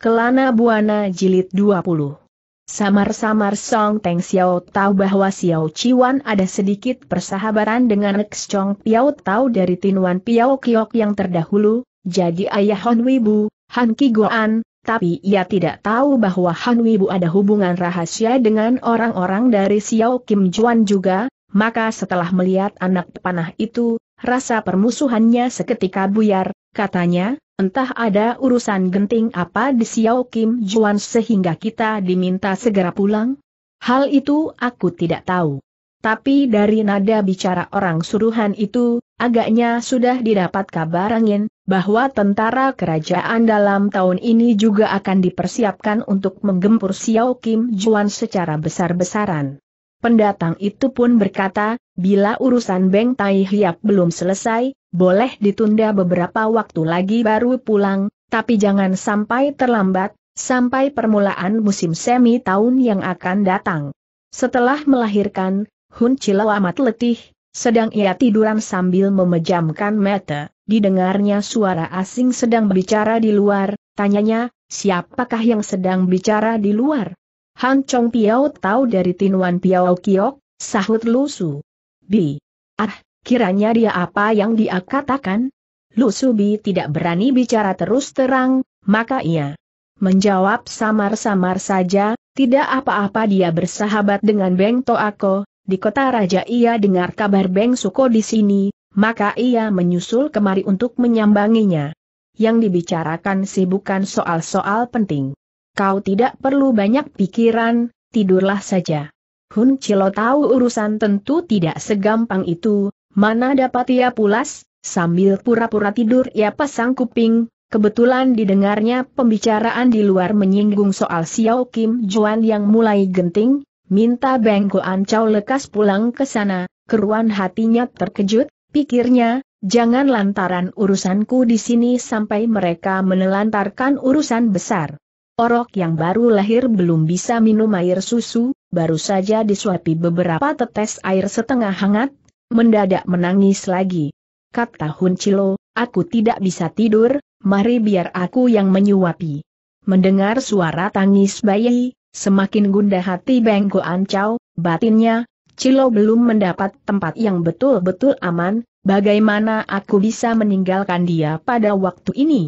Kelana Buana Jilid 20 Samar-samar Song Teng Xiao tahu bahwa Xiao Chiwan ada sedikit persahabaran dengan Xiong Chong Piao tahu dari tinuan Piao Kiok yang terdahulu, jadi ayah Han Wibu, Han Ki Goan, tapi ia tidak tahu bahwa Han Wibu ada hubungan rahasia dengan orang-orang dari Xiao Kim Juan juga, maka setelah melihat anak panah itu, rasa permusuhannya seketika buyar, katanya, Entah ada urusan genting apa di Xiao Kim Juan sehingga kita diminta segera pulang? Hal itu aku tidak tahu. Tapi dari nada bicara orang suruhan itu, agaknya sudah didapat kabar angin, bahwa tentara kerajaan dalam tahun ini juga akan dipersiapkan untuk menggempur Xiao Kim Juan secara besar-besaran. Pendatang itu pun berkata, bila urusan Beng Tai Hiap belum selesai, boleh ditunda beberapa waktu lagi baru pulang, tapi jangan sampai terlambat, sampai permulaan musim semi tahun yang akan datang. Setelah melahirkan, Hun Chilau amat letih, sedang ia tiduran sambil memejamkan mata, didengarnya suara asing sedang berbicara di luar, tanyanya, siapakah yang sedang bicara di luar? Han Chong Piao tahu dari Tinuan Piao Kiok, sahut Lusu. Bi. Ah, kiranya dia apa yang dia katakan? Lu Subi tidak berani bicara terus terang, maka ia menjawab samar-samar saja, tidak apa-apa dia bersahabat dengan Beng Toako, di kota raja ia dengar kabar Beng Suko di sini, maka ia menyusul kemari untuk menyambanginya. Yang dibicarakan sih bukan soal-soal penting. Kau tidak perlu banyak pikiran, tidurlah saja. Hun Chilo tahu urusan tentu tidak segampang itu, mana dapat ia pulas, sambil pura-pura tidur ia pasang kuping, kebetulan didengarnya pembicaraan di luar menyinggung soal Xiao Kim Juan yang mulai genting, minta Bengko Ancau lekas pulang ke sana, keruan hatinya terkejut, pikirnya, Jangan lantaran urusanku di sini sampai mereka menelantarkan urusan besar. Orok yang baru lahir belum bisa minum air susu, baru saja disuapi beberapa tetes air setengah hangat, mendadak menangis lagi. Kata Hun Chilo, aku tidak bisa tidur, mari biar aku yang menyuapi. Mendengar suara tangis bayi, semakin gundah hati Bengko Ancau, batinnya, Cilo belum mendapat tempat yang betul-betul aman, bagaimana aku bisa meninggalkan dia pada waktu ini?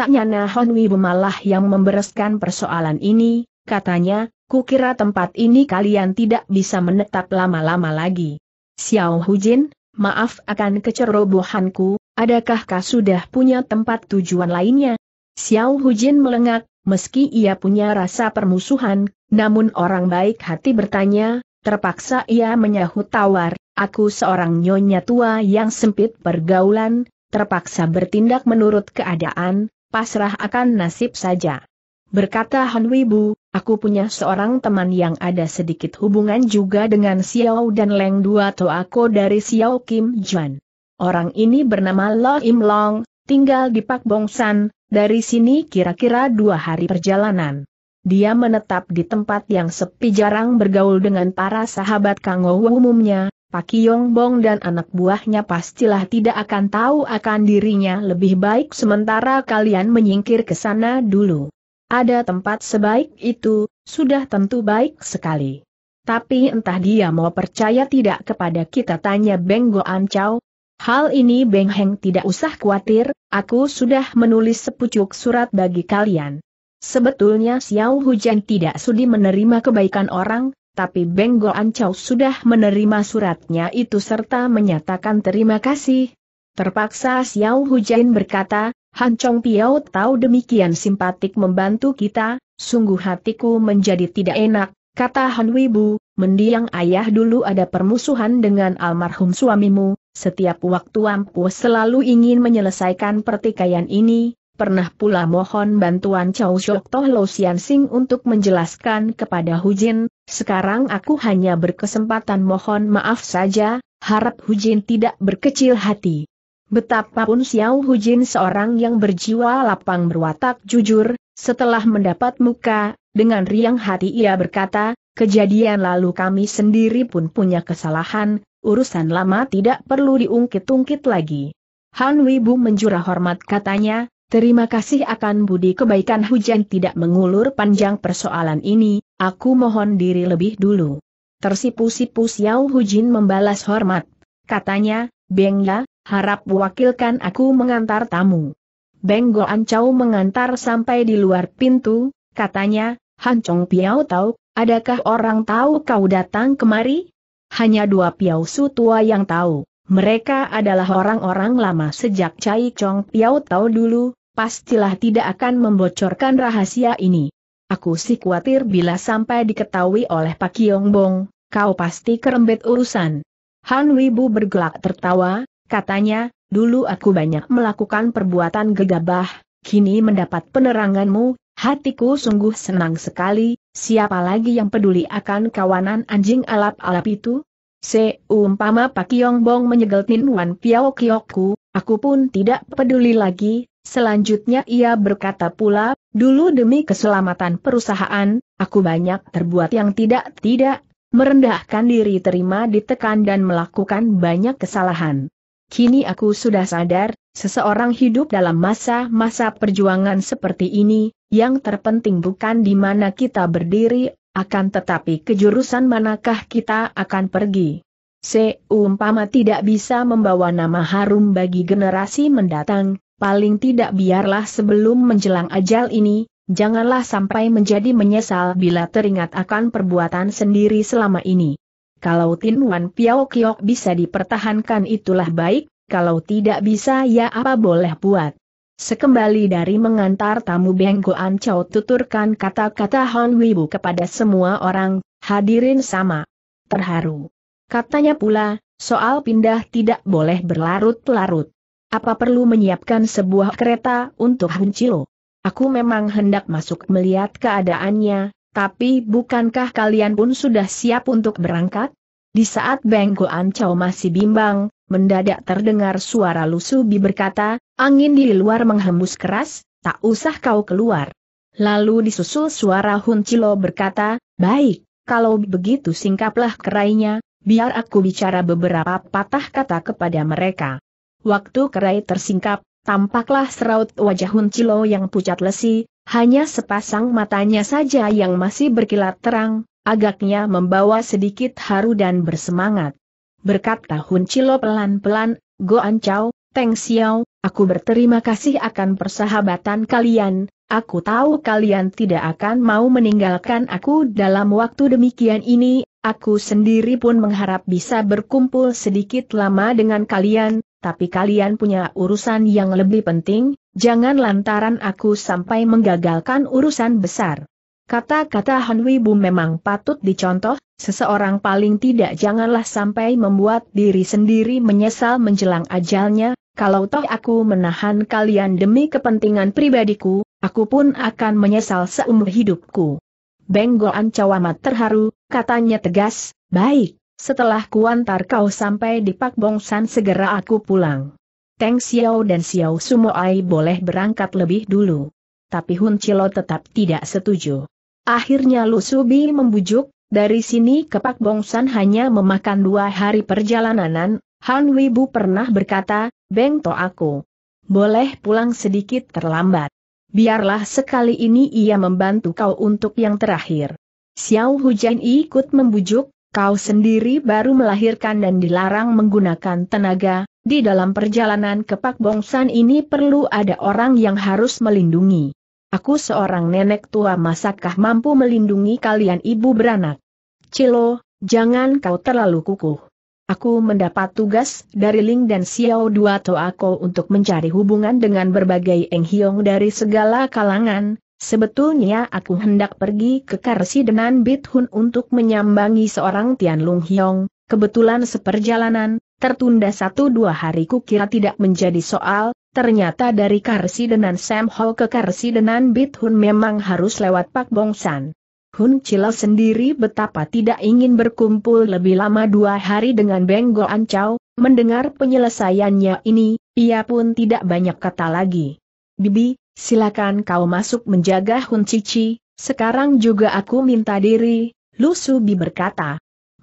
Tak nyana Honwi malah yang membereskan persoalan ini, katanya, Kukira tempat ini kalian tidak bisa menetap lama-lama lagi. Xiao Hujin, maaf akan kecerobohanku, adakah kau sudah punya tempat tujuan lainnya? Xiao Hujin melengak, meski ia punya rasa permusuhan, namun orang baik hati bertanya, terpaksa ia menyahut tawar, aku seorang nyonya tua yang sempit pergaulan, terpaksa bertindak menurut keadaan, pasrah akan nasib saja. Berkata Han Wibu, aku punya seorang teman yang ada sedikit hubungan juga dengan Xiao dan Leng Dua Toako dari Xiao Kim Juan. Orang ini bernama Lo Im Long, tinggal di Pak Bongsan, dari sini kira-kira dua hari perjalanan. Dia menetap di tempat yang sepi jarang bergaul dengan para sahabat Kang Wu umumnya, Pak Yong Bong dan anak buahnya pastilah tidak akan tahu akan dirinya lebih baik sementara kalian menyingkir ke sana dulu. Ada tempat sebaik itu, sudah tentu baik sekali. Tapi entah dia mau percaya tidak kepada kita tanya Beng Goan Chow. Hal ini Beng Heng tidak usah khawatir, aku sudah menulis sepucuk surat bagi kalian. Sebetulnya Xiao Hujan tidak sudi menerima kebaikan orang, tapi Beng Goan Chow sudah menerima suratnya itu serta menyatakan terima kasih. Terpaksa Xiao Hujan berkata, Han Chong Piao tahu demikian simpatik membantu kita, sungguh hatiku menjadi tidak enak, kata Han Wibu, mendiang ayah dulu ada permusuhan dengan almarhum suamimu, setiap waktu ampuh selalu ingin menyelesaikan pertikaian ini, pernah pula mohon bantuan Chow Shok Toh Lo Sian Sing untuk menjelaskan kepada Hu Jin. sekarang aku hanya berkesempatan mohon maaf saja, harap Hu Jin tidak berkecil hati. Betapapun Xiao Hujin seorang yang berjiwa lapang berwatak jujur, setelah mendapat muka, dengan riang hati ia berkata, kejadian lalu kami sendiri pun punya kesalahan, urusan lama tidak perlu diungkit-ungkit lagi. Han Wibu menjura hormat katanya, terima kasih akan budi kebaikan hujan tidak mengulur panjang persoalan ini, aku mohon diri lebih dulu. Tersipu-sipu Xiao Hujin membalas hormat. Katanya, Beng Ya, harap wakilkan aku mengantar tamu. Benggo Ancau mengantar sampai di luar pintu, katanya, Han Chong Piao tahu, adakah orang tahu kau datang kemari? Hanya dua Piao Su tua yang tahu, mereka adalah orang-orang lama sejak Cai Chong Piao tahu dulu, pastilah tidak akan membocorkan rahasia ini. Aku sih khawatir bila sampai diketahui oleh Pak Yong Bong, kau pasti kerembet urusan. Han Wibu bergelak tertawa, Katanya, dulu aku banyak melakukan perbuatan gegabah, kini mendapat peneranganmu, hatiku sungguh senang sekali, siapa lagi yang peduli akan kawanan anjing alap-alap itu? Seumpama Pak Yong Bong menyegel Wan Piao Kioku, aku pun tidak peduli lagi, selanjutnya ia berkata pula, dulu demi keselamatan perusahaan, aku banyak terbuat yang tidak-tidak, merendahkan diri terima ditekan dan melakukan banyak kesalahan. Kini aku sudah sadar, seseorang hidup dalam masa-masa perjuangan seperti ini, yang terpenting bukan di mana kita berdiri, akan tetapi kejurusan manakah kita akan pergi. Seumpama tidak bisa membawa nama harum bagi generasi mendatang, paling tidak biarlah sebelum menjelang ajal ini, janganlah sampai menjadi menyesal bila teringat akan perbuatan sendiri selama ini. Kalau Tin Wan Piao Kiok bisa dipertahankan itulah baik, kalau tidak bisa ya apa boleh buat. Sekembali dari mengantar tamu Beng Goan Chow tuturkan kata-kata Hon Wibu kepada semua orang, hadirin sama. Terharu. Katanya pula, soal pindah tidak boleh berlarut-larut. Apa perlu menyiapkan sebuah kereta untuk Hun Chilo? Aku memang hendak masuk melihat keadaannya, tapi bukankah kalian pun sudah siap untuk berangkat? Di saat Beng Goan masih bimbang, mendadak terdengar suara Lusubi berkata, angin di luar menghembus keras, tak usah kau keluar. Lalu disusul suara Hun Chilo berkata, baik, kalau begitu singkaplah kerainya, biar aku bicara beberapa patah kata kepada mereka. Waktu kerai tersingkap, tampaklah seraut wajah Hun Chilo yang pucat lesi, hanya sepasang matanya saja yang masih berkilat terang, agaknya membawa sedikit haru dan bersemangat. Berkata Hun Cilo pelan-pelan, Goan Chow, Teng Xiao, aku berterima kasih akan persahabatan kalian, aku tahu kalian tidak akan mau meninggalkan aku dalam waktu demikian ini, Aku sendiri pun mengharap bisa berkumpul sedikit lama dengan kalian, tapi kalian punya urusan yang lebih penting, jangan lantaran aku sampai menggagalkan urusan besar. Kata-kata Han Wibu memang patut dicontoh, seseorang paling tidak janganlah sampai membuat diri sendiri menyesal menjelang ajalnya, kalau toh aku menahan kalian demi kepentingan pribadiku, aku pun akan menyesal seumur hidupku. Benggoan Cawamat terharu, katanya tegas, baik, setelah kuantar kau sampai di Pak Bongsan segera aku pulang. Teng Xiao dan Xiao Sumoai boleh berangkat lebih dulu. Tapi Hun Chilo tetap tidak setuju. Akhirnya Lu Subi membujuk, dari sini ke Pak Bongsan hanya memakan dua hari perjalanan, Han Wibu pernah berkata, Beng To aku. Boleh pulang sedikit terlambat. Biarlah sekali ini ia membantu kau untuk yang terakhir. Xiao Hujan ikut membujuk, kau sendiri baru melahirkan dan dilarang menggunakan tenaga, di dalam perjalanan ke Pak Bongsan ini perlu ada orang yang harus melindungi. Aku seorang nenek tua masakkah mampu melindungi kalian ibu beranak? Cilo, jangan kau terlalu kukuh. Aku mendapat tugas dari Ling dan Xiao Dua Toako untuk mencari hubungan dengan berbagai enghiong dari segala kalangan. Sebetulnya aku hendak pergi ke Karsi dengan Bithun untuk menyambangi seorang Tian Lung Hiong. Kebetulan seperjalanan, Tertunda satu dua hari kukira tidak menjadi soal, ternyata dari Karsidenan Sam Hall ke Karsi Karsidenan Bit Hun memang harus lewat Pak Bongsan. Hun Chilo sendiri betapa tidak ingin berkumpul lebih lama dua hari dengan Beng Go Ancau, mendengar penyelesaiannya ini, ia pun tidak banyak kata lagi. Bibi, silakan kau masuk menjaga Hun Cici, sekarang juga aku minta diri, Lusubi berkata.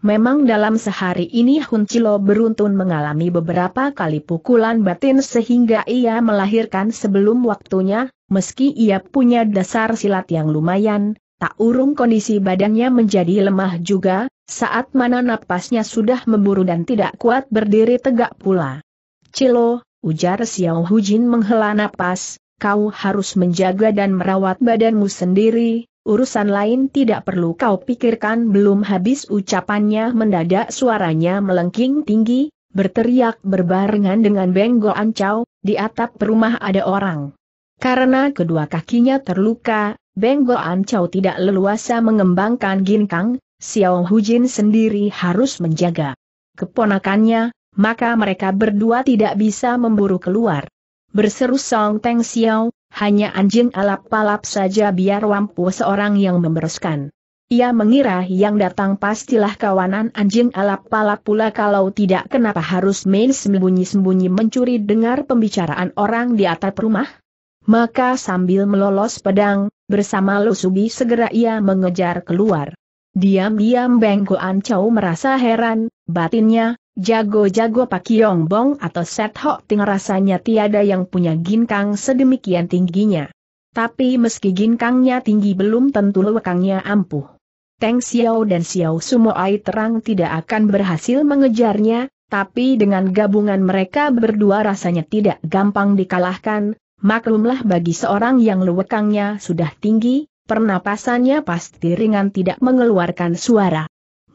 Memang dalam sehari ini Hun Chilo beruntun mengalami beberapa kali pukulan batin sehingga ia melahirkan sebelum waktunya, meski ia punya dasar silat yang lumayan, tak urung kondisi badannya menjadi lemah juga, saat mana napasnya sudah memburu dan tidak kuat berdiri tegak pula. Chilo, ujar Xiao Hujin menghela napas, kau harus menjaga dan merawat badanmu sendiri, urusan lain tidak perlu kau pikirkan belum habis ucapannya mendadak suaranya melengking tinggi, berteriak berbarengan dengan Benggo Ancau, di atap rumah ada orang. Karena kedua kakinya terluka, Benggo Ancau tidak leluasa mengembangkan ginkang, Xiao Hujin sendiri harus menjaga keponakannya, maka mereka berdua tidak bisa memburu keluar. Berseru Song Teng Xiao, hanya anjing alap-alap saja biar wampu seorang yang membereskan. Ia mengira yang datang pastilah kawanan anjing alap-alap pula kalau tidak kenapa harus main sembunyi-sembunyi mencuri dengar pembicaraan orang di atap rumah? Maka sambil melolos pedang, bersama Lusubi segera ia mengejar keluar. Diam-diam Bengkoan Chow merasa heran, batinnya, Jago-jago Pak Yong Bong atau Set Hok Ting rasanya tiada yang punya ginkang sedemikian tingginya. Tapi meski ginkangnya tinggi belum tentu lewekangnya ampuh. Teng Xiao dan Xiao Sumo Ai terang tidak akan berhasil mengejarnya, tapi dengan gabungan mereka berdua rasanya tidak gampang dikalahkan, maklumlah bagi seorang yang lewekangnya sudah tinggi, pernapasannya pasti ringan tidak mengeluarkan suara.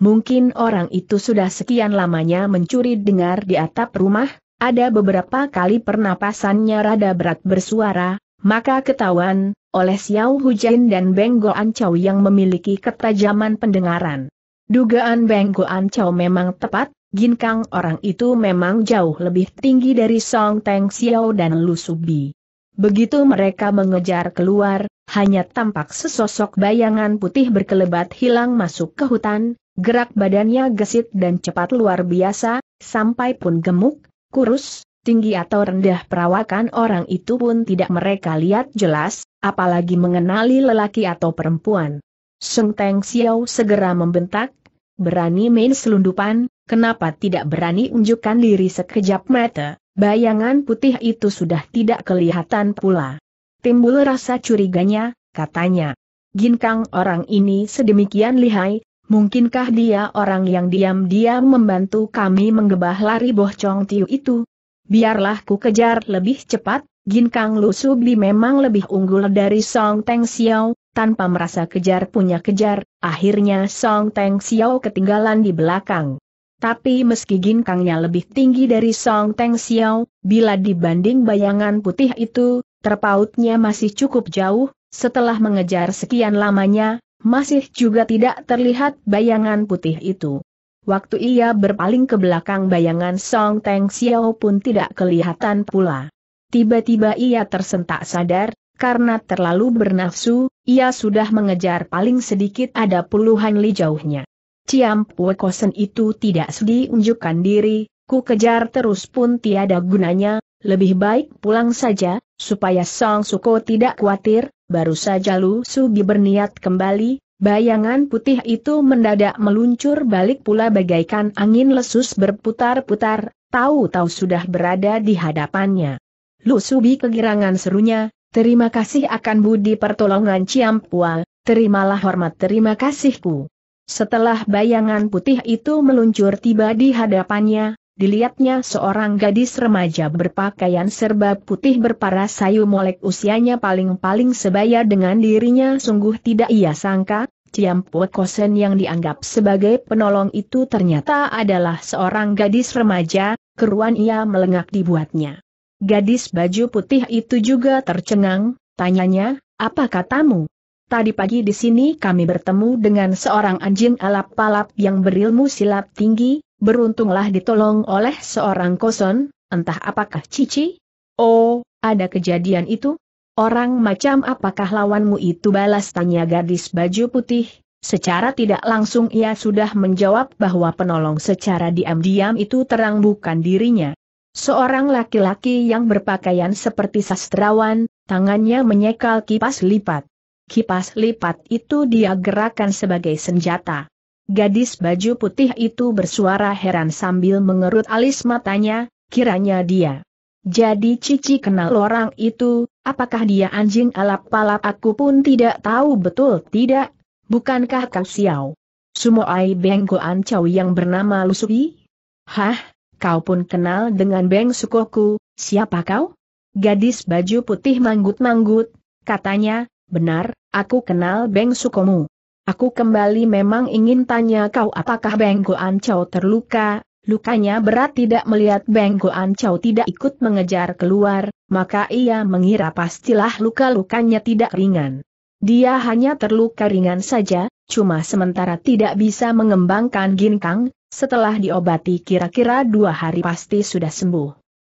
Mungkin orang itu sudah sekian lamanya mencuri dengar di atap rumah, ada beberapa kali pernapasannya rada berat bersuara, maka ketahuan, oleh Xiao Hujin dan Beng Goan Chow yang memiliki ketajaman pendengaran. Dugaan Beng Goan Chow memang tepat, ginkang orang itu memang jauh lebih tinggi dari Song Teng Xiao dan Lu Subi. Begitu mereka mengejar keluar, hanya tampak sesosok bayangan putih berkelebat hilang masuk ke hutan, Gerak badannya gesit dan cepat luar biasa, sampai pun gemuk, kurus, tinggi atau rendah perawakan orang itu pun tidak mereka lihat jelas, apalagi mengenali lelaki atau perempuan. Sung Teng Xiao segera membentak, berani main selundupan, kenapa tidak berani unjukkan diri sekejap mata, bayangan putih itu sudah tidak kelihatan pula. Timbul rasa curiganya, katanya. Ginkang orang ini sedemikian lihai, Mungkinkah dia orang yang diam-diam membantu kami menggebah lari Boh Chong Tiu itu? Biarlah ku kejar lebih cepat, Gin Kang Lu Subli memang lebih unggul dari Song Teng Xiao, tanpa merasa kejar punya kejar, akhirnya Song Teng Xiao ketinggalan di belakang. Tapi meski Gin Kangnya lebih tinggi dari Song Teng Xiao, bila dibanding bayangan putih itu, terpautnya masih cukup jauh, setelah mengejar sekian lamanya, masih juga tidak terlihat bayangan putih itu. Waktu ia berpaling ke belakang bayangan Song Teng Xiao pun tidak kelihatan pula. Tiba-tiba ia tersentak sadar, karena terlalu bernafsu, ia sudah mengejar paling sedikit ada puluhan li jauhnya. Ciam Puekosen itu tidak sudi unjukkan diri, ku kejar terus pun tiada gunanya, lebih baik pulang saja, supaya Song Suko tidak khawatir, Baru saja Lu Subi berniat kembali, bayangan putih itu mendadak meluncur balik pula bagaikan angin lesus berputar-putar, tahu-tahu sudah berada di hadapannya. Lu Subi kegirangan serunya, terima kasih akan budi pertolongan Ciam Ciampual, terimalah hormat terima kasihku. Setelah bayangan putih itu meluncur tiba di hadapannya, dilihatnya seorang gadis remaja berpakaian serba putih berparas sayu molek usianya paling-paling sebaya dengan dirinya sungguh tidak ia sangka, Ciampu Kosen yang dianggap sebagai penolong itu ternyata adalah seorang gadis remaja, keruan ia melengak dibuatnya. Gadis baju putih itu juga tercengang, tanyanya, apa katamu? Tadi pagi di sini kami bertemu dengan seorang anjing alap palap yang berilmu silap tinggi, beruntunglah ditolong oleh seorang koson, entah apakah Cici? Oh, ada kejadian itu? Orang macam apakah lawanmu itu balas tanya gadis baju putih? Secara tidak langsung ia sudah menjawab bahwa penolong secara diam-diam itu terang bukan dirinya. Seorang laki-laki yang berpakaian seperti sastrawan, tangannya menyekal kipas lipat. Kipas lipat itu dia gerakan sebagai senjata. Gadis baju putih itu bersuara heran sambil mengerut alis matanya, kiranya dia. Jadi Cici kenal orang itu, apakah dia anjing alap palap? aku pun tidak tahu betul tidak, bukankah kau siau? ai Benggoan Chow yang bernama Lusui? Hah, kau pun kenal dengan Beng Sukoku, siapa kau? Gadis baju putih manggut-manggut, katanya, benar, aku kenal Beng Sukomu. Aku kembali memang ingin tanya kau apakah Beng Goan Chow terluka, lukanya berat tidak melihat Beng Goan Chow tidak ikut mengejar keluar, maka ia mengira pastilah luka-lukanya tidak ringan. Dia hanya terluka ringan saja, cuma sementara tidak bisa mengembangkan ginkang, setelah diobati kira-kira dua hari pasti sudah sembuh.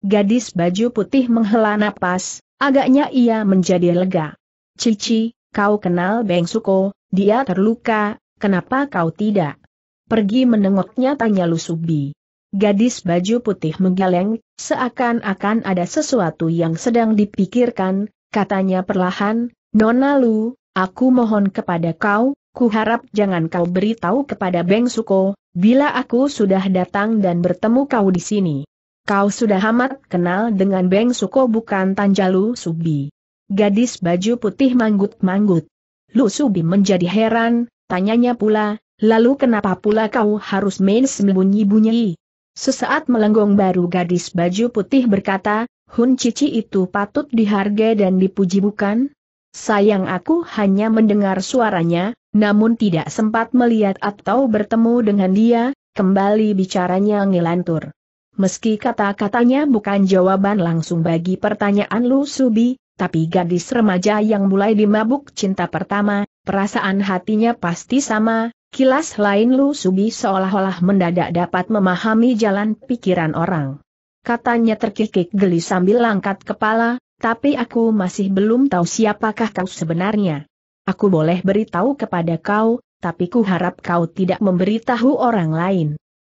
Gadis baju putih menghela napas, agaknya ia menjadi lega. Cici, kau kenal Beng Suko, dia terluka, kenapa kau tidak? Pergi menengoknya tanya Lusubi. Gadis baju putih menggeleng, seakan-akan ada sesuatu yang sedang dipikirkan, katanya perlahan, Nona Lu, aku mohon kepada kau, kuharap jangan kau beritahu kepada Beng Suko, bila aku sudah datang dan bertemu kau di sini. Kau sudah amat kenal dengan Beng Suko bukan Tanjalu Subi. Gadis baju putih manggut-manggut. Lu Subi menjadi heran, tanyanya pula, lalu kenapa pula kau harus main sembunyi-bunyi? Sesaat melenggong baru gadis baju putih berkata, Hun Cici itu patut dihargai dan dipuji bukan? Sayang aku hanya mendengar suaranya, namun tidak sempat melihat atau bertemu dengan dia, kembali bicaranya ngilantur. Meski kata-katanya bukan jawaban langsung bagi pertanyaan Lu Subi, tapi gadis remaja yang mulai dimabuk cinta pertama, perasaan hatinya pasti sama, kilas lain Lu Subi seolah-olah mendadak dapat memahami jalan pikiran orang. Katanya terkikik geli sambil langkat kepala, tapi aku masih belum tahu siapakah kau sebenarnya. Aku boleh beritahu kepada kau, tapi ku harap kau tidak memberitahu orang lain.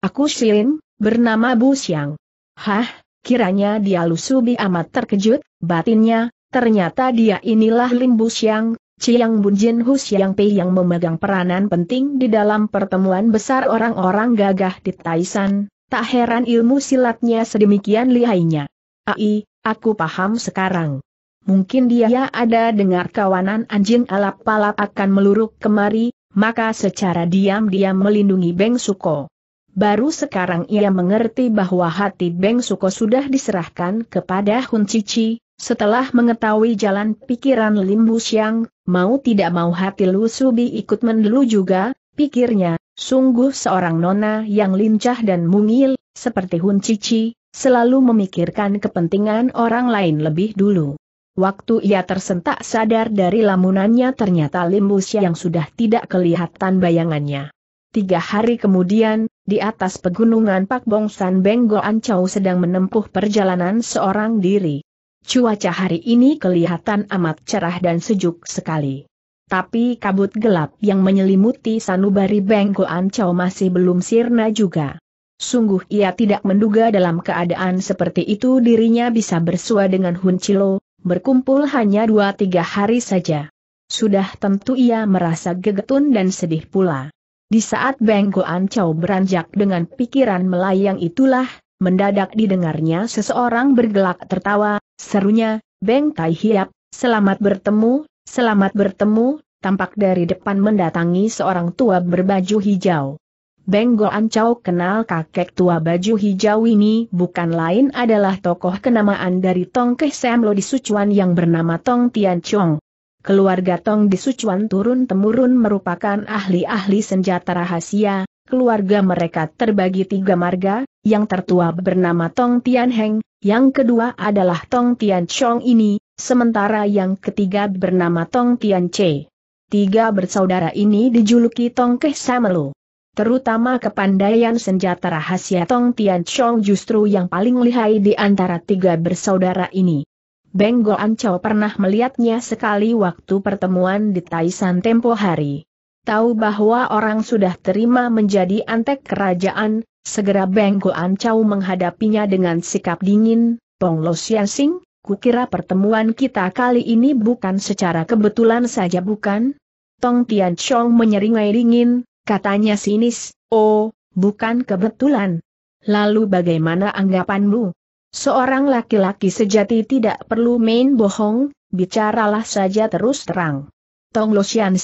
Aku Shilin, bernama Bu Siang. Hah, kiranya dia Lusubi amat terkejut, batinnya, Ternyata dia inilah Lim Xiang, Chiang Bunjin Hus Yang Pei yang memegang peranan penting di dalam pertemuan besar orang-orang gagah di Taisan, tak heran ilmu silatnya sedemikian lihainya. Ai, aku paham sekarang. Mungkin dia ada dengar kawanan anjing alap-alap akan meluruk kemari, maka secara diam-diam melindungi Beng Suko. Baru sekarang ia mengerti bahwa hati Beng Suko sudah diserahkan kepada Hun Cici, setelah mengetahui jalan pikiran Lim Busiang, mau tidak mau hati Lu Subi ikut mendelu juga, pikirnya, sungguh seorang nona yang lincah dan mungil, seperti Hun Cici, selalu memikirkan kepentingan orang lain lebih dulu. Waktu ia tersentak sadar dari lamunannya ternyata limbus yang sudah tidak kelihatan bayangannya. Tiga hari kemudian, di atas pegunungan Pak Bongsan Benggo Ancau sedang menempuh perjalanan seorang diri. Cuaca hari ini kelihatan amat cerah dan sejuk sekali. Tapi kabut gelap yang menyelimuti sanubari Bengkoan Chow masih belum sirna juga. Sungguh ia tidak menduga dalam keadaan seperti itu dirinya bisa bersua dengan Hun Chilo, berkumpul hanya dua tiga hari saja. Sudah tentu ia merasa gegetun dan sedih pula. Di saat Bengko beranjak dengan pikiran melayang itulah, mendadak didengarnya seseorang bergelak tertawa, serunya, Beng Tai Hiap, selamat bertemu, selamat bertemu, tampak dari depan mendatangi seorang tua berbaju hijau. Beng Go Chow kenal kakek tua baju hijau ini bukan lain adalah tokoh kenamaan dari Tong Keh Sam Lo di Sucuan yang bernama Tong Tian Chong. Keluarga Tong di Sucuan turun-temurun merupakan ahli-ahli senjata rahasia, keluarga mereka terbagi tiga marga, yang tertua bernama Tong Tian Heng, yang kedua adalah Tong Tian Chong ini, sementara yang ketiga bernama Tong Tian Che. Tiga bersaudara ini dijuluki Tong Keh Samelu. Terutama kepandaian senjata rahasia Tong Tian Chong justru yang paling lihai di antara tiga bersaudara ini. Beng Goan pernah melihatnya sekali waktu pertemuan di Taisan tempo hari tahu bahwa orang sudah terima menjadi antek kerajaan, segera Beng Goan menghadapinya dengan sikap dingin, Pong Lo Sian Sing, kukira pertemuan kita kali ini bukan secara kebetulan saja bukan? Tong Tian Chong menyeringai dingin, katanya sinis, oh, bukan kebetulan. Lalu bagaimana anggapanmu? Seorang laki-laki sejati tidak perlu main bohong, bicaralah saja terus terang. Tong Lo Sian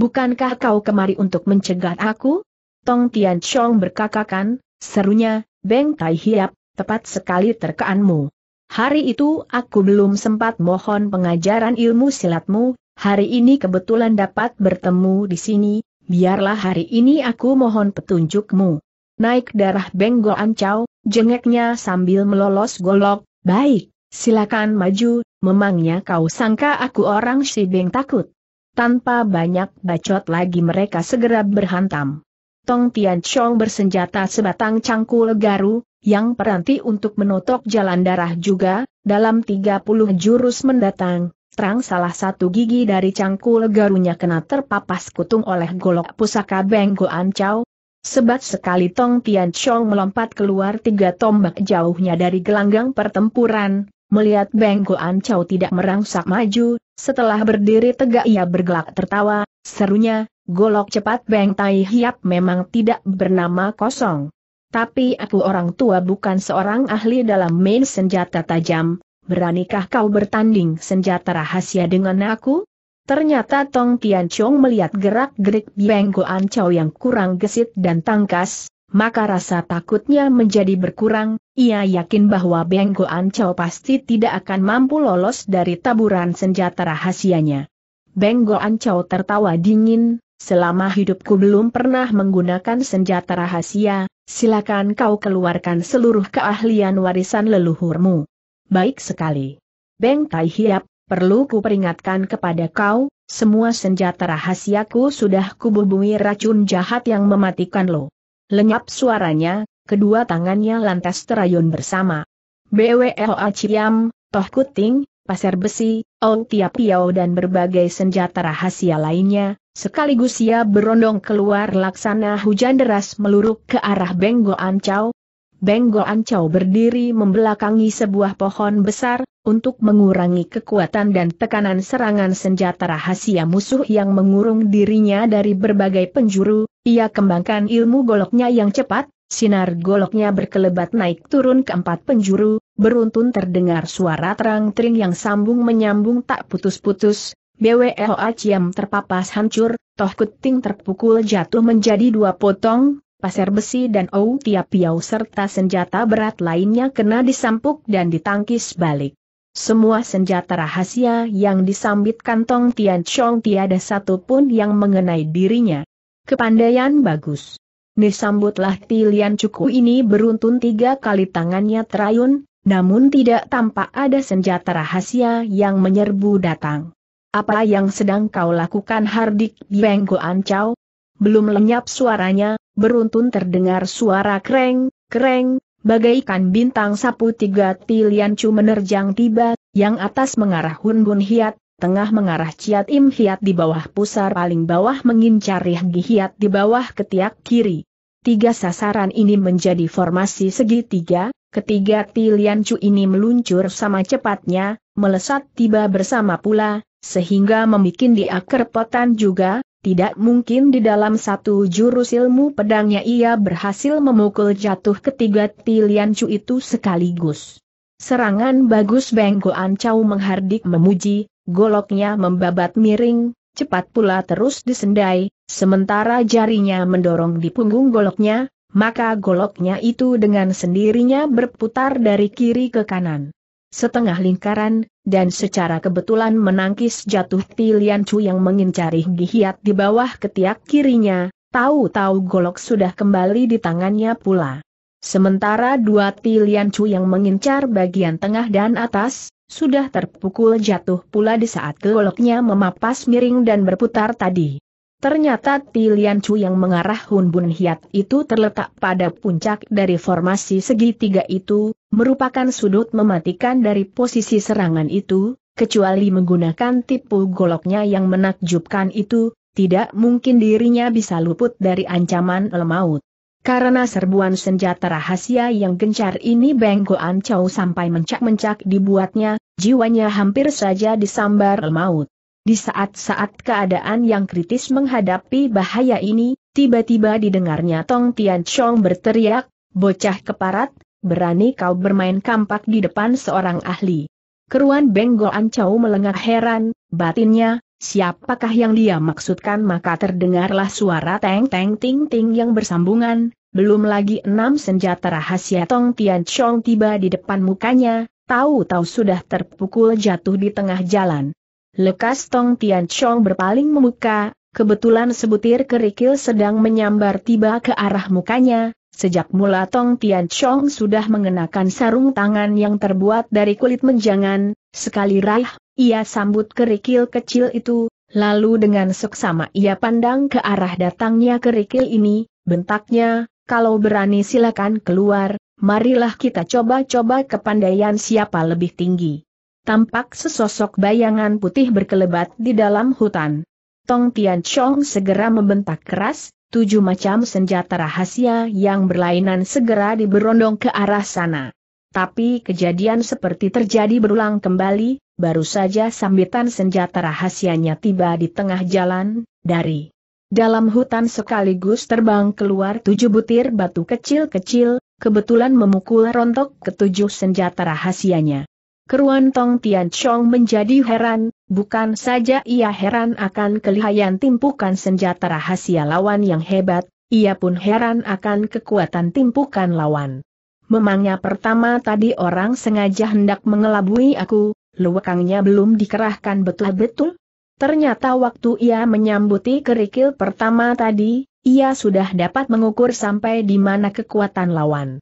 bukankah kau kemari untuk mencegat aku? Tong Tian Chong berkakakan, serunya, Beng Tai Hiap, tepat sekali terkeanmu. Hari itu aku belum sempat mohon pengajaran ilmu silatmu, hari ini kebetulan dapat bertemu di sini, biarlah hari ini aku mohon petunjukmu. Naik darah Beng Go Chow, jengeknya sambil melolos golok, baik, silakan maju, memangnya kau sangka aku orang si Beng takut. Tanpa banyak bacot lagi mereka segera berhantam. Tong Tian Chong bersenjata sebatang cangkul garu, yang peranti untuk menotok jalan darah juga, dalam 30 jurus mendatang, terang salah satu gigi dari cangkul garunya kena terpapas kutung oleh golok pusaka Beng An Chow. Sebat sekali Tong Tian Chong melompat keluar tiga tombak jauhnya dari gelanggang pertempuran, melihat Beng An Chow tidak merangsak maju, setelah berdiri tegak ia bergelak tertawa, serunya, golok cepat Beng Tai Hiap memang tidak bernama kosong. Tapi aku orang tua bukan seorang ahli dalam main senjata tajam, beranikah kau bertanding senjata rahasia dengan aku? Ternyata Tong Tian Chong melihat gerak-gerik Beng Goan Chow yang kurang gesit dan tangkas, maka rasa takutnya menjadi berkurang, ia yakin bahwa Beng Goan Chow pasti tidak akan mampu lolos dari taburan senjata rahasianya. Beng Goan Chow tertawa dingin, selama hidupku belum pernah menggunakan senjata rahasia, silakan kau keluarkan seluruh keahlian warisan leluhurmu. Baik sekali. Beng Tai Hiap, perlu kuperingatkan kepada kau, semua senjata rahasiaku sudah kububui racun jahat yang mematikan lo. Lenyap suaranya, kedua tangannya lantas terayun bersama. BWLA Ciam, Toh Kuting, Pasar Besi, Ong Tiap piao dan berbagai senjata rahasia lainnya, sekaligus ia berondong keluar laksana hujan deras meluruk ke arah Benggo Ancau. Benggo Ancau berdiri membelakangi sebuah pohon besar, untuk mengurangi kekuatan dan tekanan serangan senjata rahasia musuh yang mengurung dirinya dari berbagai penjuru, ia kembangkan ilmu goloknya yang cepat, sinar goloknya berkelebat naik turun ke empat penjuru, beruntun terdengar suara terang-tering yang sambung menyambung tak putus-putus, BWLA Ciam terpapas hancur, Toh Kuting terpukul jatuh menjadi dua potong, pasir besi dan Ou Tiap Piau serta senjata berat lainnya kena disampuk dan ditangkis balik. Semua senjata rahasia yang disambit kantong Tian Chong tiada satu pun yang mengenai dirinya. Kepandaian bagus. Nih sambutlah pilihan cuku ini beruntun tiga kali tangannya terayun, namun tidak tampak ada senjata rahasia yang menyerbu datang. Apa yang sedang kau lakukan Hardik Benggo Ancau? Belum lenyap suaranya, beruntun terdengar suara kreng, kreng, bagaikan bintang sapu tiga tilian cu menerjang tiba, yang atas mengarah Hun Bun Hiat, tengah mengarah Ciat Im Hiat di bawah pusar paling bawah mengincar Rihgi Hiat di bawah ketiak kiri. Tiga sasaran ini menjadi formasi segitiga, ketiga pilihan cu ini meluncur sama cepatnya, melesat tiba bersama pula, sehingga membuat dia kerepotan juga, tidak mungkin di dalam satu jurus ilmu pedangnya ia berhasil memukul jatuh ketiga pilihan cu itu sekaligus. Serangan bagus Benggo Ancau menghardik memuji, goloknya membabat miring, cepat pula terus disendai, sementara jarinya mendorong di punggung goloknya, maka goloknya itu dengan sendirinya berputar dari kiri ke kanan. Setengah lingkaran, dan secara kebetulan menangkis jatuh pilihan cu yang mengincari gihiat di bawah ketiak kirinya, tahu-tahu golok sudah kembali di tangannya pula. Sementara dua pilihan cu yang mengincar bagian tengah dan atas, sudah terpukul jatuh pula di saat goloknya memapas miring dan berputar tadi. Ternyata pilihan Chu yang mengarah Hun Bun Hiat itu terletak pada puncak dari formasi segitiga itu, merupakan sudut mematikan dari posisi serangan itu, kecuali menggunakan tipu goloknya yang menakjubkan itu, tidak mungkin dirinya bisa luput dari ancaman lemaut. Karena serbuan senjata rahasia yang gencar ini Beng Goan Chow sampai mencak-mencak dibuatnya, jiwanya hampir saja disambar maut. Di saat-saat keadaan yang kritis menghadapi bahaya ini, tiba-tiba didengarnya Tong Tian Chong berteriak, bocah keparat, berani kau bermain kampak di depan seorang ahli. Keruan Beng Goan Chow melengah heran, batinnya, Siapakah yang dia maksudkan maka terdengarlah suara teng-teng ting-ting yang bersambungan, belum lagi enam senjata rahasia Tong Tian Chong tiba di depan mukanya, tahu-tahu sudah terpukul jatuh di tengah jalan. Lekas Tong Tian Chong berpaling memuka, kebetulan sebutir kerikil sedang menyambar tiba ke arah mukanya, Sejak mula Tong Tian Chong sudah mengenakan sarung tangan yang terbuat dari kulit menjangan, sekali raih, ia sambut kerikil kecil itu, lalu dengan seksama ia pandang ke arah datangnya kerikil ini, bentaknya, kalau berani silakan keluar, marilah kita coba-coba kepandaian siapa lebih tinggi. Tampak sesosok bayangan putih berkelebat di dalam hutan. Tong Tian Chong segera membentak keras, tujuh macam senjata rahasia yang berlainan segera diberondong ke arah sana. Tapi kejadian seperti terjadi berulang kembali, baru saja sambitan senjata rahasianya tiba di tengah jalan, dari dalam hutan sekaligus terbang keluar tujuh butir batu kecil-kecil, kebetulan memukul rontok ketujuh senjata rahasianya. Keruan Tong Tian Chong menjadi heran, bukan saja ia heran akan kelihayan timpukan senjata rahasia lawan yang hebat, ia pun heran akan kekuatan timpukan lawan. Memangnya pertama tadi orang sengaja hendak mengelabui aku, luwakangnya belum dikerahkan betul-betul? Ternyata waktu ia menyambuti kerikil pertama tadi, ia sudah dapat mengukur sampai di mana kekuatan lawan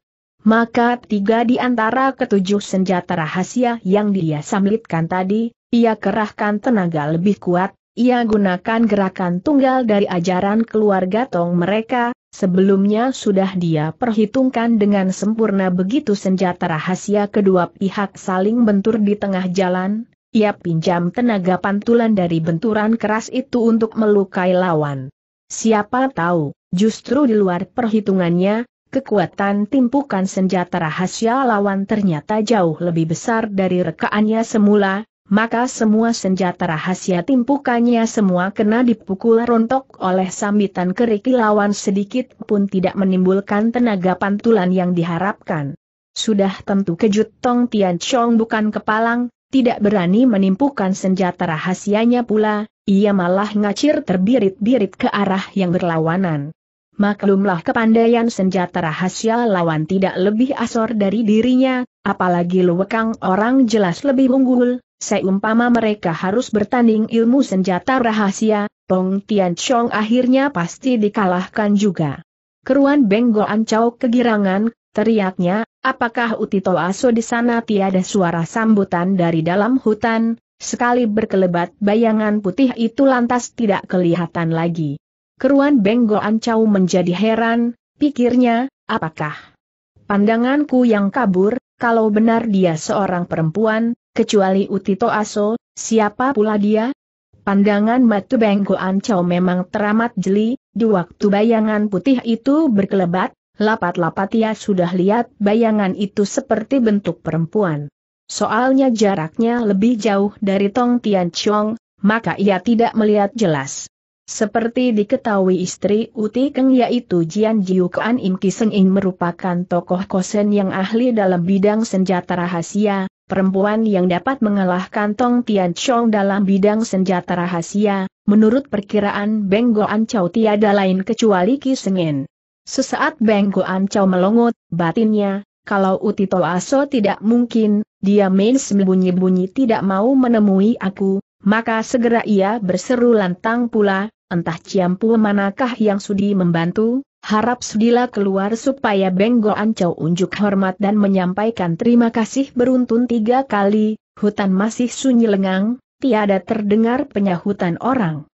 maka tiga di antara ketujuh senjata rahasia yang dia samlitkan tadi, ia kerahkan tenaga lebih kuat, ia gunakan gerakan tunggal dari ajaran keluarga tong mereka, sebelumnya sudah dia perhitungkan dengan sempurna begitu senjata rahasia kedua pihak saling bentur di tengah jalan, ia pinjam tenaga pantulan dari benturan keras itu untuk melukai lawan. Siapa tahu, justru di luar perhitungannya, kekuatan timpukan senjata rahasia lawan ternyata jauh lebih besar dari rekaannya semula, maka semua senjata rahasia timpukannya semua kena dipukul rontok oleh sambitan keriki lawan sedikit pun tidak menimbulkan tenaga pantulan yang diharapkan. Sudah tentu kejut Tong Tian Chong bukan kepalang, tidak berani menimpukan senjata rahasianya pula, ia malah ngacir terbirit-birit ke arah yang berlawanan. Maklumlah kepandaian senjata rahasia lawan tidak lebih asor dari dirinya, apalagi lewekang orang jelas lebih unggul, seumpama mereka harus bertanding ilmu senjata rahasia, Tong Tian Chong akhirnya pasti dikalahkan juga. Keruan Benggo Ancau kegirangan, teriaknya, apakah Utito Aso di sana tiada suara sambutan dari dalam hutan, sekali berkelebat bayangan putih itu lantas tidak kelihatan lagi. Keruan Benggo Ancau menjadi heran, pikirnya, apakah pandanganku yang kabur, kalau benar dia seorang perempuan, kecuali Utito Aso, siapa pula dia? Pandangan Matu Benggo Ancau memang teramat jeli, di waktu bayangan putih itu berkelebat, lapat-lapat ia sudah lihat bayangan itu seperti bentuk perempuan. Soalnya jaraknya lebih jauh dari Tong Tian Chong, maka ia tidak melihat jelas. Seperti diketahui istri Uti Keng yaitu Jian Jiu Kuan Im Ki Seng merupakan tokoh kosen yang ahli dalam bidang senjata rahasia, perempuan yang dapat mengalahkan Tong Tian Chong dalam bidang senjata rahasia, menurut perkiraan Beng Goan Chow tiada lain kecuali Ki Seng In. Sesaat Beng Goan Chow melongot, batinnya, kalau Uti Aso tidak mungkin, dia main sembunyi-bunyi tidak mau menemui aku, maka segera ia berseru lantang pula, entah Ciampu manakah yang sudi membantu, harap sudilah keluar supaya Benggo Ancau unjuk hormat dan menyampaikan terima kasih beruntun tiga kali, hutan masih sunyi lengang, tiada terdengar penyahutan orang.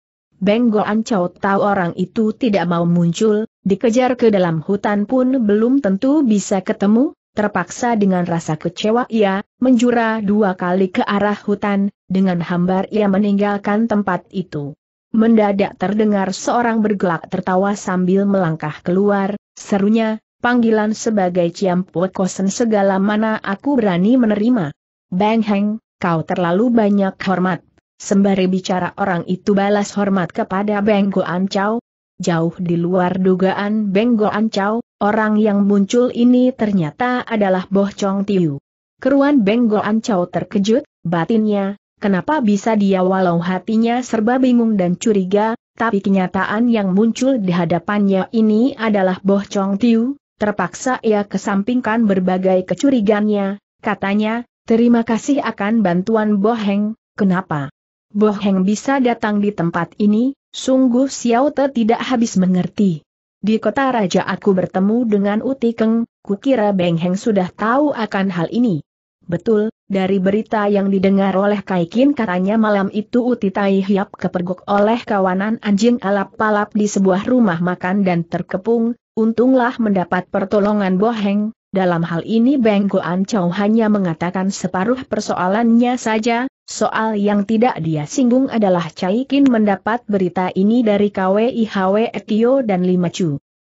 Benggo Ancau tahu orang itu tidak mau muncul, dikejar ke dalam hutan pun belum tentu bisa ketemu, terpaksa dengan rasa kecewa ia, menjura dua kali ke arah hutan, dengan hambar ia meninggalkan tempat itu. Mendadak terdengar seorang bergelak tertawa sambil melangkah keluar, serunya, panggilan sebagai Ciam Kosen segala mana aku berani menerima. Bang Heng, kau terlalu banyak hormat. Sembari bicara orang itu balas hormat kepada Beng An Chow. Jauh di luar dugaan Beng An Chow, orang yang muncul ini ternyata adalah Boh Chong Tiu. Keruan Beng An Chow terkejut, batinnya, Kenapa bisa dia walau hatinya serba bingung dan curiga, tapi kenyataan yang muncul di hadapannya ini adalah Boh Chong Tiu, terpaksa ia kesampingkan berbagai kecurigannya, katanya, terima kasih akan bantuan Boh Heng, kenapa? Boh Heng bisa datang di tempat ini, sungguh Xiao Te tidak habis mengerti. Di kota raja aku bertemu dengan Uti Keng, kukira Beng Heng sudah tahu akan hal ini. Betul, dari berita yang didengar oleh Kaikin katanya malam itu Uti Tai Hiap kepergok oleh kawanan anjing alap-alap di sebuah rumah makan dan terkepung, untunglah mendapat pertolongan Boheng, dalam hal ini Beng Goan Chow hanya mengatakan separuh persoalannya saja, soal yang tidak dia singgung adalah Caikin mendapat berita ini dari KWIHW Etio dan Lima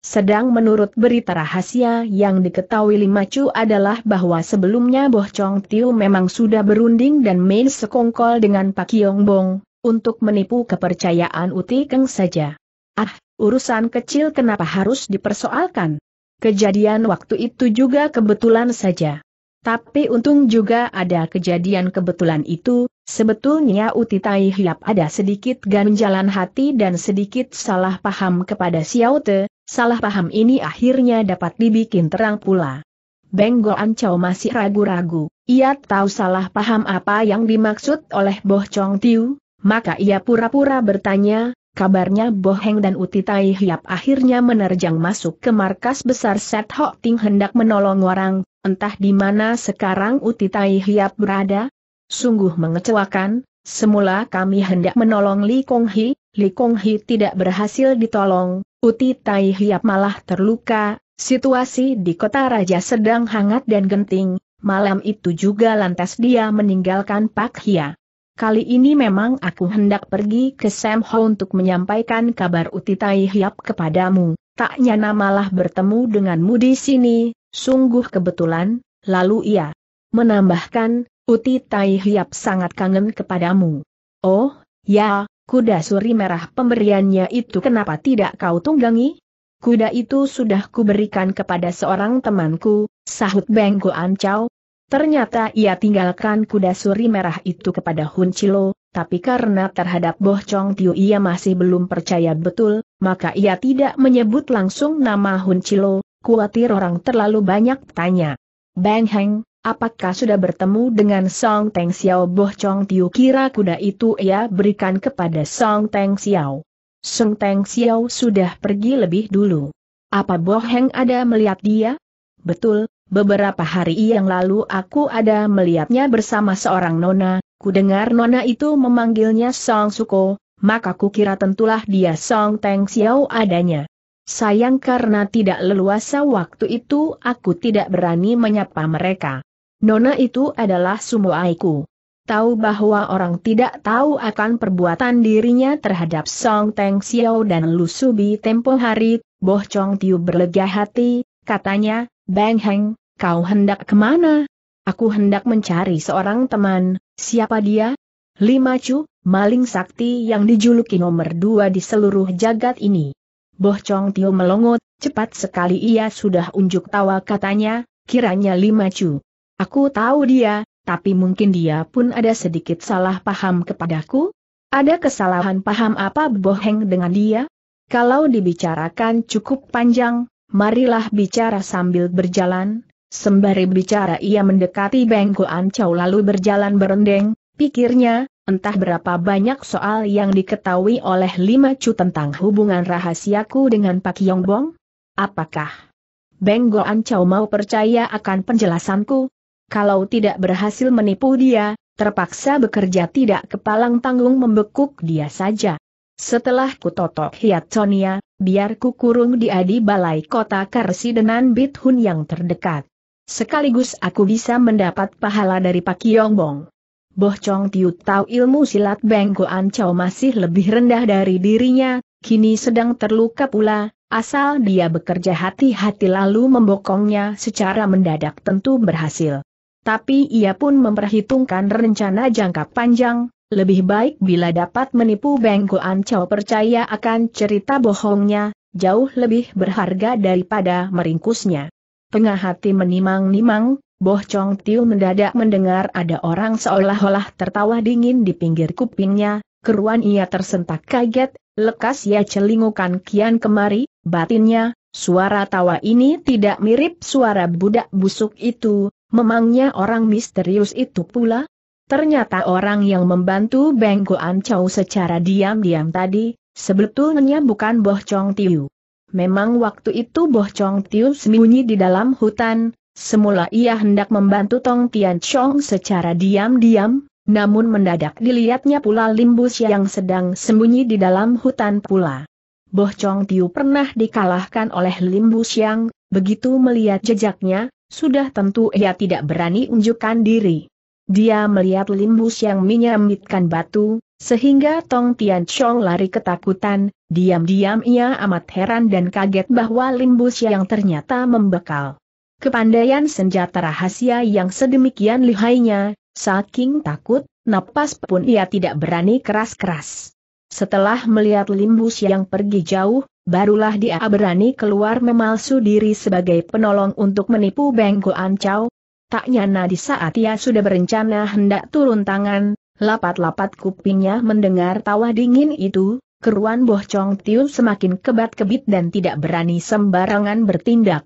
sedang menurut berita rahasia yang diketahui Lima Chu adalah bahwa sebelumnya Boh Chong Tiu memang sudah berunding dan main sekongkol dengan Pak Yong Bong, untuk menipu kepercayaan Uti Keng saja. Ah, urusan kecil kenapa harus dipersoalkan? Kejadian waktu itu juga kebetulan saja. Tapi untung juga ada kejadian kebetulan itu, sebetulnya Uti Tai Hiap ada sedikit ganjalan hati dan sedikit salah paham kepada Xiao Te, Salah paham ini akhirnya dapat dibikin terang pula. Benggo Goan masih ragu-ragu, ia tahu salah paham apa yang dimaksud oleh Boh Chong Tiu, maka ia pura-pura bertanya, kabarnya Boh Heng dan Uti Tai Hiap akhirnya menerjang masuk ke markas besar Set Hok Ting hendak menolong orang, entah di mana sekarang Uti Tai Hiap berada? Sungguh mengecewakan, semula kami hendak menolong Li Kong Hi, Li Kong Hi tidak berhasil ditolong, Uti Tai Hiap malah terluka, situasi di kota raja sedang hangat dan genting, malam itu juga lantas dia meninggalkan Pak Hia. Kali ini memang aku hendak pergi ke Sam Ho untuk menyampaikan kabar Uti Tai Hiap kepadamu, tak nyana malah bertemu denganmu di sini, sungguh kebetulan, lalu ia menambahkan, Uti Tai Hiap sangat kangen kepadamu. Oh, ya, Kuda suri merah pemberiannya itu kenapa tidak kau tunggangi? Kuda itu sudah kuberikan kepada seorang temanku, sahut Benggo Ancau. Ternyata ia tinggalkan kuda suri merah itu kepada Hun Chilo, tapi karena terhadap Boh Chong Tio ia masih belum percaya betul, maka ia tidak menyebut langsung nama Hun Chilo, khawatir orang terlalu banyak tanya. Beng Heng, Apakah sudah bertemu dengan Song Teng Xiao Boh Chong Tiu kira kuda itu ia berikan kepada Song Teng Xiao. Song Teng Xiao sudah pergi lebih dulu. Apa Boheng ada melihat dia? Betul, beberapa hari yang lalu aku ada melihatnya bersama seorang nona, Kudengar nona itu memanggilnya Song Suko, maka ku kira tentulah dia Song Teng Xiao adanya. Sayang karena tidak leluasa waktu itu aku tidak berani menyapa mereka. Nona itu adalah sumoaiku. Tahu bahwa orang tidak tahu akan perbuatan dirinya terhadap Song Teng Xiao dan Lu Subi tempo hari, Boh Chong Tiu berlega hati, katanya, Bang Heng, kau hendak kemana? Aku hendak mencari seorang teman, siapa dia? Lima Chu, maling sakti yang dijuluki nomor dua di seluruh jagat ini. Boh Chong Tiu melongot, cepat sekali ia sudah unjuk tawa katanya, kiranya Lima Chu, Aku tahu dia, tapi mungkin dia pun ada sedikit salah paham kepadaku? Ada kesalahan paham apa boheng dengan dia? Kalau dibicarakan cukup panjang, marilah bicara sambil berjalan. Sembari bicara ia mendekati bengkoan Chow lalu berjalan berendeng, pikirnya, entah berapa banyak soal yang diketahui oleh Lima Chu tentang hubungan rahasiaku dengan Pak Yongbong? Apakah Benggoan Chow mau percaya akan penjelasanku? kalau tidak berhasil menipu dia, terpaksa bekerja tidak kepalang tanggung membekuk dia saja. Setelah kutotok hiat Sonia, biar kukurung dia di balai kota Bit Bithun yang terdekat. Sekaligus aku bisa mendapat pahala dari Pak Yongbong. Boh Chong Tiu tahu ilmu silat Beng Goan masih lebih rendah dari dirinya, kini sedang terluka pula, asal dia bekerja hati-hati lalu membokongnya secara mendadak tentu berhasil tapi ia pun memperhitungkan rencana jangka panjang, lebih baik bila dapat menipu Beng Goan percaya akan cerita bohongnya, jauh lebih berharga daripada meringkusnya. Tengah hati menimang-nimang, Boh Chong Tiu mendadak mendengar ada orang seolah-olah tertawa dingin di pinggir kupingnya, keruan ia tersentak kaget, lekas ia ya celingukan kian kemari, batinnya, suara tawa ini tidak mirip suara budak busuk itu, Memangnya orang misterius itu pula? Ternyata orang yang membantu Beng Ancau secara diam-diam tadi, sebetulnya bukan Boh Chong Tiu. Memang waktu itu Boh Chong Tiu sembunyi di dalam hutan, semula ia hendak membantu Tong Tian Chong secara diam-diam, namun mendadak dilihatnya pula Limbus yang sedang sembunyi di dalam hutan pula. Boh Chong Tiu pernah dikalahkan oleh Limbus yang, begitu melihat jejaknya, sudah tentu ia tidak berani unjukkan diri. Dia melihat limbus yang menyamitkan batu, sehingga Tong Tian Chong lari ketakutan, diam-diam ia amat heran dan kaget bahwa limbus yang ternyata membekal. Kepandaian senjata rahasia yang sedemikian lihainya, saking takut, napas pun ia tidak berani keras-keras. Setelah melihat Limbus yang pergi jauh, barulah dia berani keluar memalsu diri sebagai penolong untuk menipu Beng Ancau. Tak nyana di saat ia sudah berencana hendak turun tangan, lapat-lapat kupingnya mendengar tawa dingin itu, keruan Boh Chong Tiu semakin kebat-kebit dan tidak berani sembarangan bertindak.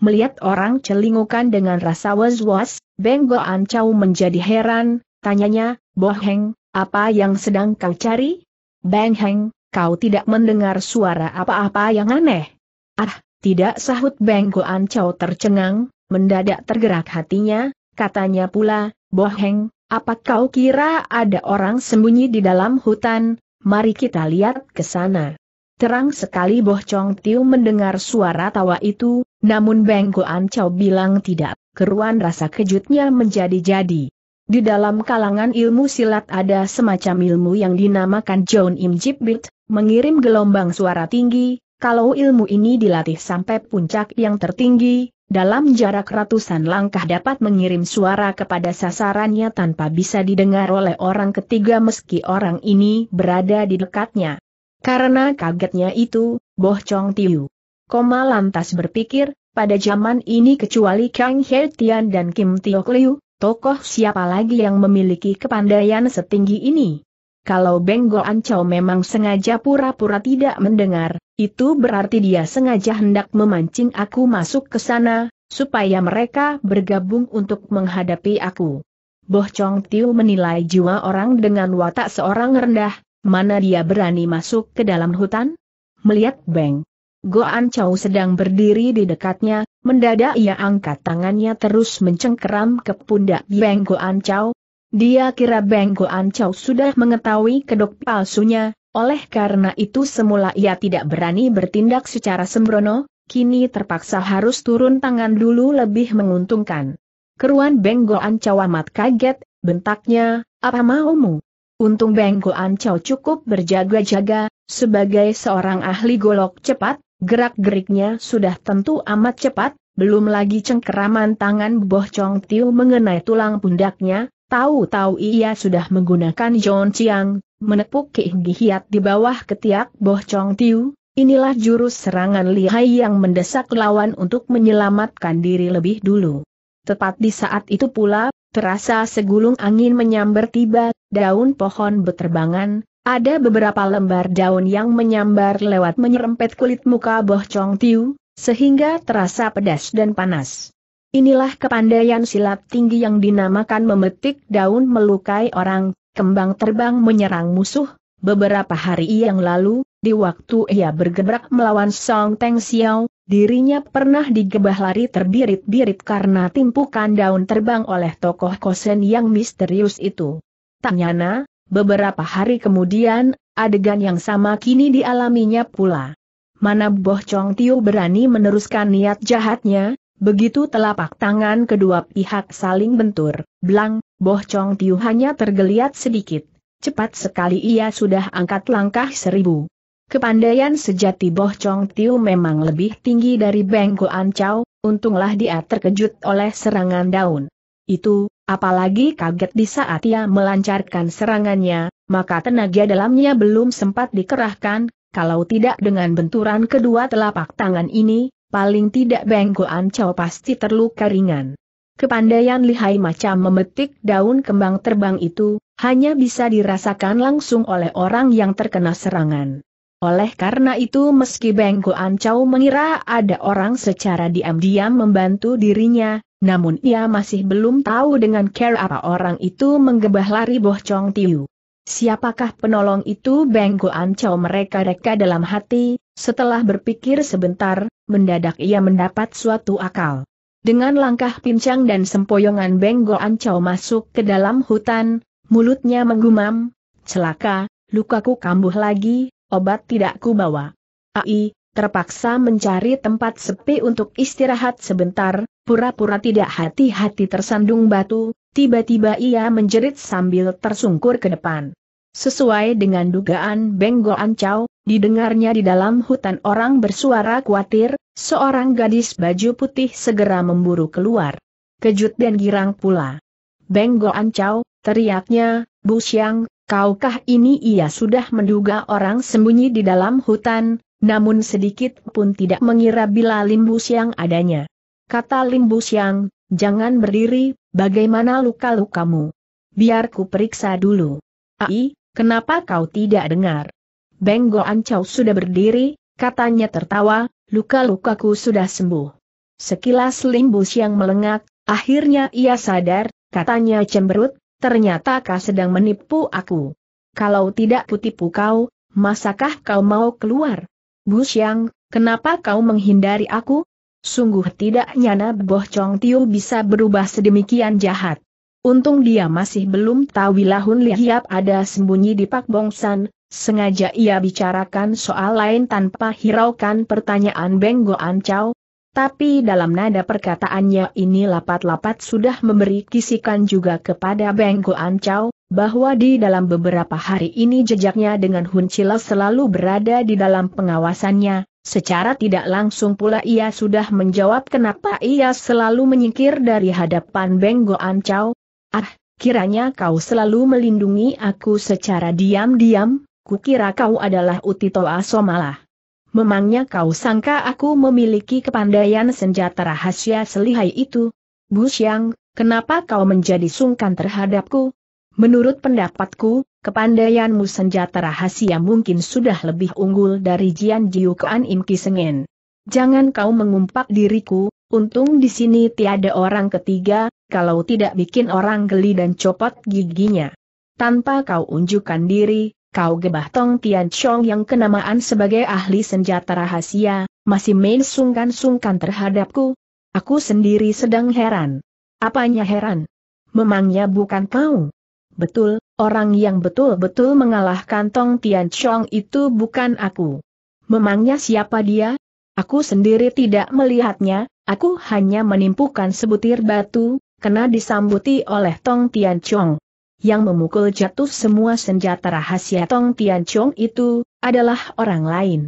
Melihat orang celingukan dengan rasa was-was, Beng Ancau menjadi heran, tanyanya, Boh Heng, apa yang sedang kau cari? Bang Heng, kau tidak mendengar suara apa-apa yang aneh. Ah, tidak sahut Bang Goan Chow tercengang, mendadak tergerak hatinya, katanya pula, Boheng, apa kau kira ada orang sembunyi di dalam hutan, mari kita lihat ke sana. Terang sekali Boh Chong Tiu mendengar suara tawa itu, namun Beng Goan Chow bilang tidak, keruan rasa kejutnya menjadi-jadi. Di dalam kalangan ilmu silat ada semacam ilmu yang dinamakan John Im Jibbit, mengirim gelombang suara tinggi, kalau ilmu ini dilatih sampai puncak yang tertinggi, dalam jarak ratusan langkah dapat mengirim suara kepada sasarannya tanpa bisa didengar oleh orang ketiga meski orang ini berada di dekatnya. Karena kagetnya itu, Boh Chong Tiu. Koma lantas berpikir, pada zaman ini kecuali Kang He Tian dan Kim Tio Liu, tokoh siapa lagi yang memiliki kepandaian setinggi ini? Kalau Benggo Ancau memang sengaja pura-pura tidak mendengar, itu berarti dia sengaja hendak memancing aku masuk ke sana, supaya mereka bergabung untuk menghadapi aku. Boh Chong Tiu menilai jiwa orang dengan watak seorang rendah, mana dia berani masuk ke dalam hutan? Melihat Beng Goan Chow sedang berdiri di dekatnya, Mendadak ia angkat tangannya terus mencengkeram ke pundak Beng Ancau. Dia kira Beng Ancau sudah mengetahui kedok palsunya, oleh karena itu semula ia tidak berani bertindak secara sembrono, kini terpaksa harus turun tangan dulu lebih menguntungkan. Keruan Beng Ancau amat kaget, bentaknya, apa maumu? Untung Beng Ancau cukup berjaga-jaga, sebagai seorang ahli golok cepat, Gerak-geriknya sudah tentu amat cepat, belum lagi cengkeraman tangan Boh Chong Tiu mengenai tulang pundaknya, tahu-tahu ia sudah menggunakan John Chiang, menepuk keinggihiat di bawah ketiak Boh Chong Tiu, inilah jurus serangan lihai yang mendesak lawan untuk menyelamatkan diri lebih dulu. Tepat di saat itu pula, terasa segulung angin menyambar tiba, daun pohon beterbangan, ada beberapa lembar daun yang menyambar lewat menyerempet kulit muka Boh Chong Tiu, sehingga terasa pedas dan panas. Inilah kepandaian silat tinggi yang dinamakan memetik daun melukai orang, kembang terbang menyerang musuh. Beberapa hari yang lalu, di waktu ia bergerak melawan Song Teng Xiao, dirinya pernah digebah lari terbirit-birit karena timpukan daun terbang oleh tokoh kosen yang misterius itu. Tanyana, Beberapa hari kemudian, adegan yang sama kini dialaminya pula. Mana Boh Chong Tio berani meneruskan niat jahatnya, begitu telapak tangan kedua pihak saling bentur, belang, Boh Chong Tio hanya tergeliat sedikit, cepat sekali ia sudah angkat langkah seribu. Kepandaian sejati Boh Chong Tio memang lebih tinggi dari Bengko Ancau, untunglah dia terkejut oleh serangan daun. Itu, Apalagi kaget di saat ia melancarkan serangannya, maka tenaga dalamnya belum sempat dikerahkan, kalau tidak dengan benturan kedua telapak tangan ini, paling tidak Bengkoan Chow pasti terluka ringan. Kepandaian lihai macam memetik daun kembang terbang itu, hanya bisa dirasakan langsung oleh orang yang terkena serangan. Oleh karena itu meski Bengko Ancau mengira ada orang secara diam-diam membantu dirinya, namun ia masih belum tahu dengan care apa orang itu menggebah lari Boh Chong Tiu. Siapakah penolong itu Bengko Ancau mereka-reka dalam hati, setelah berpikir sebentar, mendadak ia mendapat suatu akal. Dengan langkah pincang dan sempoyongan Benggo Ancau masuk ke dalam hutan, mulutnya menggumam, celaka, lukaku kambuh lagi, obat tidak ku bawa. Ai, terpaksa mencari tempat sepi untuk istirahat sebentar, pura-pura tidak hati-hati tersandung batu, tiba-tiba ia menjerit sambil tersungkur ke depan. Sesuai dengan dugaan Benggo Ancau, didengarnya di dalam hutan orang bersuara khawatir, seorang gadis baju putih segera memburu keluar. Kejut dan girang pula. Benggo Ancau, teriaknya, Bu Siang, kaukah ini ia sudah menduga orang sembunyi di dalam hutan, namun sedikit pun tidak mengira bila Lim Bu adanya. Kata Limbu Siang, jangan berdiri, bagaimana luka-lukamu? Biar ku periksa dulu. Ai, kenapa kau tidak dengar? Benggo Ancau sudah berdiri, katanya tertawa, luka-lukaku sudah sembuh. Sekilas Limbu Siang melengak, akhirnya ia sadar, katanya cemberut, ternyata kau sedang menipu aku. Kalau tidak kutipu kau, masakah kau mau keluar? Bu Siang, kenapa kau menghindari aku? Sungguh tidak nyana Boh Chong Tiu bisa berubah sedemikian jahat. Untung dia masih belum tahu Wilahun Lihiap ada sembunyi di Pak Bongsan, sengaja ia bicarakan soal lain tanpa hiraukan pertanyaan Beng Ancau. Tapi dalam nada perkataannya ini lapat-lapat sudah memberi kisikan juga kepada Beng Ancau, bahwa di dalam beberapa hari ini jejaknya dengan Hun selalu berada di dalam pengawasannya, Secara tidak langsung pula ia sudah menjawab kenapa ia selalu menyingkir dari hadapan Benggo Ancau. Ah, kiranya kau selalu melindungi aku secara diam-diam, kukira kau adalah Utito Asomalah. Memangnya kau sangka aku memiliki kepandaian senjata rahasia selihai itu? Bu Siang, kenapa kau menjadi sungkan terhadapku? Menurut pendapatku, kepandaianmu senjata rahasia mungkin sudah lebih unggul dari Jian kean Im Kisengen. Jangan kau mengumpak diriku, untung di sini tiada orang ketiga, kalau tidak bikin orang geli dan copot giginya. Tanpa kau unjukkan diri, kau gebah Tong Tian Chong yang kenamaan sebagai ahli senjata rahasia, masih main sungkan-sungkan terhadapku. Aku sendiri sedang heran. Apanya heran? Memangnya bukan kau? Betul, orang yang betul-betul mengalahkan Tong Tian Chong itu bukan aku. Memangnya siapa dia? Aku sendiri tidak melihatnya, aku hanya menimpukan sebutir batu, kena disambuti oleh Tong Tian Chong. Yang memukul jatuh semua senjata rahasia Tong Tian Chong itu, adalah orang lain.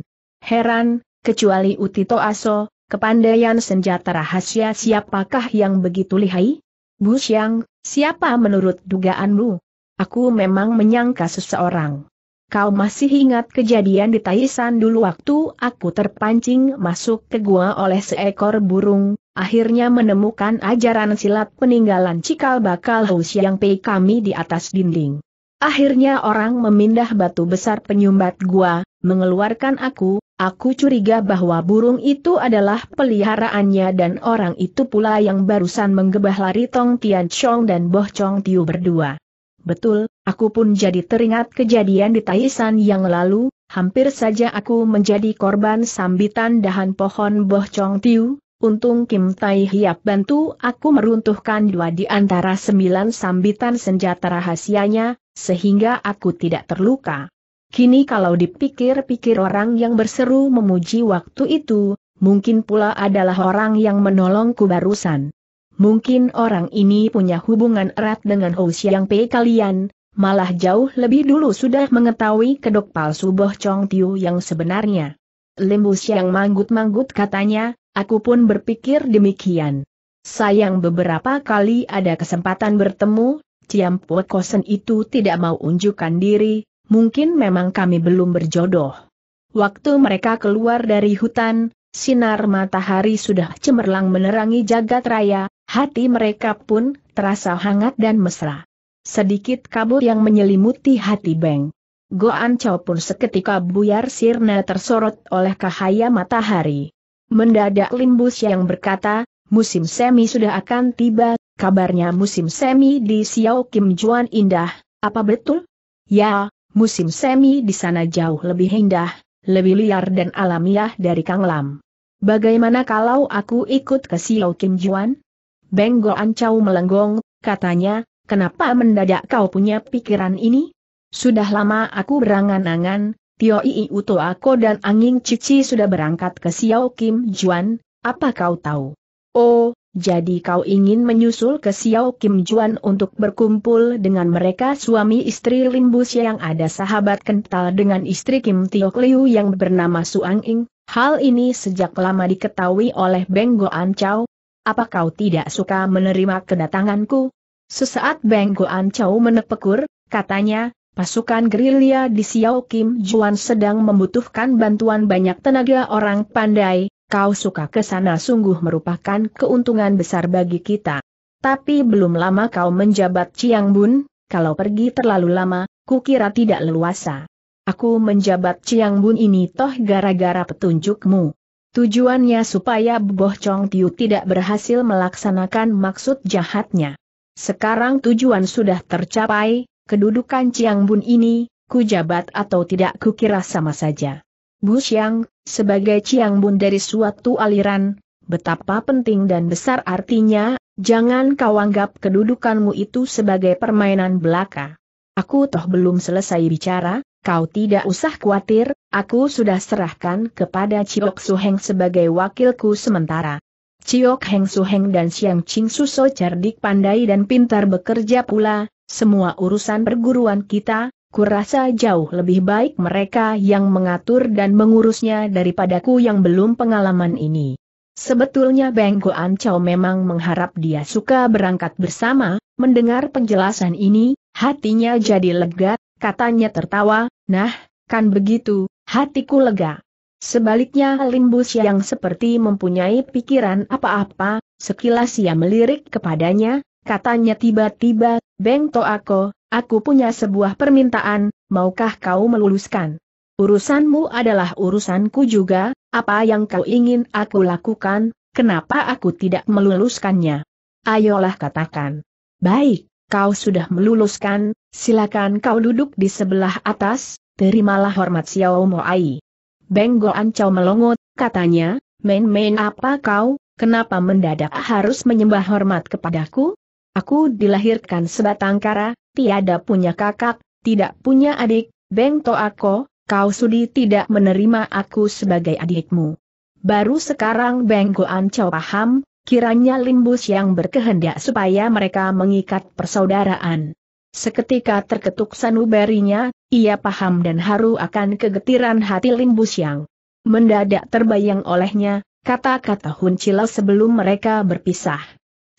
Heran, kecuali Utito Aso, kepandaian senjata rahasia siapakah yang begitu lihai? Bu Xiang, Siapa menurut dugaanmu? Aku memang menyangka seseorang. Kau masih ingat kejadian di Taisan dulu waktu aku terpancing masuk ke gua oleh seekor burung, akhirnya menemukan ajaran silat peninggalan cikal bakal Hou yang Pei kami di atas dinding. Akhirnya orang memindah batu besar penyumbat gua, mengeluarkan aku, Aku curiga bahwa burung itu adalah peliharaannya dan orang itu pula yang barusan menggebah lari Tong Tian Chong dan Boh Chong Tiu berdua. Betul, aku pun jadi teringat kejadian di Taisan yang lalu, hampir saja aku menjadi korban sambitan dahan pohon Boh Chong Tiu, untung Kim Tai Hiap bantu aku meruntuhkan dua di antara sembilan sambitan senjata rahasianya, sehingga aku tidak terluka. Kini kalau dipikir-pikir orang yang berseru memuji waktu itu, mungkin pula adalah orang yang menolongku barusan. Mungkin orang ini punya hubungan erat dengan Hou Xiang Pei kalian, malah jauh lebih dulu sudah mengetahui kedok palsu Boh Chong Tiu yang sebenarnya. Limbu yang manggut-manggut katanya, aku pun berpikir demikian. Sayang beberapa kali ada kesempatan bertemu, Ciam Kosen itu tidak mau unjukkan diri, mungkin memang kami belum berjodoh. Waktu mereka keluar dari hutan, sinar matahari sudah cemerlang menerangi jagat raya, hati mereka pun terasa hangat dan mesra. Sedikit kabut yang menyelimuti hati Beng. Goan Chow pun seketika buyar sirna tersorot oleh cahaya matahari. Mendadak Limbus yang berkata, musim semi sudah akan tiba, kabarnya musim semi di Xiao Kim Juan indah, apa betul? Ya, musim semi di sana jauh lebih indah, lebih liar dan alamiah dari Kang Lam. Bagaimana kalau aku ikut ke Siau Kim Juan? Beng Ancau melenggong, katanya, kenapa mendadak kau punya pikiran ini? Sudah lama aku berangan-angan, Tio Ii Uto aku dan Angin Cici sudah berangkat ke Siau Kim Juan, apa kau tahu? Oh, jadi kau ingin menyusul ke Xiao Kim Juan untuk berkumpul dengan mereka suami istri Limbus yang ada sahabat kental dengan istri Kim Tiok Liu yang bernama Suang Ing. Hal ini sejak lama diketahui oleh Beng Goan Chow. Apa kau tidak suka menerima kedatanganku? Sesaat Beng Goan Chow menepekur, katanya, Pasukan gerilya di Xiao Kim Juan sedang membutuhkan bantuan banyak tenaga orang pandai, kau suka ke sana sungguh merupakan keuntungan besar bagi kita. Tapi belum lama kau menjabat Ciang Bun, kalau pergi terlalu lama, kukira tidak leluasa. Aku menjabat Ciang Bun ini toh gara-gara petunjukmu. Tujuannya supaya Boh Chong Tiu tidak berhasil melaksanakan maksud jahatnya. Sekarang tujuan sudah tercapai, kedudukan Ciang Bun ini, kujabat atau tidak kukira sama saja. Bu Xiang, sebagai Chiang Bun dari suatu aliran, betapa penting dan besar artinya, jangan kau anggap kedudukanmu itu sebagai permainan belaka. Aku toh belum selesai bicara, kau tidak usah khawatir, aku sudah serahkan kepada Ciok Suheng sebagai wakilku sementara. Ciok Heng Suheng dan Siang Ching Suso cerdik pandai dan pintar bekerja pula, semua urusan perguruan kita, Kurasa jauh lebih baik mereka yang mengatur dan mengurusnya daripadaku yang belum pengalaman ini. Sebetulnya Beng Goan memang mengharap dia suka berangkat bersama, mendengar penjelasan ini, hatinya jadi lega, katanya tertawa, nah, kan begitu, hatiku lega. Sebaliknya Limbus yang seperti mempunyai pikiran apa-apa, sekilas ia melirik kepadanya, katanya tiba-tiba, Beng Toako, Aku punya sebuah permintaan, maukah kau meluluskan? Urusanmu adalah urusanku juga, apa yang kau ingin aku lakukan, kenapa aku tidak meluluskannya? Ayolah katakan. Baik, kau sudah meluluskan, silakan kau duduk di sebelah atas, terimalah hormat Xiao Moai. Benggo Ancau melongot, katanya, main-main apa kau, kenapa mendadak harus menyembah hormat kepadaku? Aku dilahirkan sebatang kara, tiada punya kakak, tidak punya adik, Beng aku, kau sudi tidak menerima aku sebagai adikmu. Baru sekarang Beng Goan Chow paham, kiranya limbus yang berkehendak supaya mereka mengikat persaudaraan. Seketika terketuk sanubarinya, ia paham dan haru akan kegetiran hati Limbus Yang. Mendadak terbayang olehnya, kata-kata Hun sebelum mereka berpisah.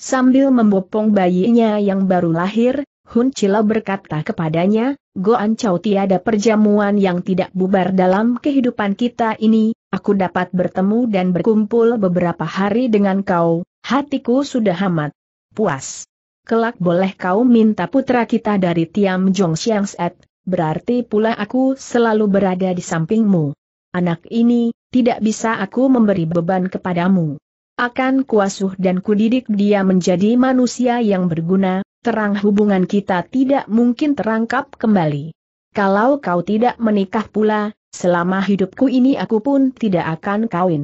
Sambil membopong bayinya yang baru lahir, Hun Chila berkata kepadanya, Goan Chow tiada perjamuan yang tidak bubar dalam kehidupan kita ini, aku dapat bertemu dan berkumpul beberapa hari dengan kau, hatiku sudah amat puas. Kelak boleh kau minta putra kita dari Tiam Jong Siang Set, berarti pula aku selalu berada di sampingmu. Anak ini, tidak bisa aku memberi beban kepadamu akan kuasuh dan kudidik dia menjadi manusia yang berguna, terang hubungan kita tidak mungkin terangkap kembali. Kalau kau tidak menikah pula, selama hidupku ini aku pun tidak akan kawin.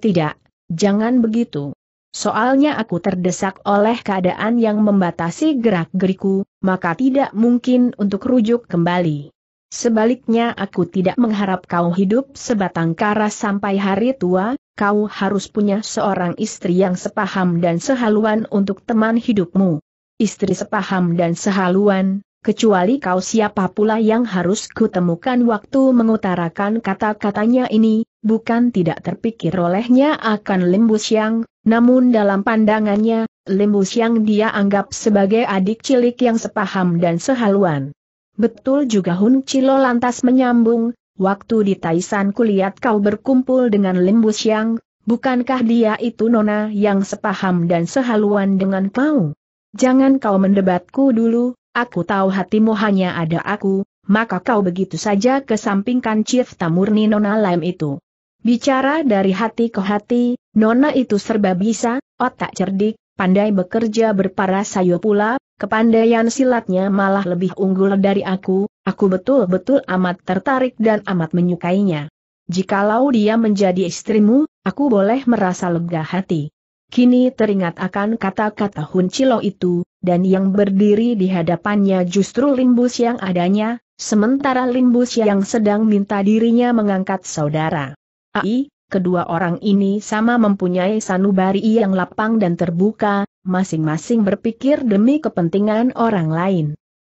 Tidak, jangan begitu. Soalnya aku terdesak oleh keadaan yang membatasi gerak-geriku, maka tidak mungkin untuk rujuk kembali. Sebaliknya aku tidak mengharap kau hidup sebatang kara sampai hari tua, kau harus punya seorang istri yang sepaham dan sehaluan untuk teman hidupmu. Istri sepaham dan sehaluan, kecuali kau siapa pula yang harus kutemukan waktu mengutarakan kata-katanya ini, bukan tidak terpikir olehnya akan lembus yang, namun dalam pandangannya, lembus yang dia anggap sebagai adik cilik yang sepaham dan sehaluan. Betul juga Hun Cilo lantas menyambung, Waktu di Taisan kulihat kau berkumpul dengan Limbu Siang, bukankah dia itu nona yang sepaham dan sehaluan dengan kau? Jangan kau mendebatku dulu, aku tahu hatimu hanya ada aku, maka kau begitu saja kesampingkan cipta murni nona lem itu. Bicara dari hati ke hati, nona itu serba bisa, otak cerdik, pandai bekerja sayo pula, kepandaian silatnya malah lebih unggul dari aku, Aku betul-betul amat tertarik dan amat menyukainya. Jikalau dia menjadi istrimu, aku boleh merasa lega hati. Kini teringat akan kata-kata Hun Chilo itu, dan yang berdiri di hadapannya justru limbus yang adanya, sementara limbus yang sedang minta dirinya mengangkat saudara. Ai, kedua orang ini sama mempunyai sanubari yang lapang dan terbuka, masing-masing berpikir demi kepentingan orang lain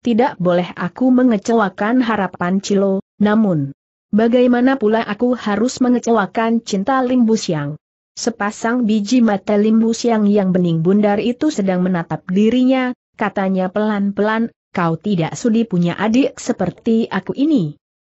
tidak boleh aku mengecewakan harapan Cilo, namun, bagaimana pula aku harus mengecewakan cinta Limbus yang. Sepasang biji mata Limbus Siang yang bening bundar itu sedang menatap dirinya, katanya pelan-pelan, kau tidak sudi punya adik seperti aku ini.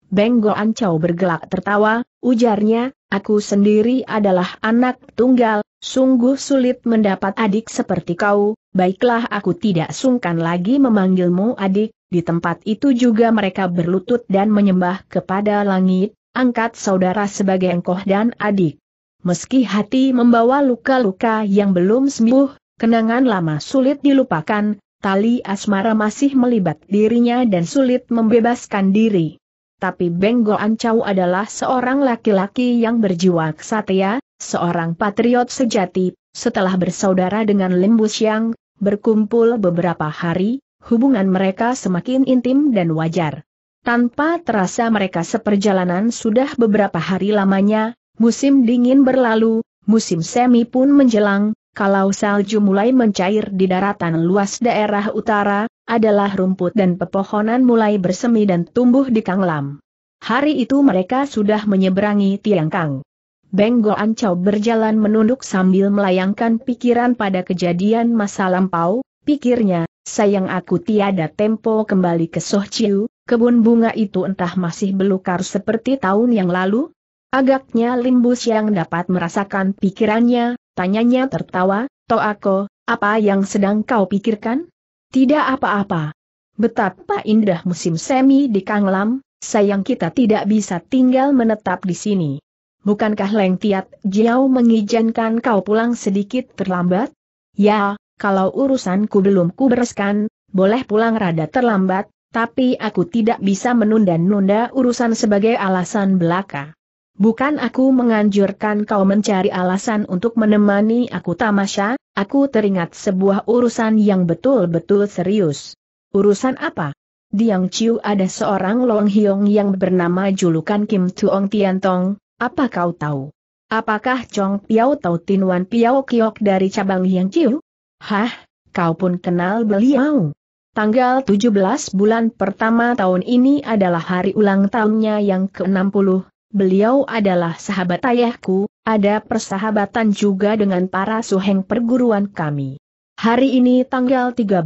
Beng ancau bergelak tertawa, ujarnya, aku sendiri adalah anak tunggal, sungguh sulit mendapat adik seperti kau, baiklah aku tidak sungkan lagi memanggilmu adik, di tempat itu juga mereka berlutut dan menyembah kepada langit, angkat saudara sebagai engkoh dan adik. Meski hati membawa luka-luka yang belum sembuh, kenangan lama sulit dilupakan, tali asmara masih melibat dirinya dan sulit membebaskan diri tapi Benggo Ancau adalah seorang laki-laki yang berjiwa kesatria, seorang patriot sejati, setelah bersaudara dengan Lembus Siang, berkumpul beberapa hari, hubungan mereka semakin intim dan wajar. Tanpa terasa mereka seperjalanan sudah beberapa hari lamanya, musim dingin berlalu, musim semi pun menjelang, kalau salju mulai mencair di daratan luas daerah utara, adalah rumput dan pepohonan mulai bersemi dan tumbuh di Kanglam. Hari itu mereka sudah menyeberangi Tiang Kang. Beng Goancau berjalan menunduk sambil melayangkan pikiran pada kejadian masa lampau, pikirnya, sayang aku tiada tempo kembali ke Sohciu, kebun bunga itu entah masih belukar seperti tahun yang lalu? Agaknya Limbus yang dapat merasakan pikirannya, tanyanya tertawa, Toako, apa yang sedang kau pikirkan? Tidak apa-apa. Betapa indah musim semi di Kanglam, sayang kita tidak bisa tinggal menetap di sini. Bukankah Leng Tiat Jiao mengizinkan kau pulang sedikit terlambat? Ya, kalau urusanku belum kubereskan, boleh pulang rada terlambat, tapi aku tidak bisa menunda-nunda urusan sebagai alasan belaka. Bukan aku menganjurkan kau mencari alasan untuk menemani aku tamasya, aku teringat sebuah urusan yang betul-betul serius. Urusan apa? Di Yang Chiu ada seorang Long Hiong yang bernama julukan Kim Tuong Tong. apa kau tahu? Apakah Chong Piao Tau Tin Wan Piao Kiok dari cabang Yang Chiu? Hah, kau pun kenal beliau. Tanggal 17 bulan pertama tahun ini adalah hari ulang tahunnya yang ke-60, Beliau adalah sahabat ayahku, ada persahabatan juga dengan para suheng perguruan kami. Hari ini tanggal 13,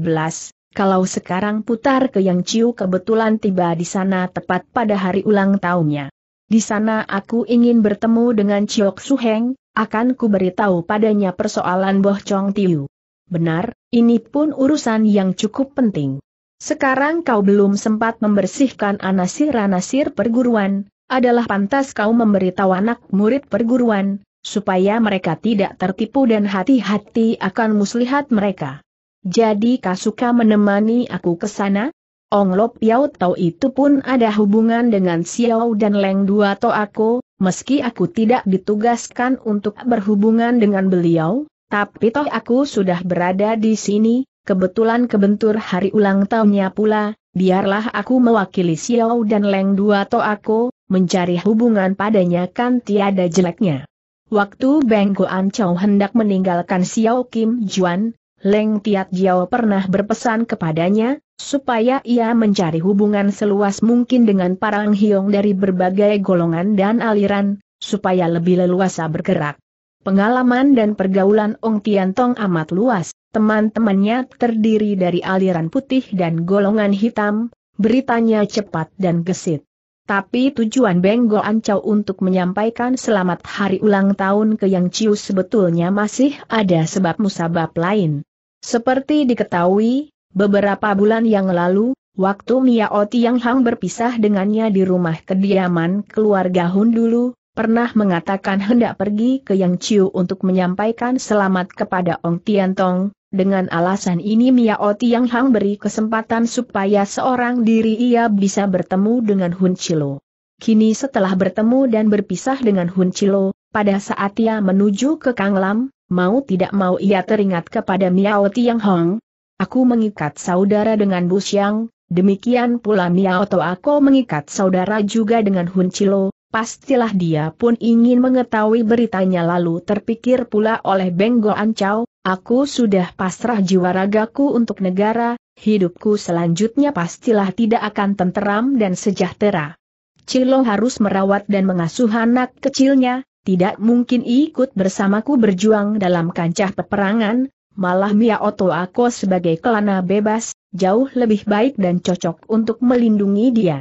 kalau sekarang putar ke Yang Ciu kebetulan tiba di sana tepat pada hari ulang tahunnya. Di sana aku ingin bertemu dengan Ciok Suheng, akan ku beritahu padanya persoalan Boh Chong Tiu. Benar, ini pun urusan yang cukup penting. Sekarang kau belum sempat membersihkan anasir-anasir perguruan, adalah pantas kau memberitahu anak murid perguruan, supaya mereka tidak tertipu dan hati-hati akan muslihat mereka. Jadi kau suka menemani aku ke sana? Ong Lop yau Tau itu pun ada hubungan dengan Xiao dan Leng Dua To aku, meski aku tidak ditugaskan untuk berhubungan dengan beliau, tapi toh aku sudah berada di sini, kebetulan kebentur hari ulang tahunnya pula, biarlah aku mewakili Xiao dan Leng Dua aku mencari hubungan padanya kan tiada jeleknya. Waktu Beng Goan Chow hendak meninggalkan Xiao Kim Juan, Leng Tiat Jiao pernah berpesan kepadanya, supaya ia mencari hubungan seluas mungkin dengan para Hiong dari berbagai golongan dan aliran, supaya lebih leluasa bergerak. Pengalaman dan pergaulan Ong Tong amat luas, Teman-temannya terdiri dari aliran putih dan golongan hitam, beritanya cepat dan gesit. Tapi tujuan Benggo Ancau untuk menyampaikan selamat hari ulang tahun ke Yang Ciu sebetulnya masih ada sebab-musabab lain. Seperti diketahui, beberapa bulan yang lalu, waktu Miao yang Hang berpisah dengannya di rumah kediaman keluarga Hun dulu, pernah mengatakan hendak pergi ke Yang Ciu untuk menyampaikan selamat kepada Ong Tiantong, dengan alasan ini Miao Tiang Hang beri kesempatan supaya seorang diri ia bisa bertemu dengan Hun Chilo. Kini setelah bertemu dan berpisah dengan Hun Chilo, pada saat ia menuju ke Kang Lam, mau tidak mau ia teringat kepada Miao Tiang Hang. Aku mengikat saudara dengan Bu Xiang, demikian pula Miao Toako aku mengikat saudara juga dengan Hun Chilo, Pastilah dia pun ingin mengetahui beritanya lalu terpikir pula oleh Benggo Ancau, aku sudah pasrah jiwa ragaku untuk negara, hidupku selanjutnya pastilah tidak akan tenteram dan sejahtera. Cilo harus merawat dan mengasuh anak kecilnya, tidak mungkin ikut bersamaku berjuang dalam kancah peperangan, malah Mia Oto aku sebagai kelana bebas, jauh lebih baik dan cocok untuk melindungi dia.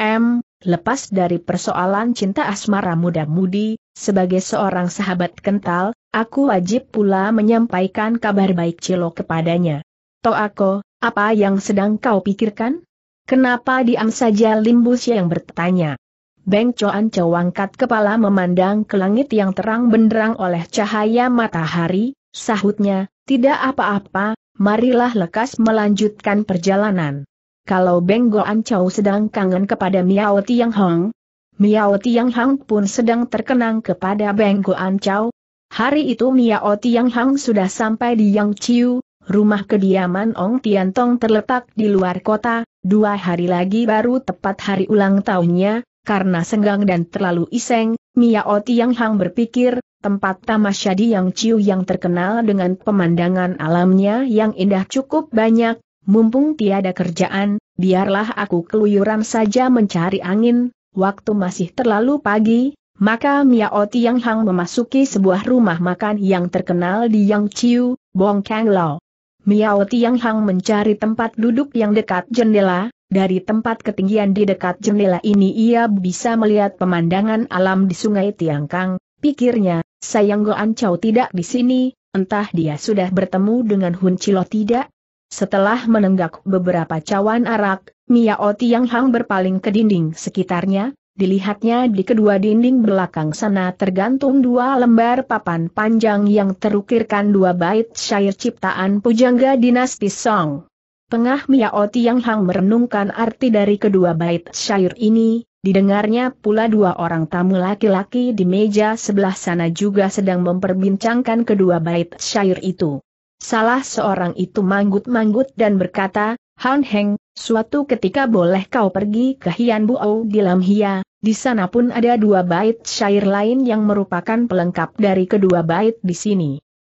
M lepas dari persoalan cinta asmara muda-mudi, sebagai seorang sahabat kental, aku wajib pula menyampaikan kabar baik Cilo kepadanya. Toako, apa yang sedang kau pikirkan? Kenapa diam saja Limbus yang bertanya? Beng Coan cowangkat kepala memandang ke langit yang terang benderang oleh cahaya matahari, sahutnya, tidak apa-apa, marilah lekas melanjutkan perjalanan kalau Beng Ancau sedang kangen kepada Miao Tiang Hong, Miao Tiang Hong pun sedang terkenang kepada Beng Ancau. Hari itu Miao Tiang Hong sudah sampai di Yang Chiu, rumah kediaman Ong Tian Tong terletak di luar kota, dua hari lagi baru tepat hari ulang tahunnya, karena senggang dan terlalu iseng, Miao Tiang Hang berpikir, tempat tamasya di Yang Chiu yang terkenal dengan pemandangan alamnya yang indah cukup banyak, mumpung tiada kerjaan, biarlah aku keluyuran saja mencari angin, waktu masih terlalu pagi, maka Miao Tiang Hang memasuki sebuah rumah makan yang terkenal di Yang Chiu, Bong Kang Lao. Miao Tiang Hang mencari tempat duduk yang dekat jendela, dari tempat ketinggian di dekat jendela ini ia bisa melihat pemandangan alam di sungai Tiangkang, pikirnya, sayang Goan Chow tidak di sini, entah dia sudah bertemu dengan Hun Chilo tidak, setelah menenggak beberapa cawan arak, Miao Tiang Hang berpaling ke dinding sekitarnya, dilihatnya di kedua dinding belakang sana tergantung dua lembar papan panjang yang terukirkan dua bait syair ciptaan pujangga dinasti Song. Pengah Miao Tiang Hang merenungkan arti dari kedua bait syair ini, didengarnya pula dua orang tamu laki-laki di meja sebelah sana juga sedang memperbincangkan kedua bait syair itu. Salah seorang itu manggut-manggut dan berkata, Han Heng, suatu ketika boleh kau pergi ke Hian Au di Lam Hia, di sana pun ada dua bait syair lain yang merupakan pelengkap dari kedua bait di sini.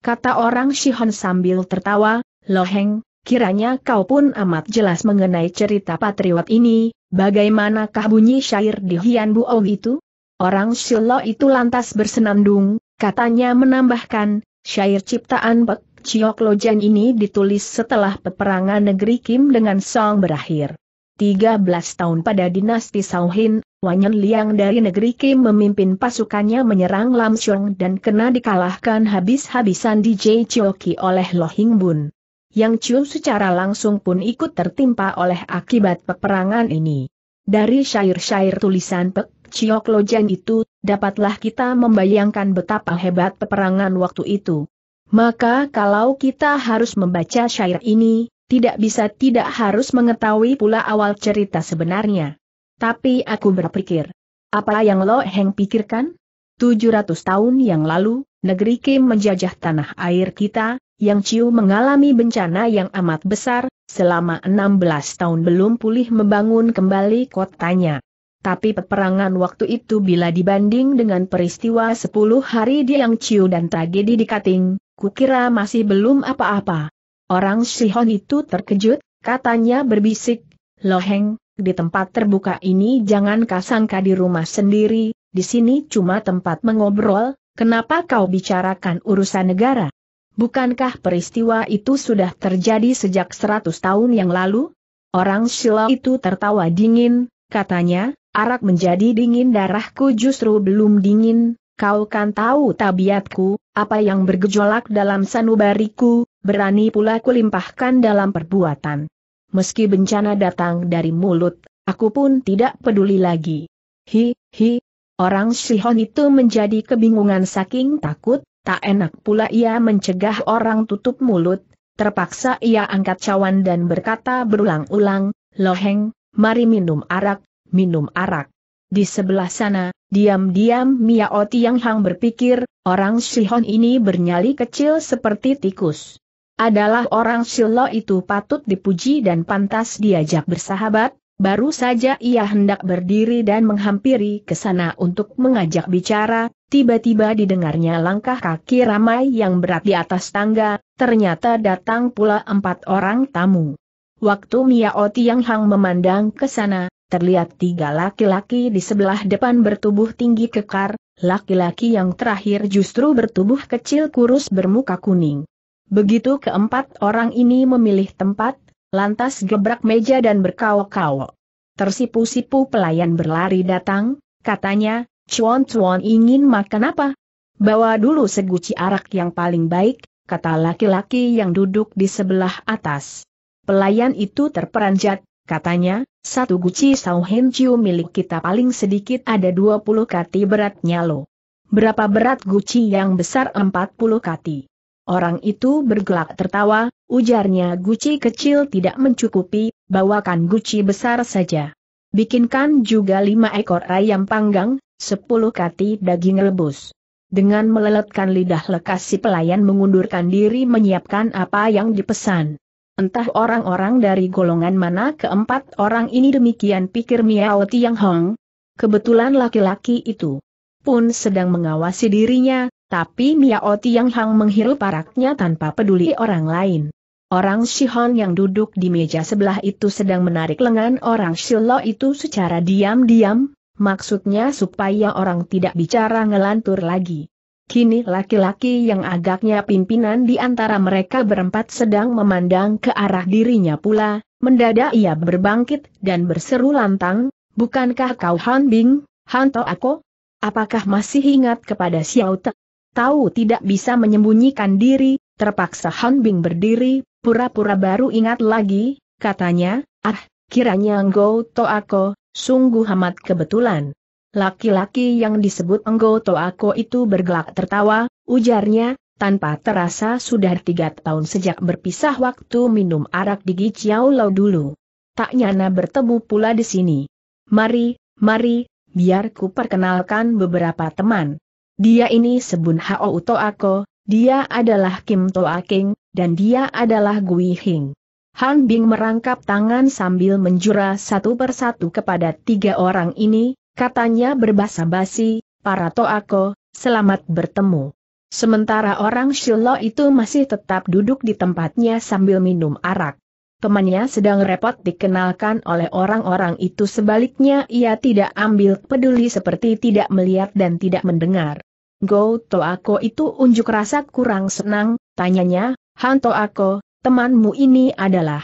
Kata orang Shihon sambil tertawa, Lo Heng, kiranya kau pun amat jelas mengenai cerita patriot ini, bagaimanakah bunyi syair di Hian Au itu? Orang Shiloh itu lantas bersenandung, katanya menambahkan, syair ciptaan Pek Chiok Lojan ini ditulis setelah peperangan negeri Kim dengan Song berakhir. 13 tahun pada dinasti Sauhin, Wanyan Liang dari negeri Kim memimpin pasukannya menyerang Lam Xiong dan kena dikalahkan habis-habisan di Chioki oleh Lo Hingbun. Yang Chiu secara langsung pun ikut tertimpa oleh akibat peperangan ini. Dari syair-syair tulisan Pek Chiok Lojan itu, dapatlah kita membayangkan betapa hebat peperangan waktu itu. Maka kalau kita harus membaca syair ini, tidak bisa tidak harus mengetahui pula awal cerita sebenarnya. Tapi aku berpikir, apa yang Lo Heng pikirkan? 700 tahun yang lalu, negeri Kim menjajah tanah air kita, yang Ciu mengalami bencana yang amat besar, selama 16 tahun belum pulih membangun kembali kotanya. Tapi peperangan waktu itu bila dibanding dengan peristiwa 10 hari di Yang Chiu dan tragedi di Kating, kukira masih belum apa-apa. Orang Shihon itu terkejut, katanya berbisik, Loheng, di tempat terbuka ini jangan kasangka di rumah sendiri, di sini cuma tempat mengobrol, kenapa kau bicarakan urusan negara? Bukankah peristiwa itu sudah terjadi sejak 100 tahun yang lalu? Orang Shila itu tertawa dingin, katanya, Arak menjadi dingin darahku justru belum dingin, kau kan tahu tabiatku, apa yang bergejolak dalam sanubariku, berani pula kulimpahkan dalam perbuatan. Meski bencana datang dari mulut, aku pun tidak peduli lagi. Hi, hi, orang Sihon itu menjadi kebingungan saking takut, tak enak pula ia mencegah orang tutup mulut, terpaksa ia angkat cawan dan berkata berulang-ulang, Loheng, mari minum arak, minum arak. Di sebelah sana, diam-diam Miao Tiang Hang berpikir, orang Shihon ini bernyali kecil seperti tikus. Adalah orang Shilo itu patut dipuji dan pantas diajak bersahabat, baru saja ia hendak berdiri dan menghampiri ke sana untuk mengajak bicara, tiba-tiba didengarnya langkah kaki ramai yang berat di atas tangga, ternyata datang pula empat orang tamu. Waktu Miao Tiang Hang memandang ke sana, terlihat tiga laki-laki di sebelah depan bertubuh tinggi kekar, laki-laki yang terakhir justru bertubuh kecil kurus bermuka kuning. Begitu keempat orang ini memilih tempat, lantas gebrak meja dan berkawok-kawok. Tersipu-sipu pelayan berlari datang, katanya, Cuan Cuan ingin makan apa? Bawa dulu seguci arak yang paling baik, kata laki-laki yang duduk di sebelah atas. Pelayan itu terperanjat, Katanya, satu guci Sao Henchiu milik kita paling sedikit ada 20 kati beratnya lo. Berapa berat guci yang besar 40 kati? Orang itu bergelak tertawa, ujarnya guci kecil tidak mencukupi, bawakan guci besar saja. Bikinkan juga lima ekor ayam panggang, sepuluh kati daging rebus. Dengan meleletkan lidah lekas si pelayan mengundurkan diri menyiapkan apa yang dipesan. Entah orang-orang dari golongan mana keempat orang ini demikian pikir Miao Tiang Hong. Kebetulan laki-laki itu pun sedang mengawasi dirinya, tapi Miao Tiang Hong menghirup paraknya tanpa peduli orang lain. Orang Shihon yang duduk di meja sebelah itu sedang menarik lengan orang Shiloh itu secara diam-diam, maksudnya supaya orang tidak bicara ngelantur lagi. Kini laki-laki yang agaknya pimpinan di antara mereka berempat sedang memandang ke arah dirinya pula, mendadak ia berbangkit dan berseru lantang, Bukankah kau Han Bing, Han To Ako? Apakah masih ingat kepada Xiao Te? Tahu tidak bisa menyembunyikan diri, terpaksa Han Bing berdiri, pura-pura baru ingat lagi, katanya, ah, kiranya engkau To Ako, sungguh amat kebetulan. Laki-laki yang disebut Enggoto Ako itu bergelak tertawa, ujarnya, tanpa terasa sudah tiga tahun sejak berpisah waktu minum arak di Giciau Lau dulu. Tak nyana bertemu pula di sini. Mari, mari, biar ku perkenalkan beberapa teman. Dia ini Sebun Hao Toako, Ako, dia adalah Kim Toaking, dan dia adalah Gui Hing. Han Bing merangkap tangan sambil menjura satu persatu kepada tiga orang ini, Katanya berbahasa basi, para toako, selamat bertemu. Sementara orang Shilo itu masih tetap duduk di tempatnya sambil minum arak. Temannya sedang repot dikenalkan oleh orang-orang itu sebaliknya ia tidak ambil peduli seperti tidak melihat dan tidak mendengar. Go Toako itu unjuk rasa kurang senang, tanyanya, Han Toako, temanmu ini adalah.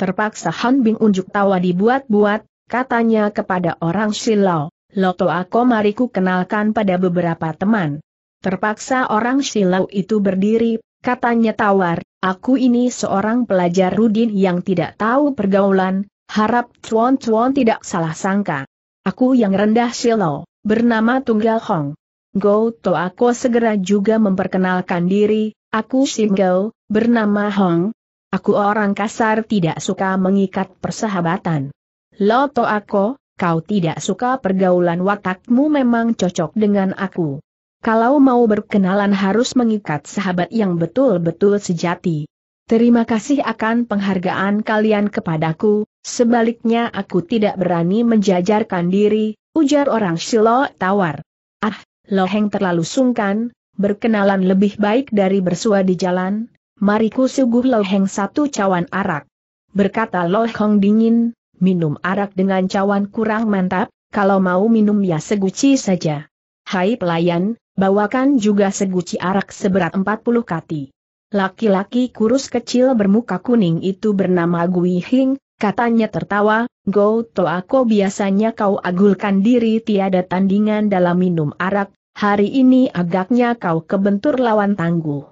Terpaksa Han Bing unjuk tawa dibuat-buat, katanya kepada orang Silau, Loto aku mariku kenalkan pada beberapa teman. Terpaksa orang Silau itu berdiri, katanya tawar, aku ini seorang pelajar Rudin yang tidak tahu pergaulan, harap cuan-cuan tidak salah sangka. Aku yang rendah Silau, bernama Tunggal Hong. Go To aku segera juga memperkenalkan diri, aku single, bernama Hong. Aku orang kasar tidak suka mengikat persahabatan. Loto aku, kau tidak suka pergaulan watakmu memang cocok dengan aku. Kalau mau berkenalan harus mengikat sahabat yang betul-betul sejati. Terima kasih akan penghargaan kalian kepadaku, sebaliknya aku tidak berani menjajarkan diri, ujar orang Shilo tawar. Ah, heng terlalu sungkan, berkenalan lebih baik dari bersua di jalan, mariku suguh heng satu cawan arak. Berkata Loheng dingin, minum arak dengan cawan kurang mantap, kalau mau minum ya seguci saja. Hai pelayan, bawakan juga seguci arak seberat 40 kati. Laki-laki kurus kecil bermuka kuning itu bernama Gui Hing, katanya tertawa, Go to aku biasanya kau agulkan diri tiada tandingan dalam minum arak, hari ini agaknya kau kebentur lawan tangguh.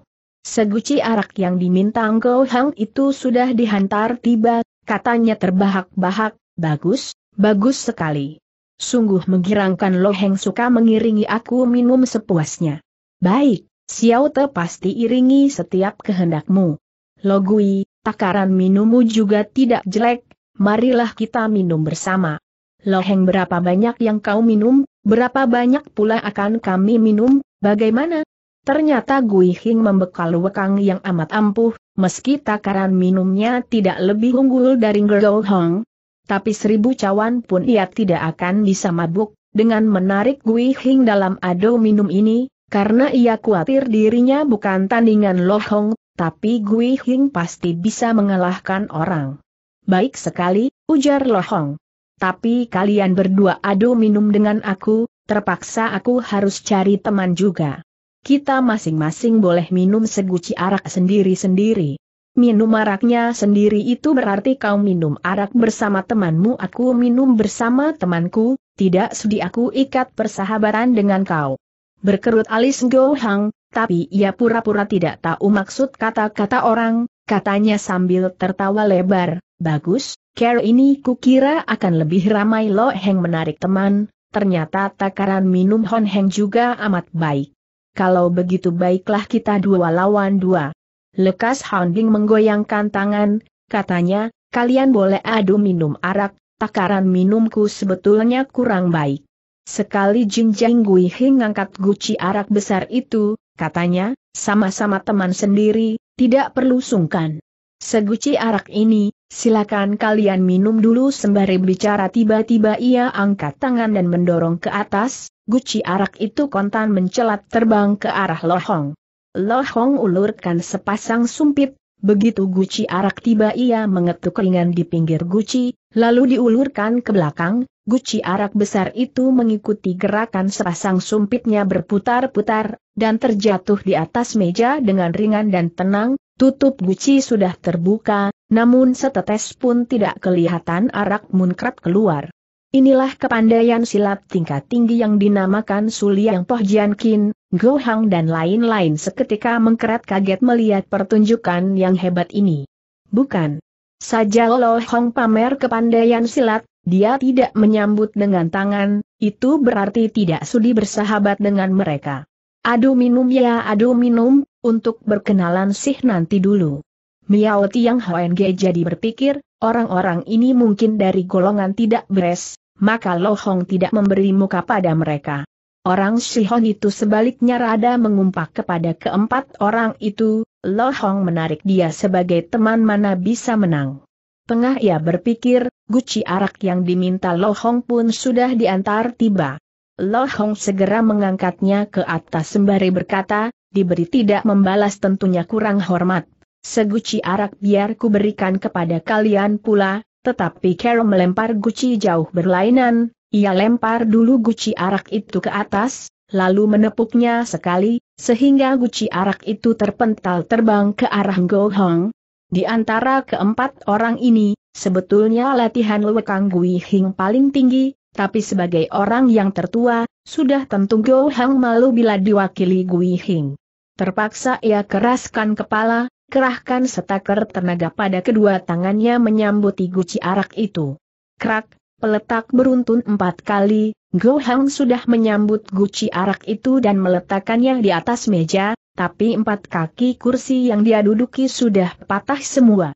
Seguci arak yang diminta Go Hang itu sudah dihantar tiba, Katanya terbahak-bahak, bagus, bagus sekali. Sungguh menggirangkan Lo Heng suka mengiringi aku minum sepuasnya. Baik, Xiao Te pasti iringi setiap kehendakmu. Logui, takaran minummu juga tidak jelek, marilah kita minum bersama. Loheng berapa banyak yang kau minum, berapa banyak pula akan kami minum, bagaimana? Ternyata Gui Hing membekal wekang yang amat ampuh, meski takaran minumnya tidak lebih unggul dari Ngerou Hong, tapi seribu cawan pun ia tidak akan bisa mabuk, dengan menarik Gui Hing dalam ado minum ini, karena ia khawatir dirinya bukan tandingan Lo Hong, tapi Gui Hing pasti bisa mengalahkan orang. Baik sekali, ujar Lo Hong. Tapi kalian berdua adu minum dengan aku, terpaksa aku harus cari teman juga kita masing-masing boleh minum seguci arak sendiri-sendiri. Minum araknya sendiri itu berarti kau minum arak bersama temanmu aku minum bersama temanku, tidak sudi aku ikat persahabatan dengan kau. Berkerut alis Go Hang, tapi ia pura-pura tidak tahu maksud kata-kata orang, katanya sambil tertawa lebar, bagus, care ini kukira akan lebih ramai Lo Heng menarik teman, ternyata takaran minum Hon Heng juga amat baik kalau begitu baiklah kita dua lawan dua. Lekas Hounding menggoyangkan tangan, katanya, kalian boleh adu minum arak, takaran minumku sebetulnya kurang baik. Sekali Jin Jeng Gui Hing angkat guci arak besar itu, katanya, sama-sama teman sendiri, tidak perlu sungkan. Seguci arak ini, Silakan kalian minum dulu sembari bicara tiba-tiba ia angkat tangan dan mendorong ke atas, guci arak itu kontan mencelat terbang ke arah lohong. Lohong ulurkan sepasang sumpit, begitu guci arak tiba ia mengetuk ringan di pinggir guci, lalu diulurkan ke belakang, guci arak besar itu mengikuti gerakan sepasang sumpitnya berputar-putar, dan terjatuh di atas meja dengan ringan dan tenang, tutup guci sudah terbuka, namun setetes pun tidak kelihatan arak munkrat keluar. Inilah kepandaian silat tingkat tinggi yang dinamakan Suliang Poh Jian Kin, Gohang dan lain-lain seketika mengkerat kaget melihat pertunjukan yang hebat ini. Bukan saja Lo Hong pamer kepandaian silat, dia tidak menyambut dengan tangan, itu berarti tidak sudi bersahabat dengan mereka. Aduh minum ya aduh minum, untuk berkenalan sih nanti dulu. Miao Tiang HNG jadi berpikir, orang-orang ini mungkin dari golongan tidak beres, maka Lo Hong tidak memberi muka pada mereka. Orang Hong itu sebaliknya rada mengumpak kepada keempat orang itu, Lo Hong menarik dia sebagai teman mana bisa menang. Tengah ia berpikir, guci arak yang diminta Lo Hong pun sudah diantar tiba. Lo Hong segera mengangkatnya ke atas sembari berkata, diberi tidak membalas tentunya kurang hormat. Seguci arak biar ku berikan kepada kalian pula, tetapi Carol melempar guci jauh berlainan, ia lempar dulu guci arak itu ke atas, lalu menepuknya sekali, sehingga guci arak itu terpental terbang ke arah Go Hong, di antara keempat orang ini, sebetulnya latihan Lekang Gui Hing paling tinggi, tapi sebagai orang yang tertua, sudah tentu Go Hang malu bila diwakili Gui Hing. Terpaksa ia keraskan kepala, kerahkan setaker tenaga pada kedua tangannya menyambuti guci arak itu. Krak, peletak beruntun empat kali, Go Hang sudah menyambut guci arak itu dan meletakkannya di atas meja, tapi empat kaki kursi yang dia duduki sudah patah semua.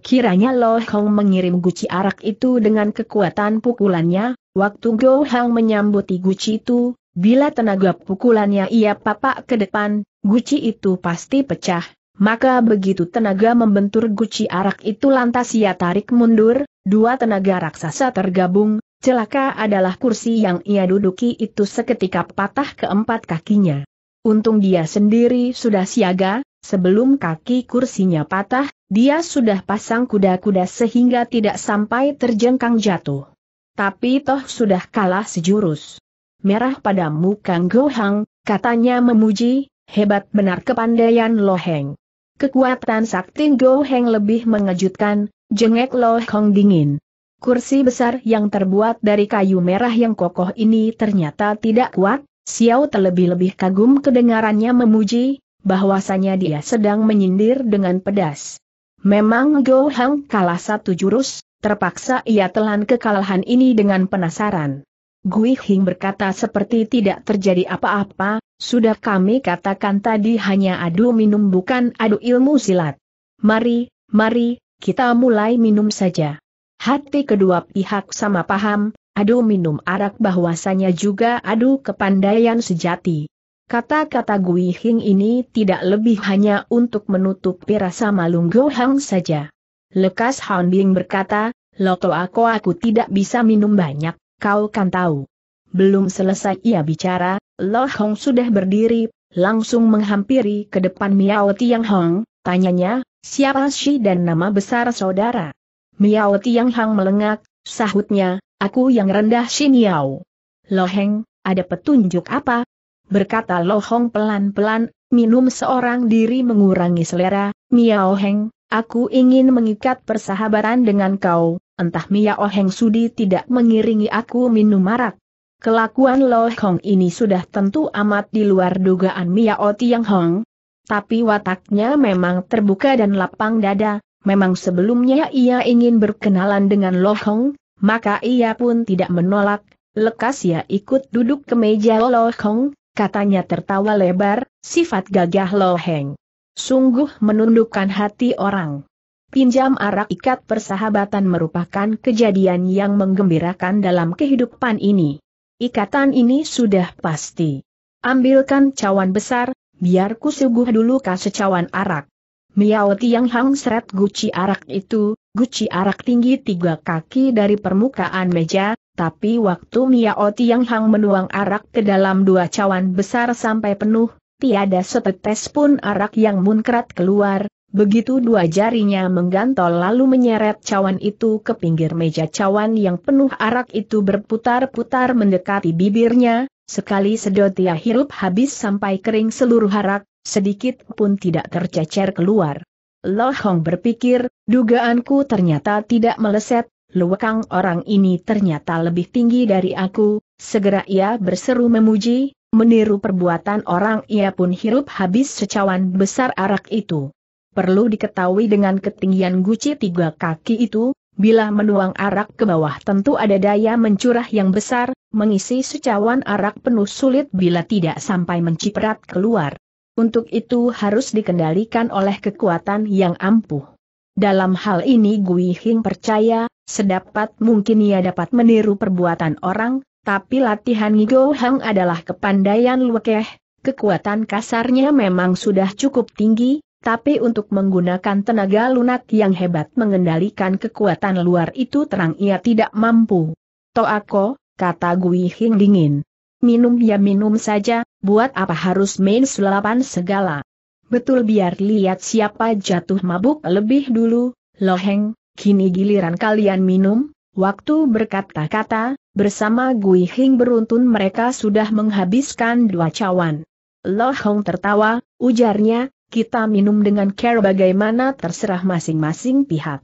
Kiranya Lo Hong mengirim guci arak itu dengan kekuatan pukulannya, waktu Go Hong menyambuti guci itu, bila tenaga pukulannya ia papak ke depan, guci itu pasti pecah, maka begitu tenaga membentur guci arak itu lantas ia tarik mundur, dua tenaga raksasa tergabung, celaka adalah kursi yang ia duduki itu seketika patah keempat kakinya. Untung dia sendiri sudah siaga, sebelum kaki kursinya patah, dia sudah pasang kuda-kuda sehingga tidak sampai terjengkang jatuh. Tapi toh sudah kalah sejurus. Merah pada muka Gohang, katanya memuji, hebat benar kepandaian Loheng. Kekuatan sakti Goheng lebih mengejutkan, jengek Loheng dingin. Kursi besar yang terbuat dari kayu merah yang kokoh ini ternyata tidak kuat, Xiao terlebih-lebih kagum kedengarannya memuji, bahwasanya dia sedang menyindir dengan pedas. Memang Go Hang kalah satu jurus, terpaksa ia telan kekalahan ini dengan penasaran. Gui Hing berkata seperti tidak terjadi apa-apa, sudah kami katakan tadi hanya adu minum bukan adu ilmu silat. Mari, mari, kita mulai minum saja. Hati kedua pihak sama paham, adu minum arak bahwasanya juga adu kepandaian sejati. Kata-kata Gui Hing ini tidak lebih hanya untuk menutupi rasa malu Gohang saja. Lekas Han Bing berkata, Loto aku aku tidak bisa minum banyak, kau kan tahu. Belum selesai ia bicara, Lo Hong sudah berdiri, langsung menghampiri ke depan Miao Tiang Hong, tanyanya, siapa si dan nama besar saudara? Miao Tiang Hong melengak, sahutnya, Aku yang rendah Xiniao. Loheng, ada petunjuk apa? Berkata Lohong pelan-pelan, minum seorang diri mengurangi selera, Miao Heng, aku ingin mengikat persahabatan dengan kau, entah Miao Heng sudi tidak mengiringi aku minum marak. Kelakuan Lohong ini sudah tentu amat di luar dugaan Miao hong, Tapi wataknya memang terbuka dan lapang dada, memang sebelumnya ia ingin berkenalan dengan Lohong, maka ia pun tidak menolak, lekas ia ikut duduk ke meja Lo Hong, katanya tertawa lebar, sifat gagah Lo Heng. Sungguh menundukkan hati orang. Pinjam arak ikat persahabatan merupakan kejadian yang menggembirakan dalam kehidupan ini. Ikatan ini sudah pasti. Ambilkan cawan besar, biar ku suguh dulu cawan arak. Miao Tiang Hang seret Guci arak itu, guci arak tinggi tiga kaki dari permukaan meja, tapi waktu Miao Tiang Hang menuang arak ke dalam dua cawan besar sampai penuh, tiada setetes pun arak yang munkrat keluar, begitu dua jarinya menggantol lalu menyeret cawan itu ke pinggir meja cawan yang penuh arak itu berputar-putar mendekati bibirnya, sekali sedot ia hirup habis sampai kering seluruh arak, sedikit pun tidak tercecer keluar. Lo Hong berpikir, dugaanku ternyata tidak meleset, luwekang orang ini ternyata lebih tinggi dari aku, segera ia berseru memuji, meniru perbuatan orang ia pun hirup habis secawan besar arak itu. Perlu diketahui dengan ketinggian guci tiga kaki itu, bila menuang arak ke bawah tentu ada daya mencurah yang besar, mengisi secawan arak penuh sulit bila tidak sampai menciprat keluar untuk itu harus dikendalikan oleh kekuatan yang ampuh. Dalam hal ini Gui Hing percaya, sedapat mungkin ia dapat meniru perbuatan orang, tapi latihan Ngigo Hang adalah kepandaian Luekeh, kekuatan kasarnya memang sudah cukup tinggi, tapi untuk menggunakan tenaga lunak yang hebat mengendalikan kekuatan luar itu terang ia tidak mampu. Toako, kata Gui Hing dingin. Minum ya minum saja, buat apa harus main sulapan segala. Betul biar lihat siapa jatuh mabuk lebih dulu, loheng, kini giliran kalian minum, waktu berkata-kata, bersama Gui Hing beruntun mereka sudah menghabiskan dua cawan. Loheng tertawa, ujarnya, kita minum dengan care bagaimana terserah masing-masing pihak.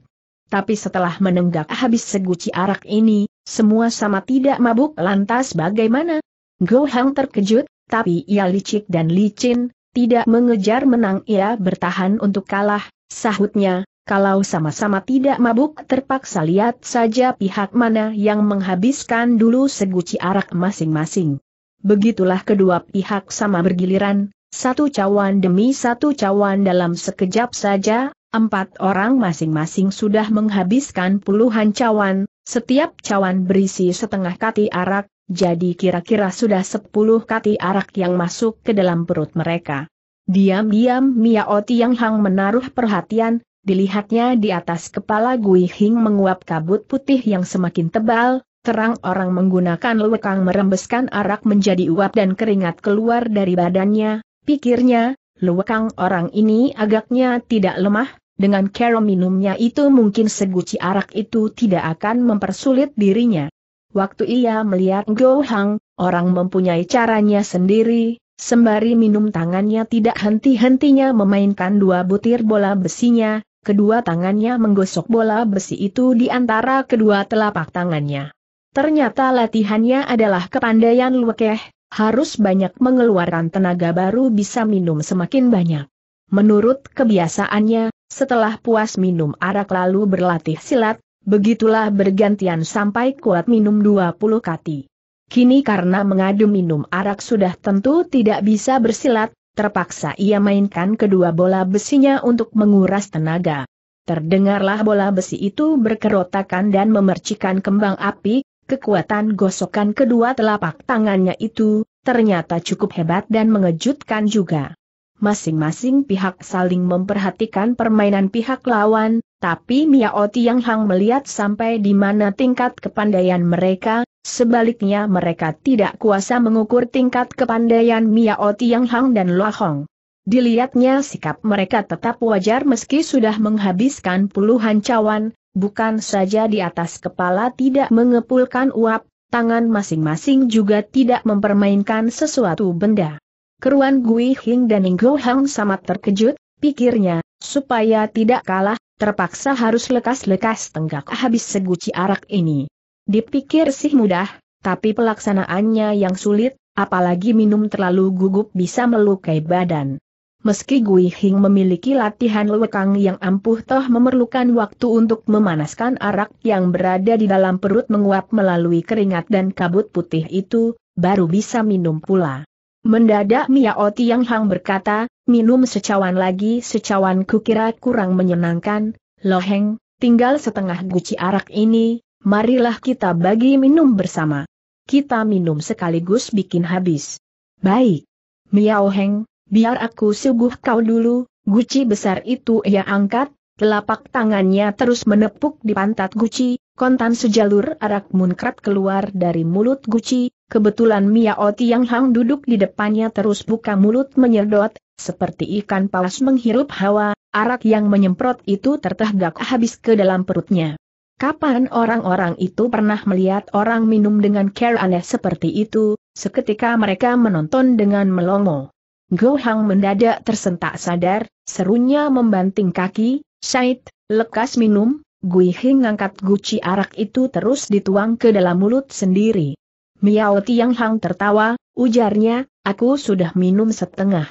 Tapi setelah menenggak habis seguci arak ini, semua sama tidak mabuk lantas bagaimana? Go terkejut, tapi ia licik dan licin, tidak mengejar menang ia bertahan untuk kalah, sahutnya, kalau sama-sama tidak mabuk terpaksa lihat saja pihak mana yang menghabiskan dulu seguci arak masing-masing. Begitulah kedua pihak sama bergiliran, satu cawan demi satu cawan dalam sekejap saja, empat orang masing-masing sudah menghabiskan puluhan cawan, setiap cawan berisi setengah kati arak, jadi kira-kira sudah sepuluh kati arak yang masuk ke dalam perut mereka. Diam-diam Miao Tiang Hang menaruh perhatian, dilihatnya di atas kepala Gui Hing menguap kabut putih yang semakin tebal, terang orang menggunakan lewekang merembeskan arak menjadi uap dan keringat keluar dari badannya, pikirnya, lewekang orang ini agaknya tidak lemah, dengan cara minumnya itu mungkin seguci arak itu tidak akan mempersulit dirinya. Waktu ia melihat Go Hang, orang mempunyai caranya sendiri, sembari minum tangannya tidak henti-hentinya memainkan dua butir bola besinya, kedua tangannya menggosok bola besi itu di antara kedua telapak tangannya. Ternyata latihannya adalah kepandaian luwekeh, harus banyak mengeluarkan tenaga baru bisa minum semakin banyak. Menurut kebiasaannya, setelah puas minum arak lalu berlatih silat, Begitulah bergantian sampai kuat minum 20 kati. Kini karena mengadu minum arak sudah tentu tidak bisa bersilat, terpaksa ia mainkan kedua bola besinya untuk menguras tenaga. Terdengarlah bola besi itu berkerotakan dan memercikan kembang api, kekuatan gosokan kedua telapak tangannya itu, ternyata cukup hebat dan mengejutkan juga masing-masing pihak saling memperhatikan permainan pihak lawan, tapi Miao Tiang Hang melihat sampai di mana tingkat kepandaian mereka, sebaliknya mereka tidak kuasa mengukur tingkat kepandaian Miao Tiang Hang dan Lo Hong. Dilihatnya sikap mereka tetap wajar meski sudah menghabiskan puluhan cawan, bukan saja di atas kepala tidak mengepulkan uap, tangan masing-masing juga tidak mempermainkan sesuatu benda. Keruan Gui Hing dan Inggo Hang sama terkejut, pikirnya, supaya tidak kalah, terpaksa harus lekas-lekas tenggak habis seguci arak ini. Dipikir sih mudah, tapi pelaksanaannya yang sulit, apalagi minum terlalu gugup bisa melukai badan. Meski Gui Hing memiliki latihan lewekang yang ampuh toh memerlukan waktu untuk memanaskan arak yang berada di dalam perut menguap melalui keringat dan kabut putih itu, baru bisa minum pula. Mendadak Miao Yang Hang berkata, minum secawan lagi secawan kukira kurang menyenangkan, loheng, tinggal setengah guci arak ini, marilah kita bagi minum bersama. Kita minum sekaligus bikin habis. Baik. Miao Heng, biar aku suguh kau dulu, guci besar itu ia angkat, Telapak tangannya terus menepuk di pantat Guci, kontan sejalur arak munkrat keluar dari mulut Guci, kebetulan Miao Tiang Hang duduk di depannya terus buka mulut menyedot, seperti ikan paus menghirup hawa, arak yang menyemprot itu tertegak habis ke dalam perutnya. Kapan orang-orang itu pernah melihat orang minum dengan care aneh seperti itu, seketika mereka menonton dengan melongo. Gouhang mendadak tersentak sadar, serunya membanting kaki, Said, lekas minum, Gui Hing angkat guci arak itu terus dituang ke dalam mulut sendiri. Miao Tiang Hang tertawa, ujarnya, aku sudah minum setengah.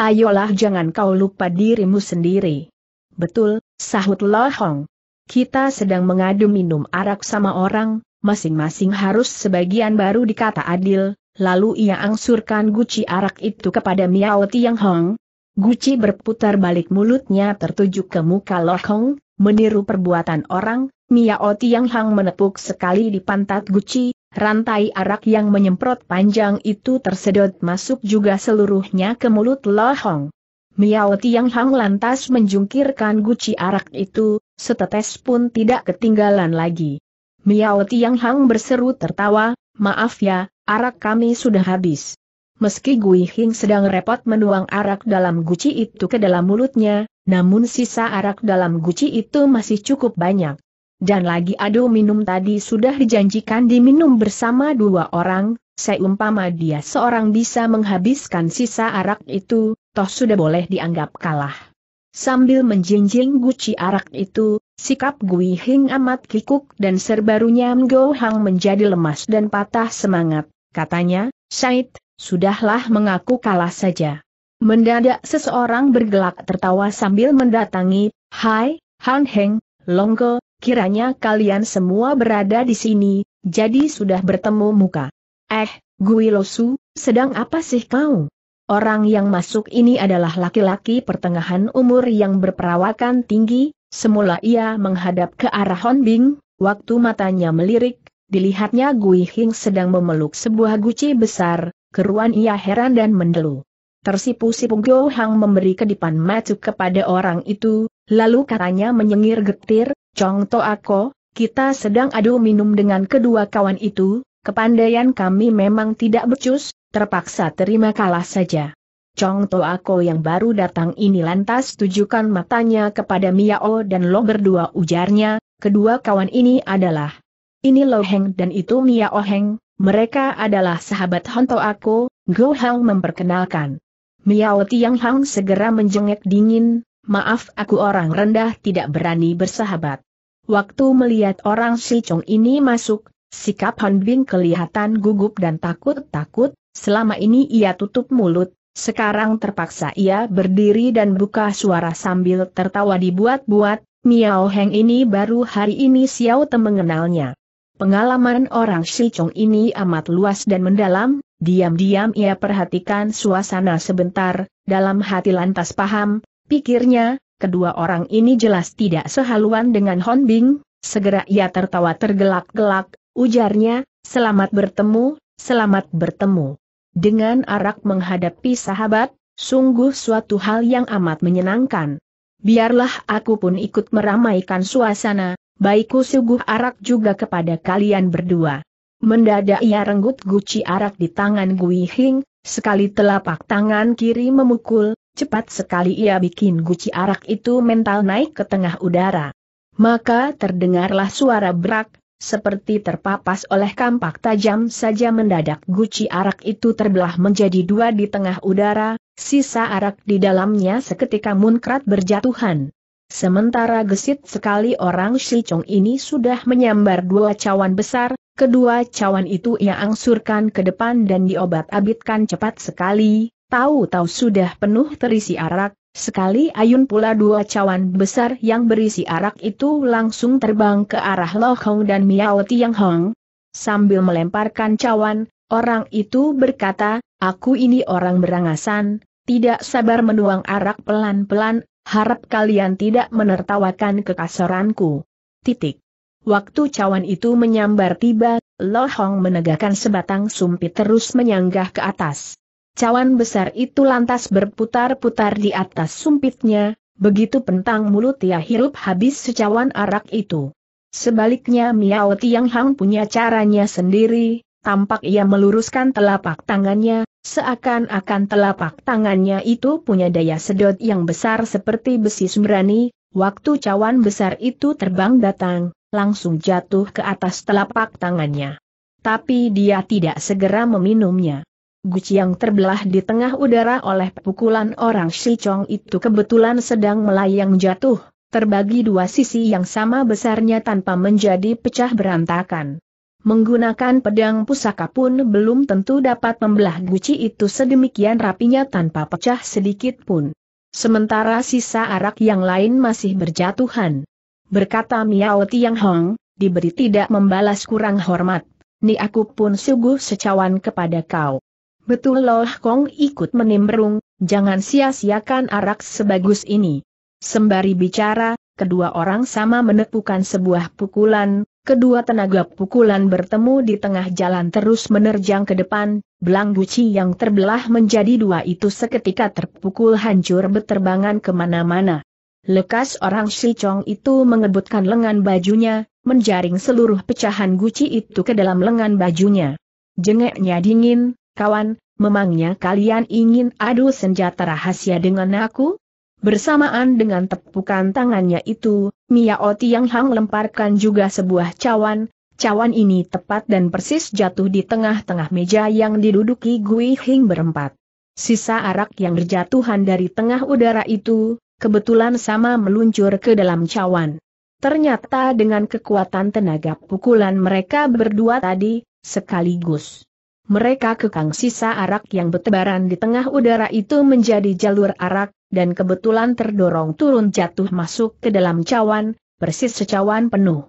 Ayolah jangan kau lupa dirimu sendiri. Betul, sahut Lo Hong. Kita sedang mengadu minum arak sama orang, masing-masing harus sebagian baru dikata adil, lalu ia angsurkan guci arak itu kepada Miao Tiang Hong, Guci berputar balik mulutnya tertuju ke muka Lohong, meniru perbuatan orang, Miao Tiang Hang menepuk sekali di pantat Guci, rantai arak yang menyemprot panjang itu tersedot masuk juga seluruhnya ke mulut Lohong. Miao Tiang Hang lantas menjungkirkan guci arak itu, setetes pun tidak ketinggalan lagi. Miao Tiang Hang berseru tertawa, maaf ya, arak kami sudah habis. Meski Gui Hing sedang repot menuang arak dalam guci itu ke dalam mulutnya, namun sisa arak dalam guci itu masih cukup banyak. Dan lagi adu minum tadi sudah dijanjikan diminum bersama dua orang, seumpama dia seorang bisa menghabiskan sisa arak itu, toh sudah boleh dianggap kalah. Sambil menjinjing guci arak itu, sikap Gui Hing amat kikuk dan serbarunya Ngo Hang menjadi lemas dan patah semangat. Katanya, Syait, Sudahlah mengaku kalah saja. Mendadak seseorang bergelak tertawa sambil mendatangi, Hai, Han Heng, Longko, kiranya kalian semua berada di sini, jadi sudah bertemu muka. Eh, Gui Losu, sedang apa sih kau? Orang yang masuk ini adalah laki-laki pertengahan umur yang berperawakan tinggi, semula ia menghadap ke arah Hon Bing, waktu matanya melirik, dilihatnya Gui Hing sedang memeluk sebuah guci besar, keruan ia heran dan mendelu. Tersipu-sipu Go Hang memberi kedipan matu kepada orang itu, lalu katanya menyengir getir, Chong To Ako, kita sedang adu minum dengan kedua kawan itu, kepandaian kami memang tidak becus, terpaksa terima kalah saja. Chong To Ako yang baru datang ini lantas tujukan matanya kepada Miao dan Lo berdua ujarnya, kedua kawan ini adalah ini Lo Heng dan itu Miao Heng, mereka adalah sahabat Honto aku, Go Hang memperkenalkan. Miao Tiang Hang segera menjengek dingin, maaf aku orang rendah tidak berani bersahabat. Waktu melihat orang si Chong ini masuk, sikap Han Bing kelihatan gugup dan takut-takut, selama ini ia tutup mulut, sekarang terpaksa ia berdiri dan buka suara sambil tertawa dibuat-buat, Miao Heng ini baru hari ini Xiao Te mengenalnya. Pengalaman orang Shicong ini amat luas dan mendalam, diam-diam ia perhatikan suasana sebentar, dalam hati lantas paham, pikirnya, kedua orang ini jelas tidak sehaluan dengan Hon Bing. segera ia tertawa tergelak-gelak, ujarnya, selamat bertemu, selamat bertemu. Dengan arak menghadapi sahabat, sungguh suatu hal yang amat menyenangkan. Biarlah aku pun ikut meramaikan suasana, baikku suguh arak juga kepada kalian berdua. Mendadak ia renggut guci arak di tangan Gui Hing, sekali telapak tangan kiri memukul, cepat sekali ia bikin guci arak itu mental naik ke tengah udara. Maka terdengarlah suara berak, seperti terpapas oleh kampak tajam saja mendadak guci arak itu terbelah menjadi dua di tengah udara, sisa arak di dalamnya seketika munkrat berjatuhan. Sementara gesit sekali orang Shicong ini sudah menyambar dua cawan besar, kedua cawan itu ia angsurkan ke depan dan diobat-abitkan cepat sekali, tahu-tahu sudah penuh terisi arak, sekali ayun pula dua cawan besar yang berisi arak itu langsung terbang ke arah Lo Hong dan Miao Tiang Hong. Sambil melemparkan cawan, orang itu berkata, aku ini orang berangasan, tidak sabar menuang arak pelan-pelan Harap kalian tidak menertawakan kekasaranku. Titik. Waktu cawan itu menyambar tiba, Lo Hong menegakkan sebatang sumpit terus menyanggah ke atas. Cawan besar itu lantas berputar-putar di atas sumpitnya, begitu pentang mulut ia hirup habis secawan arak itu. Sebaliknya Miao Tiang Hang punya caranya sendiri, tampak ia meluruskan telapak tangannya, Seakan-akan telapak tangannya itu punya daya sedot yang besar seperti besi sembrani, waktu cawan besar itu terbang datang, langsung jatuh ke atas telapak tangannya. Tapi dia tidak segera meminumnya. Guci yang terbelah di tengah udara oleh pukulan orang Shichong itu kebetulan sedang melayang jatuh, terbagi dua sisi yang sama besarnya tanpa menjadi pecah berantakan. Menggunakan pedang pusaka pun belum tentu dapat membelah guci itu sedemikian rapinya tanpa pecah sedikit pun. Sementara sisa arak yang lain masih berjatuhan. Berkata Miao Tiang Hong, diberi tidak membalas kurang hormat. Ni aku pun suguh secawan kepada kau. Betul loh Kong ikut menimbrung, jangan sia-siakan arak sebagus ini. Sembari bicara, kedua orang sama menepukan sebuah pukulan, Kedua tenaga pukulan bertemu di tengah jalan terus menerjang ke depan, belang guci yang terbelah menjadi dua itu seketika terpukul hancur beterbangan kemana-mana. Lekas orang Chong itu mengebutkan lengan bajunya, menjaring seluruh pecahan guci itu ke dalam lengan bajunya. Jengeknya dingin, kawan, memangnya kalian ingin adu senjata rahasia dengan aku? Bersamaan dengan tepukan tangannya itu, Miao Tiang Hang lemparkan juga sebuah cawan, cawan ini tepat dan persis jatuh di tengah-tengah meja yang diduduki Gui Hing berempat. Sisa arak yang berjatuhan dari tengah udara itu, kebetulan sama meluncur ke dalam cawan. Ternyata dengan kekuatan tenaga pukulan mereka berdua tadi, sekaligus. Mereka kekang sisa arak yang bertebaran di tengah udara itu menjadi jalur arak, dan kebetulan terdorong turun jatuh masuk ke dalam cawan, persis secawan penuh.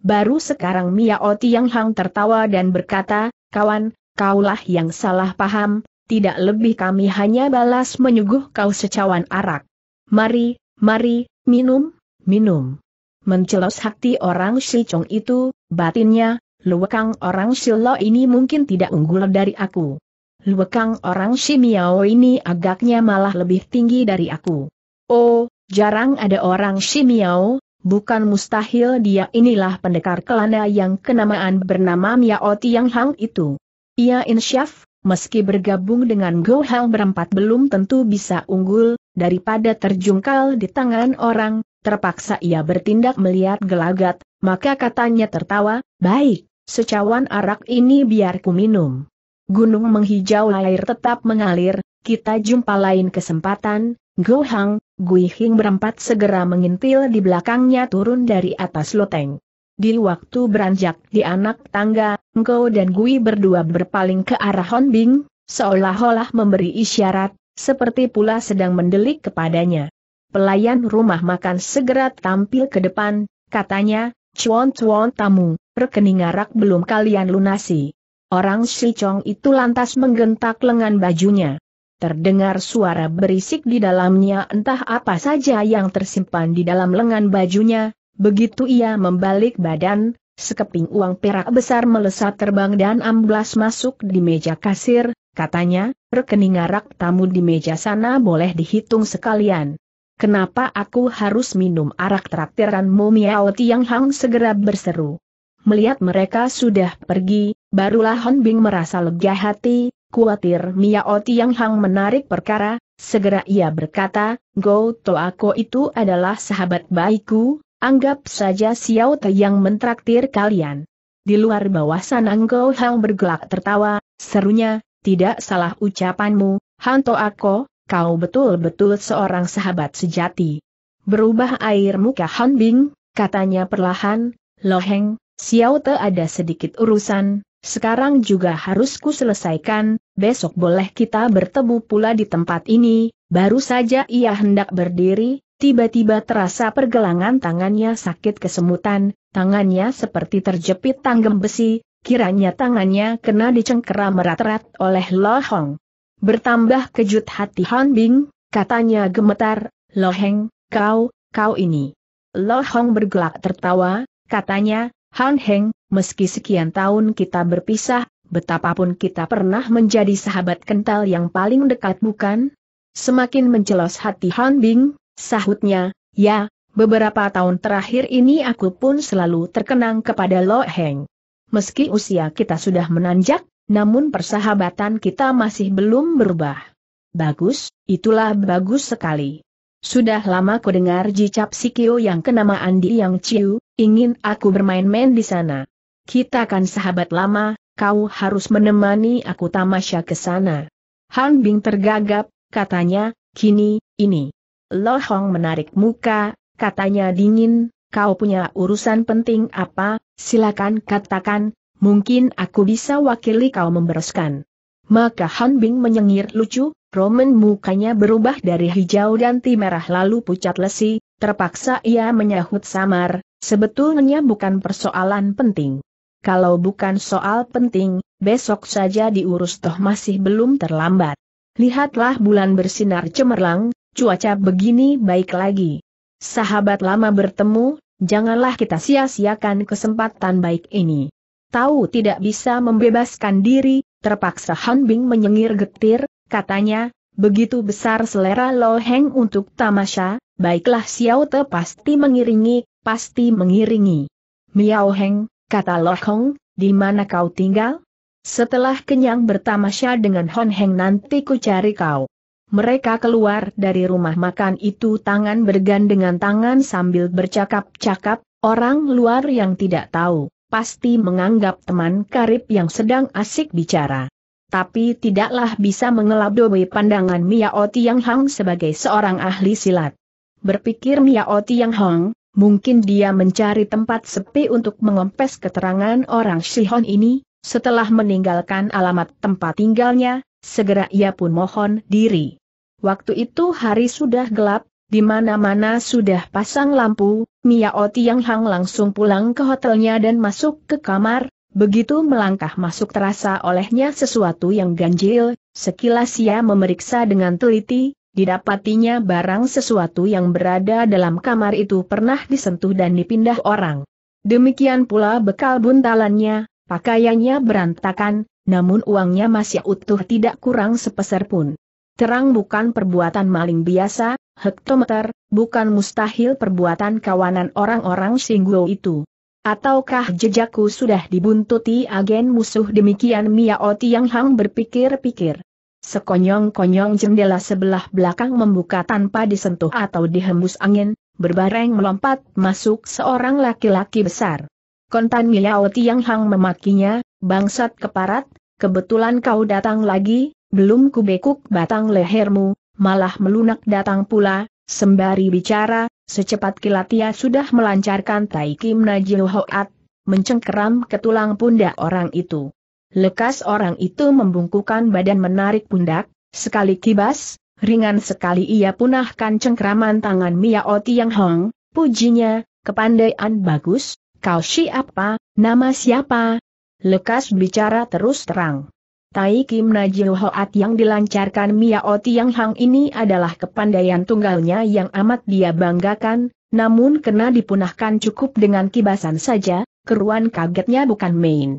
Baru sekarang Mia Oti Tiang Hang tertawa dan berkata, kawan, kaulah yang salah paham, tidak lebih kami hanya balas menyuguh kau secawan arak. Mari, mari, minum, minum. Mencelos hati orang Silcong itu, batinnya, luwekang orang Silo ini mungkin tidak unggul dari aku. Luekang orang Shimiao ini agaknya malah lebih tinggi dari aku. Oh, jarang ada orang Shimiao, bukan mustahil dia inilah pendekar kelana yang kenamaan bernama Miao Tiang Hang itu. Ia insyaf, meski bergabung dengan Go Hang berempat belum tentu bisa unggul, daripada terjungkal di tangan orang, terpaksa ia bertindak melihat gelagat, maka katanya tertawa, baik, secawan arak ini biar ku minum gunung menghijau air tetap mengalir, kita jumpa lain kesempatan, Gohang, Hang, Gui Hing berempat segera mengintil di belakangnya turun dari atas loteng. Di waktu beranjak di anak tangga, Engkau dan Gui berdua berpaling ke arah Honbing, seolah-olah memberi isyarat, seperti pula sedang mendelik kepadanya. Pelayan rumah makan segera tampil ke depan, katanya, Cuan-cuan tamu, rekening arak belum kalian lunasi. Orang Chong itu lantas menggentak lengan bajunya. Terdengar suara berisik di dalamnya entah apa saja yang tersimpan di dalam lengan bajunya, begitu ia membalik badan, sekeping uang perak besar melesat terbang dan amblas masuk di meja kasir, katanya, rekening arak tamu di meja sana boleh dihitung sekalian. Kenapa aku harus minum arak traktiranmu Miao Tiang Hang segera berseru. Melihat mereka sudah pergi, Barulah Hon Bing merasa lega hati, kuatir O Tiang Hang menarik perkara, segera ia berkata, Go To Ako itu adalah sahabat baikku, anggap saja Xiao Te yang mentraktir kalian. Di luar bawah sanang Go Hang bergelak tertawa, serunya, tidak salah ucapanmu, Han To Ako, kau betul-betul seorang sahabat sejati. Berubah air muka Han Bing, katanya perlahan, Loheng, Xiao Te ada sedikit urusan, sekarang juga harus ku selesaikan, besok boleh kita bertemu pula di tempat ini, baru saja ia hendak berdiri, tiba-tiba terasa pergelangan tangannya sakit kesemutan, tangannya seperti terjepit tanggem besi, kiranya tangannya kena dicengkera merat-rat oleh Lo Hong. Bertambah kejut hati Han Bing, katanya gemetar, Lo Loheng, kau, kau ini. Lo Hong bergelak tertawa, katanya, Han Heng, meski sekian tahun kita berpisah, betapapun kita pernah menjadi sahabat kental yang paling dekat bukan? Semakin mencelos hati Han Bing, sahutnya, ya, beberapa tahun terakhir ini aku pun selalu terkenang kepada Lo Heng. Meski usia kita sudah menanjak, namun persahabatan kita masih belum berubah. Bagus, itulah bagus sekali. Sudah lama ku dengar Jicap Sikio yang kenama Andi Yang Ciu, ingin aku bermain-main di sana. Kita kan sahabat lama, kau harus menemani aku tamasya ke sana. Han Bing tergagap, katanya, kini, ini. Lo Hong menarik muka, katanya dingin, kau punya urusan penting apa, silakan katakan, mungkin aku bisa wakili kau membereskan. Maka Han Bing menyengir lucu, Roman mukanya berubah dari hijau ganti merah lalu pucat lesi, terpaksa ia menyahut samar, sebetulnya bukan persoalan penting. Kalau bukan soal penting, besok saja diurus toh masih belum terlambat. Lihatlah bulan bersinar cemerlang, cuaca begini baik lagi. Sahabat lama bertemu, janganlah kita sia-siakan kesempatan baik ini. Tahu tidak bisa membebaskan diri, Terpaksa Han Bing menyengir getir, katanya, begitu besar selera Lo Heng untuk tamasya, baiklah Xiao Te pasti mengiringi, pasti mengiringi. Miao Heng, kata Lo Hong, di mana kau tinggal? Setelah kenyang bertamasya dengan Hon Heng nanti ku cari kau. Mereka keluar dari rumah makan itu tangan bergandengan tangan sambil bercakap-cakap, orang luar yang tidak tahu pasti menganggap teman karib yang sedang asik bicara. Tapi tidaklah bisa mengelabui pandangan Miao Tiang Hang sebagai seorang ahli silat. Berpikir Miao Tiang Hang, mungkin dia mencari tempat sepi untuk mengempes keterangan orang Shihon ini, setelah meninggalkan alamat tempat tinggalnya, segera ia pun mohon diri. Waktu itu hari sudah gelap, di mana-mana sudah pasang lampu, Miao yang Hang langsung pulang ke hotelnya dan masuk ke kamar, begitu melangkah masuk terasa olehnya sesuatu yang ganjil, sekilas ia memeriksa dengan teliti, didapatinya barang sesuatu yang berada dalam kamar itu pernah disentuh dan dipindah orang. Demikian pula bekal buntalannya, pakaiannya berantakan, namun uangnya masih utuh tidak kurang sepeser pun. Terang bukan perbuatan maling biasa, hektometer, bukan mustahil perbuatan kawanan orang-orang singgul itu. Ataukah jejakku sudah dibuntuti agen musuh demikian Miao Tiang Hang berpikir-pikir. Sekonyong-konyong jendela sebelah belakang membuka tanpa disentuh atau dihembus angin, berbareng melompat masuk seorang laki-laki besar. Kontan Miao Tiang Hang memakinya, bangsat keparat, kebetulan kau datang lagi, belum kubekuk batang lehermu, malah melunak datang pula, sembari bicara, secepat kilat ia sudah melancarkan taikim hoat, mencengkeram ke tulang pundak orang itu. Lekas orang itu membungkukan badan menarik pundak, sekali kibas, ringan sekali ia punahkan cengkeraman tangan Mia Oti Tiang Hong, pujinya, kepandaian bagus, kau siapa, nama siapa? Lekas bicara terus terang. Tai Kim Najil Hoat yang dilancarkan Mia O Tiang Hang ini adalah kepandaian tunggalnya yang amat dia banggakan, namun kena dipunahkan cukup dengan kibasan saja, keruan kagetnya bukan main.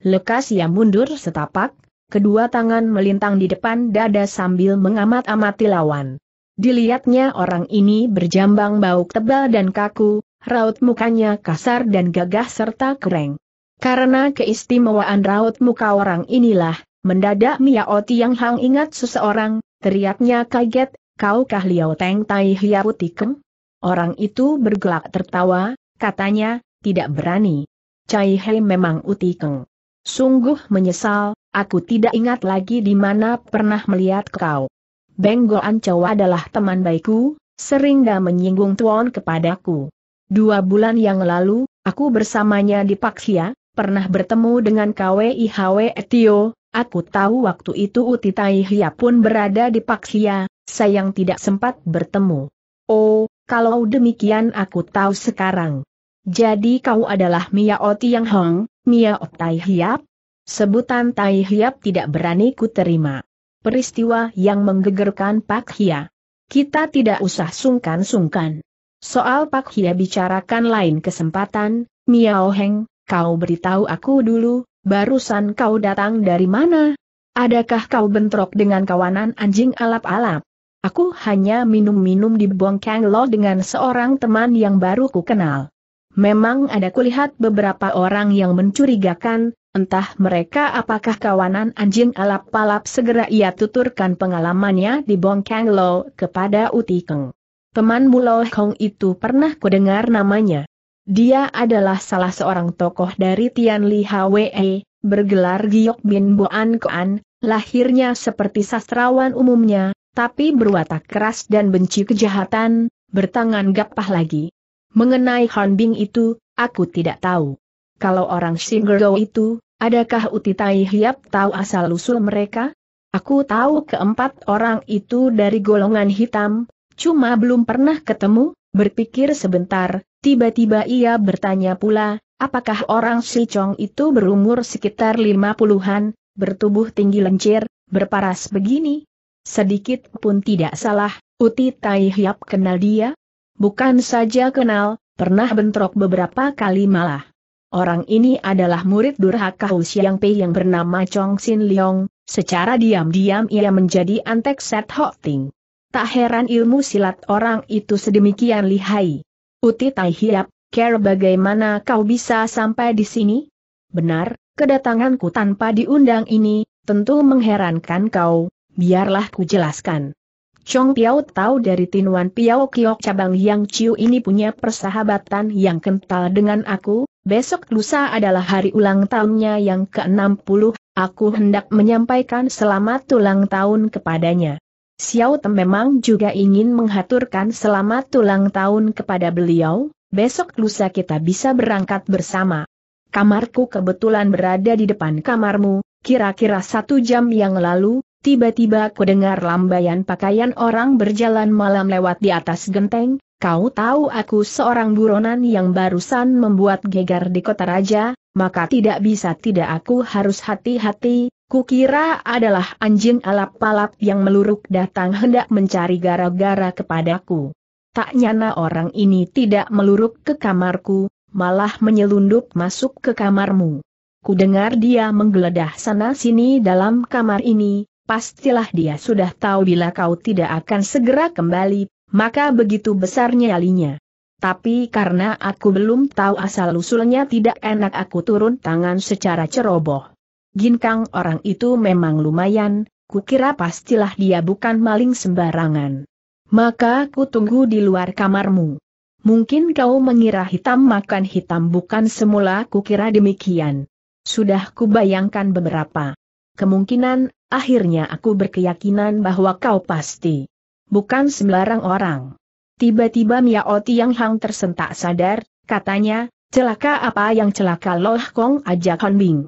Lekas ia mundur setapak, kedua tangan melintang di depan dada sambil mengamat-amati lawan. Dilihatnya orang ini berjambang bau tebal dan kaku, raut mukanya kasar dan gagah serta kereng. Karena keistimewaan raut muka orang inilah, Mendadak Miao Tiang Hang ingat seseorang, teriaknya kaget, kaukah Liao Teng Tai Hiao Tikem? Orang itu bergelak tertawa, katanya, tidak berani. Cai Hei memang utikeng. Sungguh menyesal, aku tidak ingat lagi di mana pernah melihat kau. Beng Goan adalah teman baikku, sering dah menyinggung tuan kepadaku. Dua bulan yang lalu, aku bersamanya di Paksia, pernah bertemu dengan KWIHW Etio, Aku tahu waktu itu Uti Taihia pun berada di Paksia, sayang tidak sempat bertemu. Oh, kalau demikian aku tahu sekarang. Jadi kau adalah Mia Oti Yang Hong, Mia Ot Tai Hiap? Sebutan Tai tidak berani ku terima. Peristiwa yang menggegerkan Pak Hia. Kita tidak usah sungkan-sungkan. Soal Pak Hia bicarakan lain kesempatan, Miao Heng, kau beritahu aku dulu, Barusan kau datang dari mana? Adakah kau bentrok dengan kawanan anjing alap-alap? Aku hanya minum-minum di Bongkang Lo dengan seorang teman yang baru ku kenal. Memang ada kulihat beberapa orang yang mencurigakan, entah mereka apakah kawanan anjing alap-alap segera ia tuturkan pengalamannya di Bongkang Lo kepada Uti Keng. Teman Bulo Hong itu pernah ku dengar namanya. Dia adalah salah seorang tokoh dari Tian Li Hwe, bergelar Giok Bin Boan Koan, lahirnya seperti sastrawan umumnya, tapi berwatak keras dan benci kejahatan, bertangan gapah lagi. Mengenai Han Bing itu, aku tidak tahu. Kalau orang Shingergo itu, adakah Uti Tai Hiap tahu asal-usul mereka? Aku tahu keempat orang itu dari golongan hitam, cuma belum pernah ketemu, Berpikir sebentar, tiba-tiba ia bertanya pula, apakah orang Chong itu berumur sekitar lima puluhan, bertubuh tinggi lencir, berparas begini? Sedikit pun tidak salah, Uti Tai Hiap kenal dia? Bukan saja kenal, pernah bentrok beberapa kali malah. Orang ini adalah murid durhaka Hu Xiang Pei yang bernama Chong Xin Leong, secara diam-diam ia menjadi antek Set Ho Ting. Tak heran ilmu silat orang itu sedemikian lihai. Uti Tai Hiap, Care bagaimana kau bisa sampai di sini? Benar, kedatanganku tanpa diundang ini, tentu mengherankan kau, biarlah ku jelaskan. Chong Piao tahu dari tinuan Piao Kiok cabang Yang Chiu ini punya persahabatan yang kental dengan aku, besok lusa adalah hari ulang tahunnya yang ke-60, aku hendak menyampaikan selamat ulang tahun kepadanya. Xiao Tem memang juga ingin menghaturkan selamat tulang tahun kepada beliau, besok lusa kita bisa berangkat bersama. Kamarku kebetulan berada di depan kamarmu, kira-kira satu jam yang lalu, tiba-tiba ku dengar lambaian pakaian orang berjalan malam lewat di atas genteng, kau tahu aku seorang buronan yang barusan membuat gegar di kota raja, maka tidak bisa tidak aku harus hati-hati, Kukira adalah anjing alap-alap yang meluruk datang hendak mencari gara-gara kepadaku. Tak nyana orang ini tidak meluruk ke kamarku, malah menyelundup masuk ke kamarmu. Kudengar dia menggeledah sana-sini dalam kamar ini, pastilah dia sudah tahu bila kau tidak akan segera kembali, maka begitu besarnya alinya. Tapi karena aku belum tahu asal-usulnya tidak enak aku turun tangan secara ceroboh. Ginkang orang itu memang lumayan, kukira pastilah dia bukan maling sembarangan. Maka ku tunggu di luar kamarmu. Mungkin kau mengira hitam makan hitam bukan semula kukira demikian. Sudah kubayangkan beberapa. Kemungkinan, akhirnya aku berkeyakinan bahwa kau pasti. Bukan sembarang orang. Tiba-tiba Miao Tiang Hang tersentak sadar, katanya, celaka apa yang celaka Loh Kong ajak Hon Bing.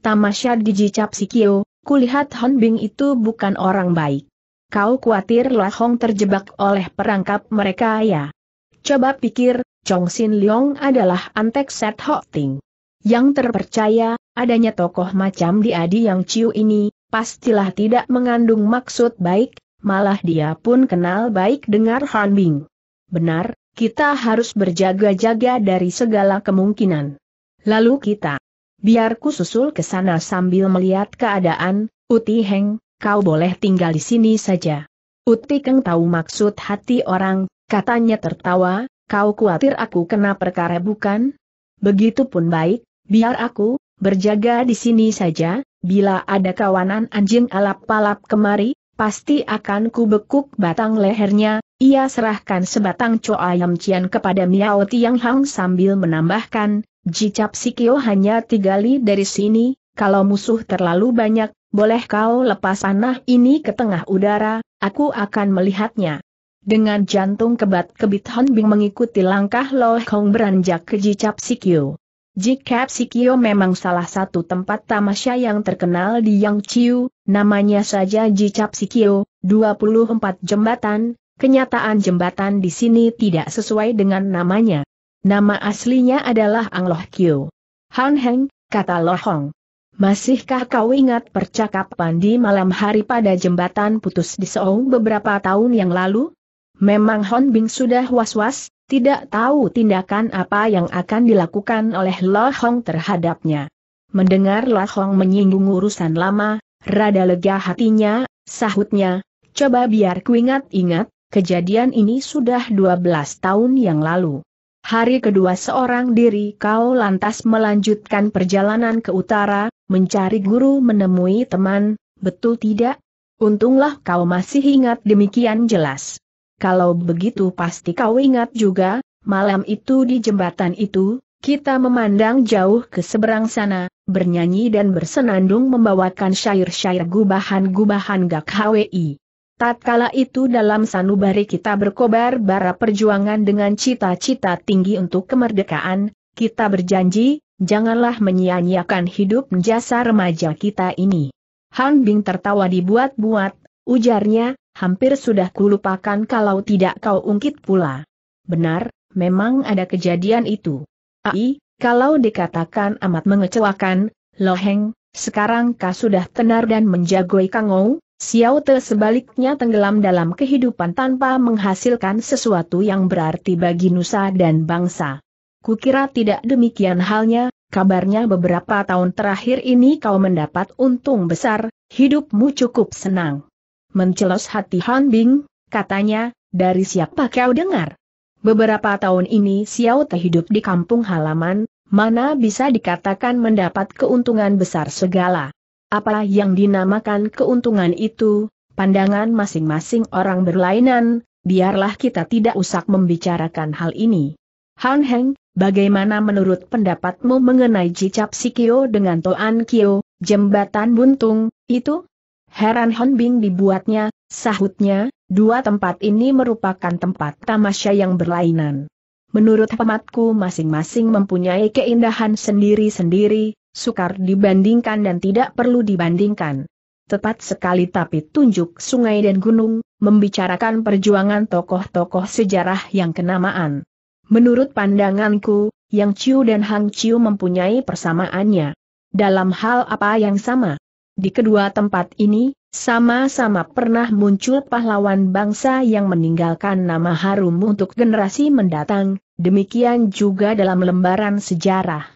Tamasya dijicap cap Kyo, kulihat Hon Bing itu bukan orang baik. Kau khawatir Lah Hong terjebak oleh perangkap mereka ya. Coba pikir, Chong Xin Leong adalah antek set Hok Ting. Yang terpercaya, adanya tokoh macam di Adi yang Ciu ini, pastilah tidak mengandung maksud baik, malah dia pun kenal baik dengar Han Bing. Benar, kita harus berjaga-jaga dari segala kemungkinan. Lalu kita Biar ku susul ke sana sambil melihat keadaan, Uti Heng, kau boleh tinggal di sini saja. Uti Keng tahu maksud hati orang, katanya tertawa, kau khawatir aku kena perkara bukan? Begitupun baik, biar aku, berjaga di sini saja, bila ada kawanan anjing alap-alap kemari, pasti akan kubekuk batang lehernya, ia serahkan sebatang coa ayam cian kepada Miao Tiang Hang sambil menambahkan, Jicap Sikio hanya tiga li dari sini, kalau musuh terlalu banyak, boleh kau lepas panah ini ke tengah udara, aku akan melihatnya. Dengan jantung kebat-kebit Hon Bing mengikuti langkah Loh Kong beranjak ke Jicap Sikio. Jicap Sikio memang salah satu tempat tamasya yang terkenal di Yang Chiu, namanya saja Jicap Sikio, 24 jembatan, kenyataan jembatan di sini tidak sesuai dengan namanya. Nama aslinya adalah Ang Loh Kyo. Han Heng, kata Lohong. Masihkah kau ingat percakapan di malam hari pada jembatan putus di Seoul beberapa tahun yang lalu? Memang Hon Bing sudah was-was, tidak tahu tindakan apa yang akan dilakukan oleh Hong terhadapnya. Mendengar Hong menyinggung urusan lama, rada lega hatinya, sahutnya, coba biar ku ingat-ingat, kejadian ini sudah 12 tahun yang lalu. Hari kedua seorang diri kau lantas melanjutkan perjalanan ke utara, mencari guru menemui teman, betul tidak? Untunglah kau masih ingat demikian jelas. Kalau begitu pasti kau ingat juga, malam itu di jembatan itu, kita memandang jauh ke seberang sana, bernyanyi dan bersenandung membawakan syair-syair gubahan-gubahan Gak HWI. Tatkala itu dalam sanubari kita berkobar bara perjuangan dengan cita-cita tinggi untuk kemerdekaan, kita berjanji, janganlah menyia-nyiakan hidup jasa remaja kita ini. Han Bing tertawa dibuat-buat, ujarnya, hampir sudah kulupakan kalau tidak kau ungkit pula. Benar, memang ada kejadian itu. Ai, kalau dikatakan amat mengecewakan, Loheng, sekarang kau sudah tenar dan menjagoi Kangou, Xiao Te sebaliknya tenggelam dalam kehidupan tanpa menghasilkan sesuatu yang berarti bagi nusa dan bangsa. Kukira tidak demikian halnya, kabarnya beberapa tahun terakhir ini kau mendapat untung besar, hidupmu cukup senang. Mencelos hati Han Bing, katanya, dari siapa kau dengar? Beberapa tahun ini Xiao Te hidup di kampung halaman, mana bisa dikatakan mendapat keuntungan besar segala. Apa yang dinamakan keuntungan itu, pandangan masing-masing orang berlainan, biarlah kita tidak usah membicarakan hal ini. Han Heng, bagaimana menurut pendapatmu mengenai Jicap Sikio dengan Toan Kio, jembatan buntung, itu? Heran Han Bing dibuatnya, sahutnya, dua tempat ini merupakan tempat tamasya yang berlainan menurut hematku masing-masing mempunyai keindahan sendiri-sendiri, sukar dibandingkan dan tidak perlu dibandingkan. Tepat sekali tapi tunjuk sungai dan gunung, membicarakan perjuangan tokoh-tokoh sejarah yang kenamaan. Menurut pandanganku, Yang Ciu dan Hang Ciu mempunyai persamaannya. Dalam hal apa yang sama? Di kedua tempat ini, sama-sama pernah muncul pahlawan bangsa yang meninggalkan nama harum untuk generasi mendatang, demikian juga dalam lembaran sejarah.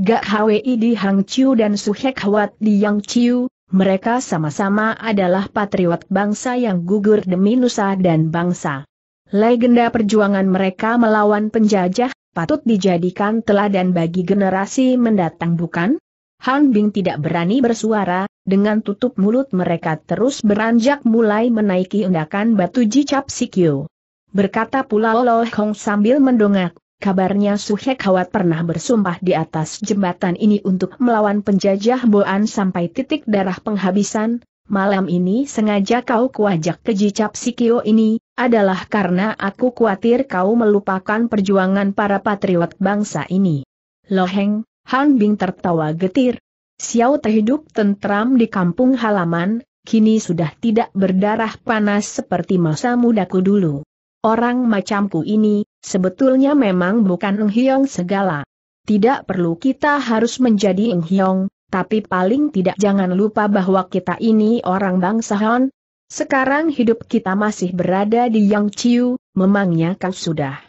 Gak Hwi di Hang Chiu dan Suhek Hwat di Yang Chiu, mereka sama-sama adalah patriot bangsa yang gugur demi nusa dan bangsa. Legenda perjuangan mereka melawan penjajah, patut dijadikan teladan bagi generasi mendatang bukan? Han Bing tidak berani bersuara, dengan tutup mulut mereka terus beranjak mulai menaiki undakan batu jicap Sikyo. Berkata pula Lo Hong sambil mendongak, kabarnya Suhek Hawat pernah bersumpah di atas jembatan ini untuk melawan penjajah Boan sampai titik darah penghabisan, malam ini sengaja kau kuajak ke jicap sikyo ini, adalah karena aku khawatir kau melupakan perjuangan para patriot bangsa ini. Loheng, Han Bing tertawa getir, Xiao Te hidup tentram di kampung halaman, kini sudah tidak berdarah panas seperti masa mudaku dulu. Orang macamku ini, sebetulnya memang bukan Eng Hiong segala. Tidak perlu kita harus menjadi Eng Hiong, tapi paling tidak jangan lupa bahwa kita ini orang bangsa Han. Sekarang hidup kita masih berada di Yang Chiu, memangnya kau sudah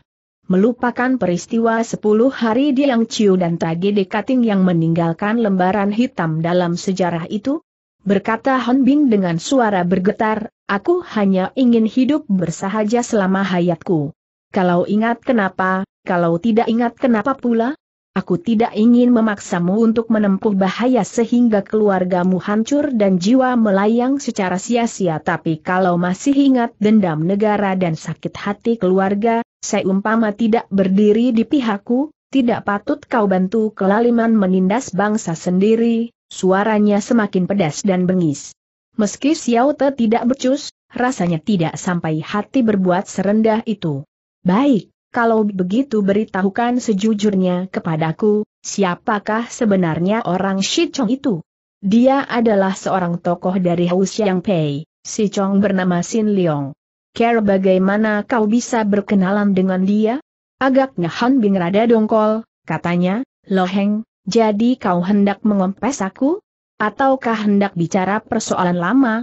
melupakan peristiwa 10 hari di Yang Ciu dan tragedi Kating yang meninggalkan lembaran hitam dalam sejarah itu? Berkata Hon Bing dengan suara bergetar, aku hanya ingin hidup bersahaja selama hayatku. Kalau ingat kenapa, kalau tidak ingat kenapa pula? Aku tidak ingin memaksamu untuk menempuh bahaya sehingga keluargamu hancur dan jiwa melayang secara sia-sia tapi kalau masih ingat dendam negara dan sakit hati keluarga, Seumpama tidak berdiri di pihakku, tidak patut kau bantu kelaliman menindas bangsa sendiri, suaranya semakin pedas dan bengis. Meski Xiao Te tidak becus, rasanya tidak sampai hati berbuat serendah itu. Baik, kalau begitu beritahukan sejujurnya kepadaku, siapakah sebenarnya orang Shichong itu? Dia adalah seorang tokoh dari Hou Xiang Pei, Shichong bernama Xin Liong care bagaimana kau bisa berkenalan dengan dia? Agaknya Han Bing rada dongkol, katanya, Loheng, jadi kau hendak mengompes aku? Ataukah hendak bicara persoalan lama?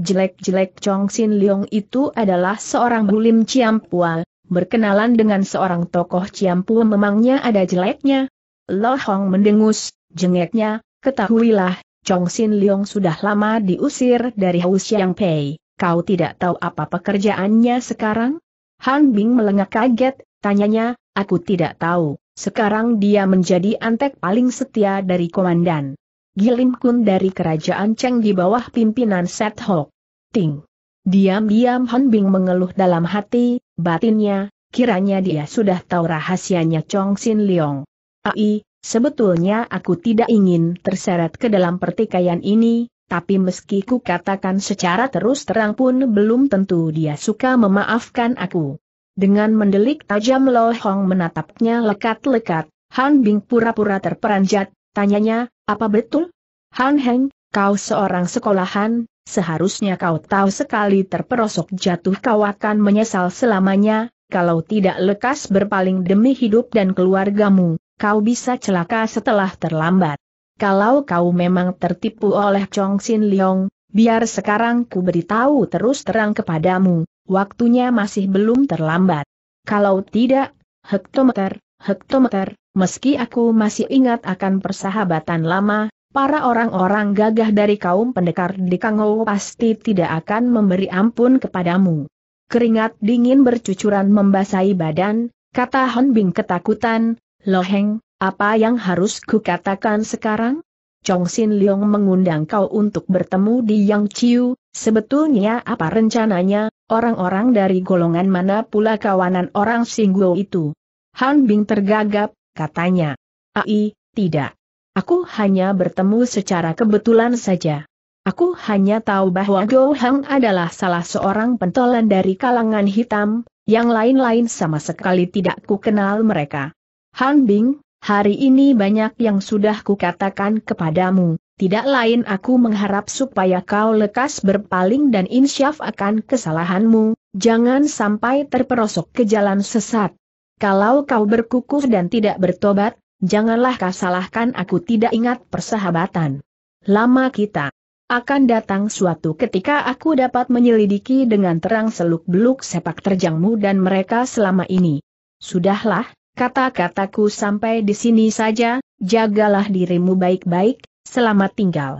Jelek-jelek Chong Xin Leong itu adalah seorang bulim Ciampua, berkenalan dengan seorang tokoh Ciampua memangnya ada jeleknya. Loheng mendengus, jengeknya, ketahuilah, Chong Xin Leong sudah lama diusir dari Hou Xiang Pei. Kau tidak tahu apa pekerjaannya sekarang? Han Bing melengak kaget, tanyanya, aku tidak tahu. Sekarang dia menjadi antek paling setia dari komandan. Gilim Kun dari kerajaan Cheng di bawah pimpinan Set Hok. Ting. Diam-diam Han Bing mengeluh dalam hati, batinnya, kiranya dia sudah tahu rahasianya Chong Sin Leong. Ai, sebetulnya aku tidak ingin terseret ke dalam pertikaian ini, tapi meski ku katakan secara terus terang pun belum tentu dia suka memaafkan aku. Dengan mendelik tajam Lo Hong menatapnya lekat-lekat, Han Bing pura-pura terperanjat, tanyanya, apa betul? Han Heng, kau seorang sekolahan, seharusnya kau tahu sekali terperosok jatuh kau akan menyesal selamanya, kalau tidak lekas berpaling demi hidup dan keluargamu, kau bisa celaka setelah terlambat kalau kau memang tertipu oleh Chong Xin Leong, biar sekarang ku beritahu terus terang kepadamu, waktunya masih belum terlambat. Kalau tidak, hektometer, hektometer, meski aku masih ingat akan persahabatan lama, para orang-orang gagah dari kaum pendekar di Kangou pasti tidak akan memberi ampun kepadamu. Keringat dingin bercucuran membasahi badan, kata Hon Bing ketakutan, Loheng, apa yang harus kukatakan sekarang? Chong Sin Leong mengundang kau untuk bertemu di Yang Chiu, sebetulnya apa rencananya, orang-orang dari golongan mana pula kawanan orang Singguo itu? Han Bing tergagap, katanya. Ai, tidak. Aku hanya bertemu secara kebetulan saja. Aku hanya tahu bahwa Go Hang adalah salah seorang pentolan dari kalangan hitam, yang lain-lain sama sekali tidak kukenal mereka. Han Bing, Hari ini banyak yang sudah kukatakan kepadamu, tidak lain aku mengharap supaya kau lekas berpaling dan insyaf akan kesalahanmu, jangan sampai terperosok ke jalan sesat. Kalau kau berkukuh dan tidak bertobat, janganlah kau salahkan aku tidak ingat persahabatan. Lama kita. Akan datang suatu ketika aku dapat menyelidiki dengan terang seluk-beluk sepak terjangmu dan mereka selama ini. Sudahlah, Kata-kataku sampai di sini saja, jagalah dirimu baik-baik, selamat tinggal.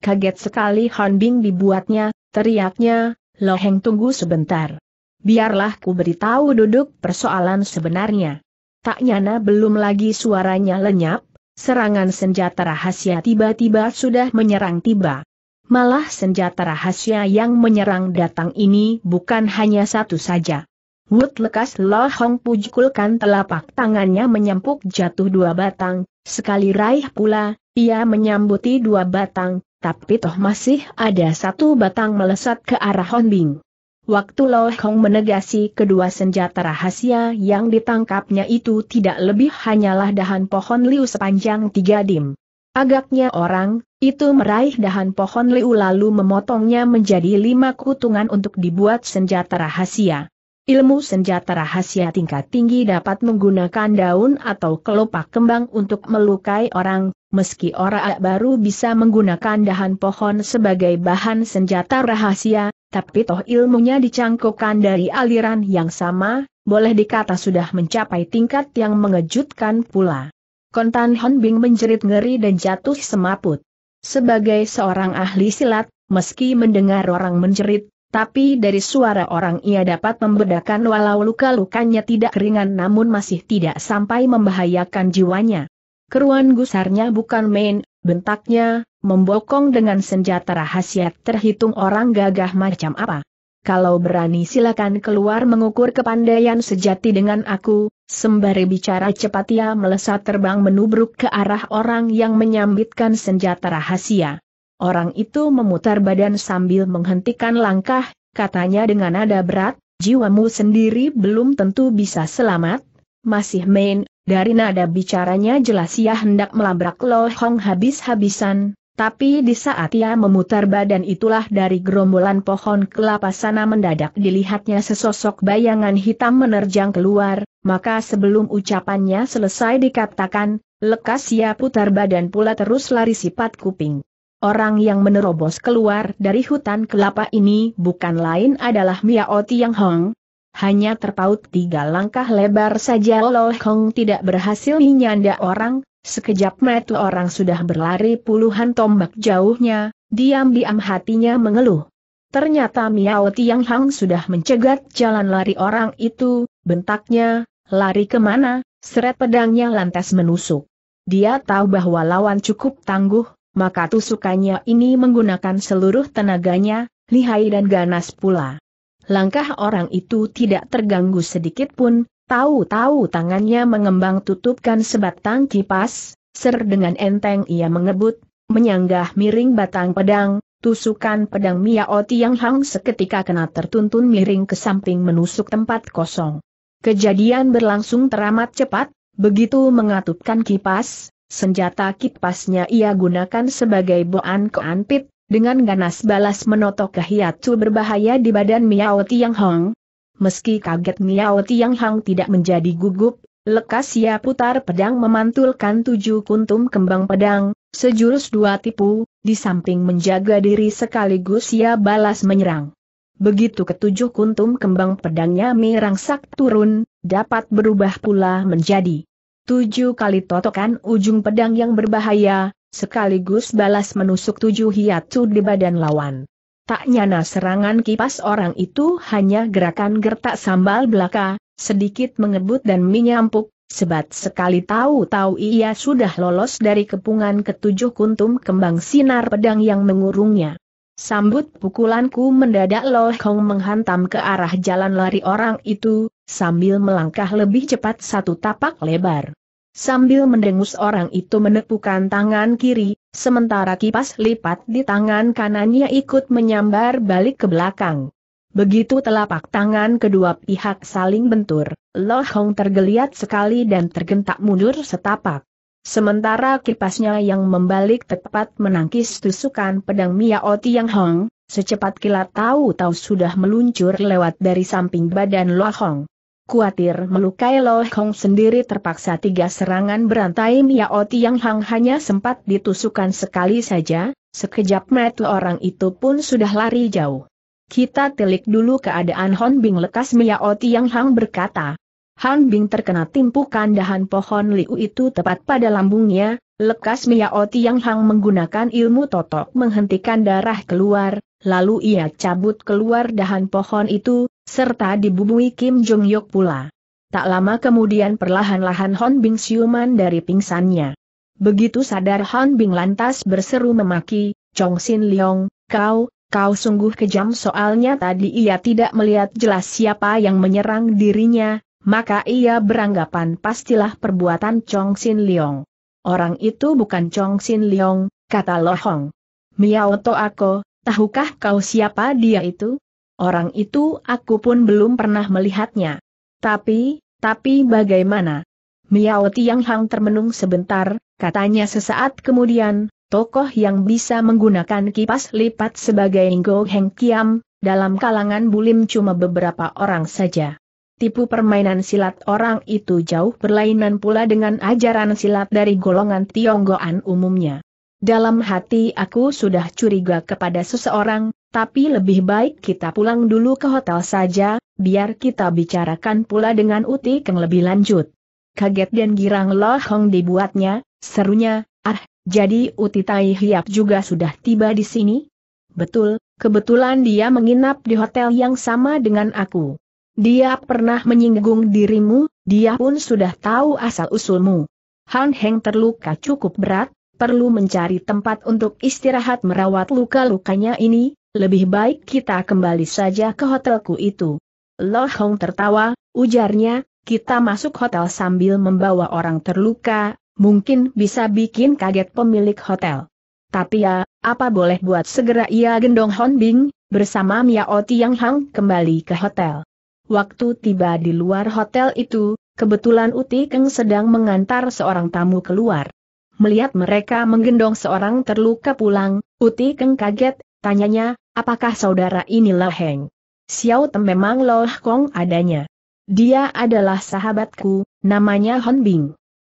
Kaget sekali Han Bing dibuatnya, teriaknya, Loheng tunggu sebentar. Biarlah ku beritahu duduk persoalan sebenarnya. Tak nyana belum lagi suaranya lenyap, serangan senjata rahasia tiba-tiba sudah menyerang tiba. Malah senjata rahasia yang menyerang datang ini bukan hanya satu saja. Wood lekas Lo Hong pujukulkan telapak tangannya menyempuk jatuh dua batang, sekali raih pula, ia menyambuti dua batang, tapi toh masih ada satu batang melesat ke arah Bing. Waktu Lo Hong menegasi kedua senjata rahasia yang ditangkapnya itu tidak lebih hanyalah dahan pohon liu sepanjang tiga dim. Agaknya orang, itu meraih dahan pohon liu lalu memotongnya menjadi lima kutungan untuk dibuat senjata rahasia. Ilmu senjata rahasia tingkat tinggi dapat menggunakan daun atau kelopak kembang untuk melukai orang, meski orang baru bisa menggunakan dahan pohon sebagai bahan senjata rahasia, tapi toh ilmunya dicangkukkan dari aliran yang sama, boleh dikata sudah mencapai tingkat yang mengejutkan pula. Kontan Honbing menjerit ngeri dan jatuh semaput. Sebagai seorang ahli silat, meski mendengar orang menjerit, tapi dari suara orang ia dapat membedakan walau luka-lukanya tidak ringan namun masih tidak sampai membahayakan jiwanya. Keruan gusarnya bukan main, bentaknya, membokong dengan senjata rahasia terhitung orang gagah macam apa. Kalau berani silakan keluar mengukur kepandaian sejati dengan aku, sembari bicara cepat ia melesat terbang menubruk ke arah orang yang menyambitkan senjata rahasia. Orang itu memutar badan sambil menghentikan langkah, katanya dengan nada berat, jiwamu sendiri belum tentu bisa selamat, masih main, dari nada bicaranya jelas ia hendak melabrak Lo Hong habis-habisan, tapi di saat ia memutar badan itulah dari gerombolan pohon kelapa sana mendadak dilihatnya sesosok bayangan hitam menerjang keluar, maka sebelum ucapannya selesai dikatakan, lekas ia putar badan pula terus lari sifat kuping. Orang yang menerobos keluar dari hutan kelapa ini bukan lain adalah Miao Tiang Hong. Hanya terpaut tiga langkah lebar saja Loh Hong tidak berhasil menyanda orang, sekejap metu orang sudah berlari puluhan tombak jauhnya, diam-diam hatinya mengeluh. Ternyata Miao Tiang Hong sudah mencegat jalan lari orang itu, bentaknya, lari kemana, seret pedangnya lantas menusuk. Dia tahu bahwa lawan cukup tangguh, maka tusukannya ini menggunakan seluruh tenaganya, lihai dan ganas pula. Langkah orang itu tidak terganggu sedikit pun, tahu-tahu tangannya mengembang tutupkan sebatang kipas, ser dengan enteng ia mengebut, menyanggah miring batang pedang, tusukan pedang Miao yang Hang seketika kena tertuntun miring ke samping menusuk tempat kosong. Kejadian berlangsung teramat cepat, begitu mengatupkan kipas, Senjata kipasnya ia gunakan sebagai boan keanpit, dengan ganas balas menotok ke hiatu berbahaya di badan Miao Tiang Hong. Meski kaget Miao Tiang Hong tidak menjadi gugup, lekas ia putar pedang memantulkan tujuh kuntum kembang pedang, sejurus dua tipu, di samping menjaga diri sekaligus ia balas menyerang. Begitu ketujuh kuntum kembang pedangnya merangsak turun, dapat berubah pula menjadi Tujuh kali totokan ujung pedang yang berbahaya, sekaligus balas menusuk tujuh hiatu di badan lawan. Tak nyana serangan kipas orang itu hanya gerakan gertak sambal belaka, sedikit mengebut dan menyampuk, sebat sekali tahu-tahu ia sudah lolos dari kepungan ketujuh kuntum kembang sinar pedang yang mengurungnya. Sambut pukulanku mendadak Loh Kong menghantam ke arah jalan lari orang itu, sambil melangkah lebih cepat satu tapak lebar. Sambil mendengus orang itu menepukan tangan kiri, sementara kipas lipat di tangan kanannya ikut menyambar balik ke belakang. Begitu telapak tangan kedua pihak saling bentur, Lo Hong tergeliat sekali dan tergentak mundur setapak. Sementara kipasnya yang membalik tepat menangkis tusukan pedang Miao Tiang Hong, secepat kilat tahu-tahu sudah meluncur lewat dari samping badan Lo Hong. Kuatir melukai Loh Hong sendiri terpaksa tiga serangan berantai Miao Tiang Hang hanya sempat ditusukan sekali saja, sekejap mata orang itu pun sudah lari jauh. Kita telik dulu keadaan Hon Bing lekas Miao Tiang Hang berkata. Han Bing terkena timpukan dahan pohon liu itu tepat pada lambungnya, lekas Miao Tiang Hang menggunakan ilmu totok menghentikan darah keluar, lalu ia cabut keluar dahan pohon itu, serta dibubui Kim Jong Yok pula. Tak lama kemudian perlahan-lahan Hon Bing siuman dari pingsannya. Begitu sadar Hon Bing lantas berseru memaki, Chong Sin Leong, kau, kau sungguh kejam soalnya tadi ia tidak melihat jelas siapa yang menyerang dirinya, maka ia beranggapan pastilah perbuatan Chong Sin Leong. Orang itu bukan Chong Sin Leong, kata Hong. Miao To aku. Tahukah kau siapa dia itu? Orang itu aku pun belum pernah melihatnya. Tapi, tapi bagaimana? Miao Tiang Hang termenung sebentar, katanya sesaat kemudian, tokoh yang bisa menggunakan kipas lipat sebagai Ngo Heng Kiam, dalam kalangan bulim cuma beberapa orang saja. Tipu permainan silat orang itu jauh berlainan pula dengan ajaran silat dari golongan Tionggoan umumnya. Dalam hati aku sudah curiga kepada seseorang, tapi lebih baik kita pulang dulu ke hotel saja, biar kita bicarakan pula dengan Uti Keng lebih lanjut. Kaget dan girang Lohong dibuatnya, serunya, ah, jadi Uti Tai Hiap juga sudah tiba di sini? Betul, kebetulan dia menginap di hotel yang sama dengan aku. Dia pernah menyinggung dirimu, dia pun sudah tahu asal-usulmu. Han Heng terluka cukup berat, perlu mencari tempat untuk istirahat merawat luka-lukanya ini, lebih baik kita kembali saja ke hotelku itu. Lo Hong tertawa, ujarnya, kita masuk hotel sambil membawa orang terluka, mungkin bisa bikin kaget pemilik hotel. Tapi ya, apa boleh buat segera ia gendong Hon Bing, bersama Miao Tiang Hang kembali ke hotel. Waktu tiba di luar hotel itu, kebetulan Uti Keng sedang mengantar seorang tamu keluar. Melihat mereka menggendong seorang terluka pulang, Uti Keng kaget, tanyanya, apakah saudara inilah Heng? Xiao Tem memang Loh Kong adanya. Dia adalah sahabatku, namanya Hon Bing.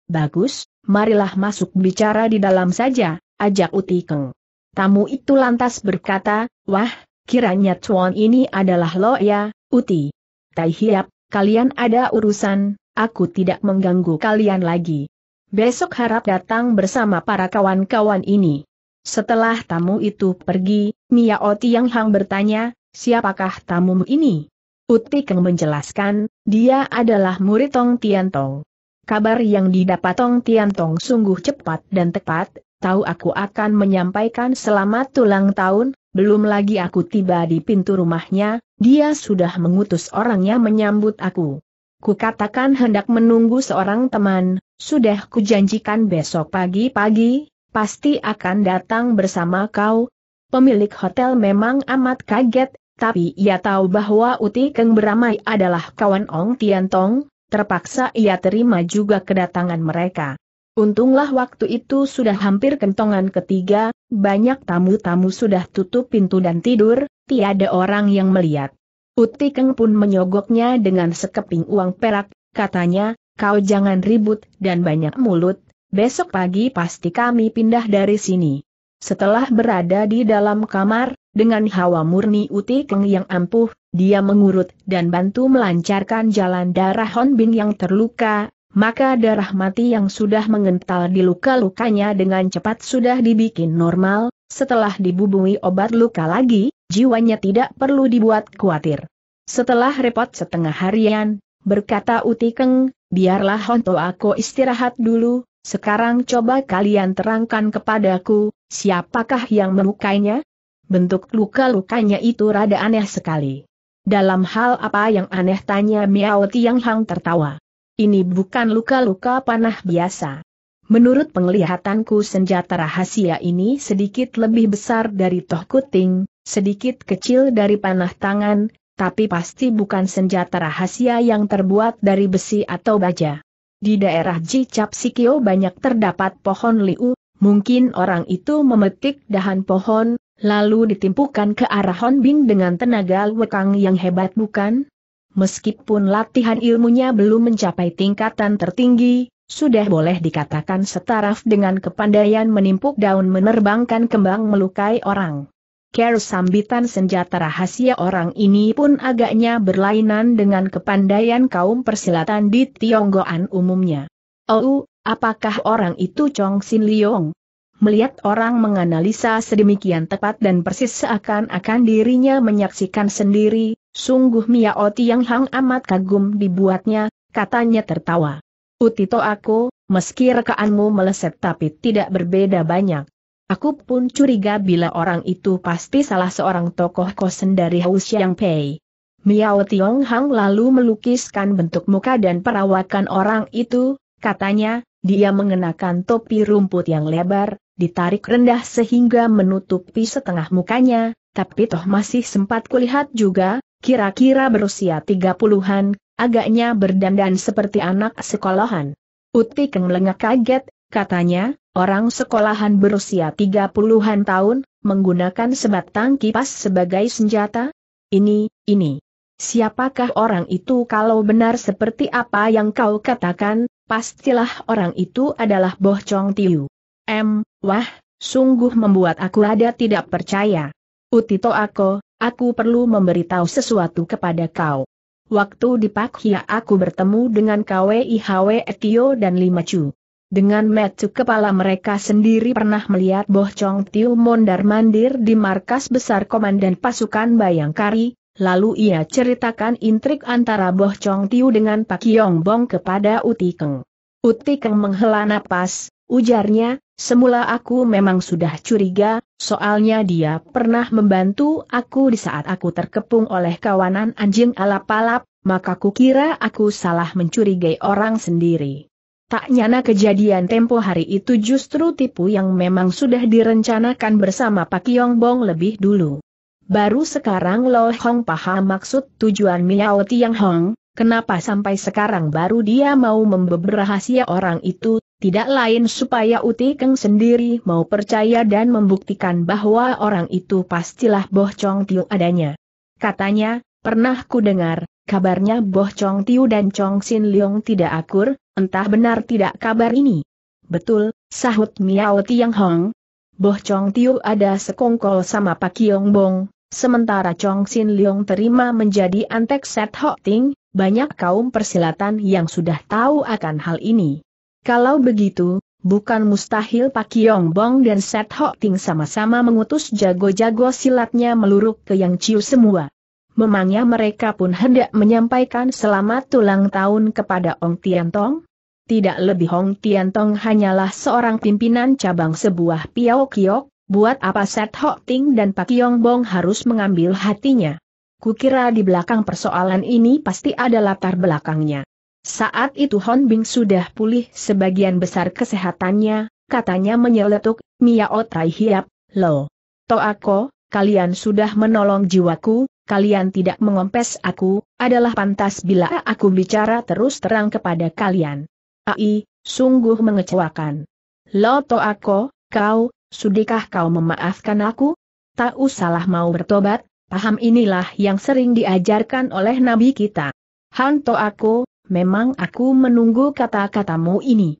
Bagus, marilah masuk bicara di dalam saja, ajak Uti Keng. Tamu itu lantas berkata, wah, kiranya Chuan ini adalah Lo ya, Uti. Tai Hiap, kalian ada urusan, aku tidak mengganggu kalian lagi. Besok harap datang bersama para kawan-kawan ini. Setelah tamu itu pergi, Oti yang Hang bertanya, siapakah tamu ini? Utikeng menjelaskan, dia adalah murid Tong Tiantong. Kabar yang didapat Tong Tian Tong sungguh cepat dan tepat, tahu aku akan menyampaikan selamat ulang tahun, belum lagi aku tiba di pintu rumahnya, dia sudah mengutus orangnya menyambut aku. Kukatakan hendak menunggu seorang teman, sudah kujanjikan besok pagi-pagi, pasti akan datang bersama kau. Pemilik hotel memang amat kaget, tapi ia tahu bahwa Uti Keng Beramai adalah kawan Ong Tian Tong, terpaksa ia terima juga kedatangan mereka. Untunglah waktu itu sudah hampir kentongan ketiga, banyak tamu-tamu sudah tutup pintu dan tidur, tiada orang yang melihat. Utikeng pun menyogoknya dengan sekeping uang perak, katanya, kau jangan ribut dan banyak mulut, besok pagi pasti kami pindah dari sini. Setelah berada di dalam kamar, dengan hawa murni Utikeng yang ampuh, dia mengurut dan bantu melancarkan jalan darah Honbin yang terluka, maka darah mati yang sudah mengental di luka-lukanya dengan cepat sudah dibikin normal, setelah dibubungi obat luka lagi, jiwanya tidak perlu dibuat khawatir. Setelah repot setengah harian, berkata Utikeng, biarlah Honto aku istirahat dulu, sekarang coba kalian terangkan kepadaku, siapakah yang melukainya? Bentuk luka-lukanya itu rada aneh sekali. Dalam hal apa yang aneh tanya Miao Tiang Hang tertawa. Ini bukan luka-luka panah biasa. Menurut penglihatanku senjata rahasia ini sedikit lebih besar dari toh kuting, sedikit kecil dari panah tangan, tapi pasti bukan senjata rahasia yang terbuat dari besi atau baja. Di daerah Jicap Sikio banyak terdapat pohon liu, mungkin orang itu memetik dahan pohon, lalu ditimpukan ke arah Honbing dengan tenaga wekang yang hebat bukan? Meskipun latihan ilmunya belum mencapai tingkatan tertinggi, sudah boleh dikatakan setaraf dengan kepandaian menimpuk daun menerbangkan kembang melukai orang. Care sambitan senjata rahasia orang ini pun agaknya berlainan dengan kepandaian kaum persilatan di Tionggoan umumnya. Oh, apakah orang itu Chong Sin Liong? Melihat orang menganalisa sedemikian tepat dan persis seakan-akan dirinya menyaksikan sendiri, sungguh Miao Tiang Hang amat kagum dibuatnya, katanya tertawa. Utito aku, meski rekaanmu meleset tapi tidak berbeda banyak. Aku pun curiga bila orang itu pasti salah seorang tokoh kosen dari Hou Xiang Pei. Miao Tiong Hang lalu melukiskan bentuk muka dan perawakan orang itu, katanya, dia mengenakan topi rumput yang lebar, ditarik rendah sehingga menutupi setengah mukanya, tapi toh masih sempat kulihat juga, kira-kira berusia tiga puluhan, Agaknya berdandan seperti anak sekolahan. Uti Keng lengah kaget, katanya, orang sekolahan berusia 30-an tahun, menggunakan sebatang kipas sebagai senjata? Ini, ini. Siapakah orang itu kalau benar seperti apa yang kau katakan, pastilah orang itu adalah Boh Chong Tiu. M, wah, sungguh membuat aku ada tidak percaya. Utito aku, aku perlu memberitahu sesuatu kepada kau. Waktu di Pak Pakhia aku bertemu dengan KWIHW Tio dan Lima Chu. Dengan metu kepala mereka sendiri pernah melihat Chong Tiu mondar-mandir di markas besar Komandan Pasukan Bayangkari, lalu ia ceritakan intrik antara Chong Tiu dengan Pak Yong Bong kepada Uti Keng. Uti Keng menghela napas, Ujarnya, semula aku memang sudah curiga, soalnya dia pernah membantu aku di saat aku terkepung oleh kawanan anjing alap-alap, maka kukira aku salah mencurigai orang sendiri. Tak nyana kejadian tempo hari itu justru tipu yang memang sudah direncanakan bersama Pak Yong Bong lebih dulu. Baru sekarang Lo Hong paham maksud tujuan Miao Tiang Hong, kenapa sampai sekarang baru dia mau membeber rahasia orang itu, tidak lain supaya Uti Keng sendiri mau percaya dan membuktikan bahwa orang itu pastilah Boh Chong Tiu adanya. Katanya, pernah ku dengar, kabarnya Boh Chong Tiu dan Chong Sin Leong tidak akur, entah benar tidak kabar ini. Betul, sahut Miao Tiang Hong. Boh Chong Tiu ada sekongkol sama Pak Kiong Bong, sementara Chong Sin Leong terima menjadi antek set Hok Ting, banyak kaum persilatan yang sudah tahu akan hal ini. Kalau begitu, bukan mustahil Pak Kiong Bong dan Set Ho Ting sama-sama mengutus jago-jago silatnya meluruk ke Yang Ciu semua. Memangnya mereka pun hendak menyampaikan selamat ulang tahun kepada Ong Tong? Tidak lebih Hong Tian Tong hanyalah seorang pimpinan cabang sebuah Piao Kiok, buat apa Set Ho Ting dan Pak Kiong Bong harus mengambil hatinya? Kukira di belakang persoalan ini pasti ada latar belakangnya. Saat itu Hon Bing sudah pulih sebagian besar kesehatannya, katanya menyeletuk, Miao Tai Hiap, Lo. Toako, kalian sudah menolong jiwaku, kalian tidak mengompes aku, adalah pantas bila aku bicara terus terang kepada kalian. Ai, sungguh mengecewakan. Lo Toako, kau, sudikah kau memaafkan aku? Tak usahlah mau bertobat, paham inilah yang sering diajarkan oleh Nabi kita. Han Toako, memang aku menunggu kata-katamu ini.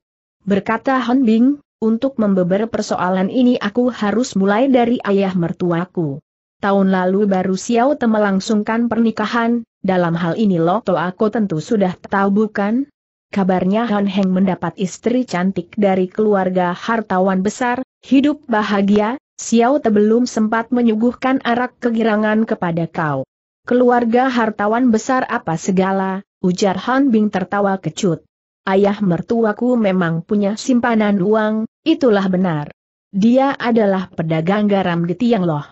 Berkata Han Bing, untuk membeber persoalan ini aku harus mulai dari ayah mertuaku. Tahun lalu baru Xiao Te melangsungkan pernikahan, dalam hal ini to aku tentu sudah tahu bukan? Kabarnya Han Heng mendapat istri cantik dari keluarga hartawan besar, hidup bahagia, Xiao Te belum sempat menyuguhkan arak kegirangan kepada kau. Keluarga hartawan besar apa segala, ujar Han Bing tertawa kecut. Ayah mertuaku memang punya simpanan uang, itulah benar. Dia adalah pedagang garam di Tianglo.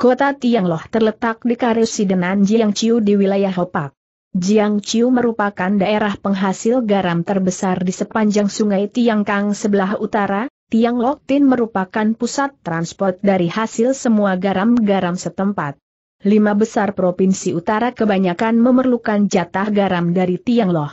Kota Tianglo terletak di Karesidenan Jiangqiu di wilayah Hopak. Jiangqiu merupakan daerah penghasil garam terbesar di sepanjang sungai Tiangkang sebelah utara, Tianglok Tin merupakan pusat transport dari hasil semua garam-garam setempat lima besar provinsi utara kebanyakan memerlukan jatah garam dari Tiangloh.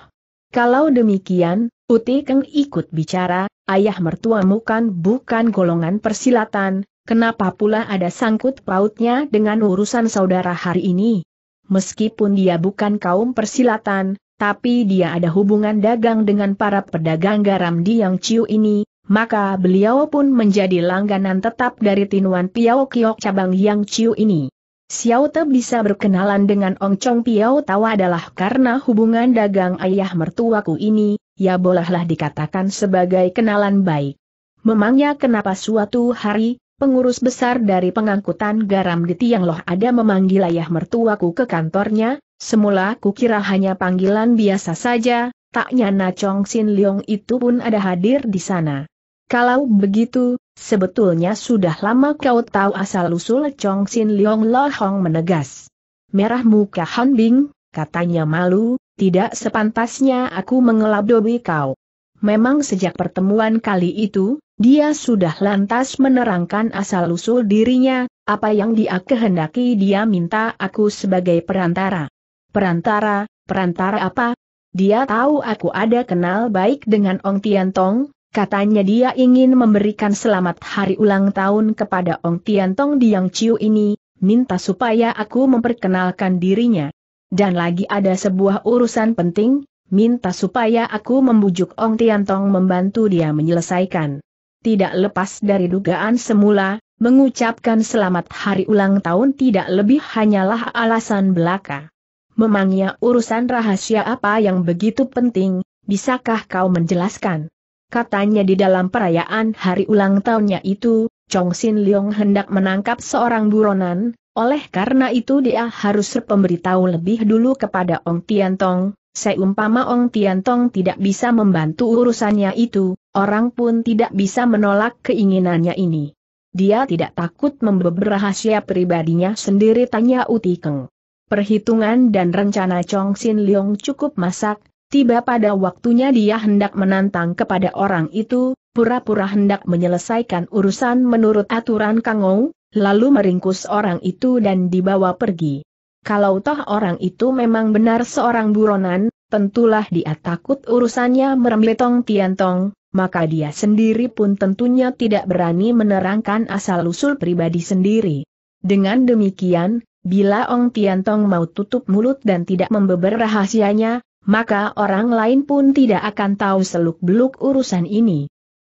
Kalau demikian, Uti Keng ikut bicara, ayah mertuamu kan bukan golongan persilatan, kenapa pula ada sangkut pautnya dengan urusan saudara hari ini? Meskipun dia bukan kaum persilatan, tapi dia ada hubungan dagang dengan para pedagang garam di Yang Ciu ini, maka beliau pun menjadi langganan tetap dari Tinuan Piao Kiok cabang Yang Ciu ini. Xiao Te bisa berkenalan dengan Ong Chong Piao Tawa adalah karena hubungan dagang ayah mertuaku ini, ya bolehlah dikatakan sebagai kenalan baik. Memangnya kenapa suatu hari, pengurus besar dari pengangkutan garam di Tiang Loh ada memanggil ayah mertuaku ke kantornya, semula kukira hanya panggilan biasa saja, tak nyana Chong Sin Leong itu pun ada hadir di sana. Kalau begitu, Sebetulnya sudah lama kau tahu asal-usul Chong Sin Leong Lo Hong menegas. Merah muka Han Bing, katanya malu, tidak sepantasnya aku mengelabdobi kau. Memang sejak pertemuan kali itu, dia sudah lantas menerangkan asal-usul dirinya, apa yang dia kehendaki dia minta aku sebagai perantara. Perantara, perantara apa? Dia tahu aku ada kenal baik dengan Ong Tian Tong. Katanya dia ingin memberikan selamat hari ulang tahun kepada Ong Tiantong Yang Ciu ini, minta supaya aku memperkenalkan dirinya. Dan lagi ada sebuah urusan penting, minta supaya aku membujuk Ong Tiantong membantu dia menyelesaikan. Tidak lepas dari dugaan semula, mengucapkan selamat hari ulang tahun tidak lebih hanyalah alasan belaka. Memangnya urusan rahasia apa yang begitu penting, bisakah kau menjelaskan? katanya di dalam perayaan hari ulang tahunnya itu, Chong Xin Leong hendak menangkap seorang buronan, oleh karena itu dia harus pemberitahu lebih dulu kepada Ong Tian Tiantong, seumpama Ong Tian Tong tidak bisa membantu urusannya itu, orang pun tidak bisa menolak keinginannya ini. Dia tidak takut membeber rahasia pribadinya sendiri tanya Uti Keng. Perhitungan dan rencana Chong Xin Leong cukup masak, Tiba pada waktunya dia hendak menantang kepada orang itu, pura-pura hendak menyelesaikan urusan menurut aturan Kangou, lalu meringkus orang itu dan dibawa pergi. Kalau toh orang itu memang benar seorang buronan, tentulah dia takut urusannya meremletong tiantong, maka dia sendiri pun tentunya tidak berani menerangkan asal-usul pribadi sendiri. Dengan demikian, bila Ong Tiantong mau tutup mulut dan tidak membeber rahasianya, maka orang lain pun tidak akan tahu seluk-beluk urusan ini.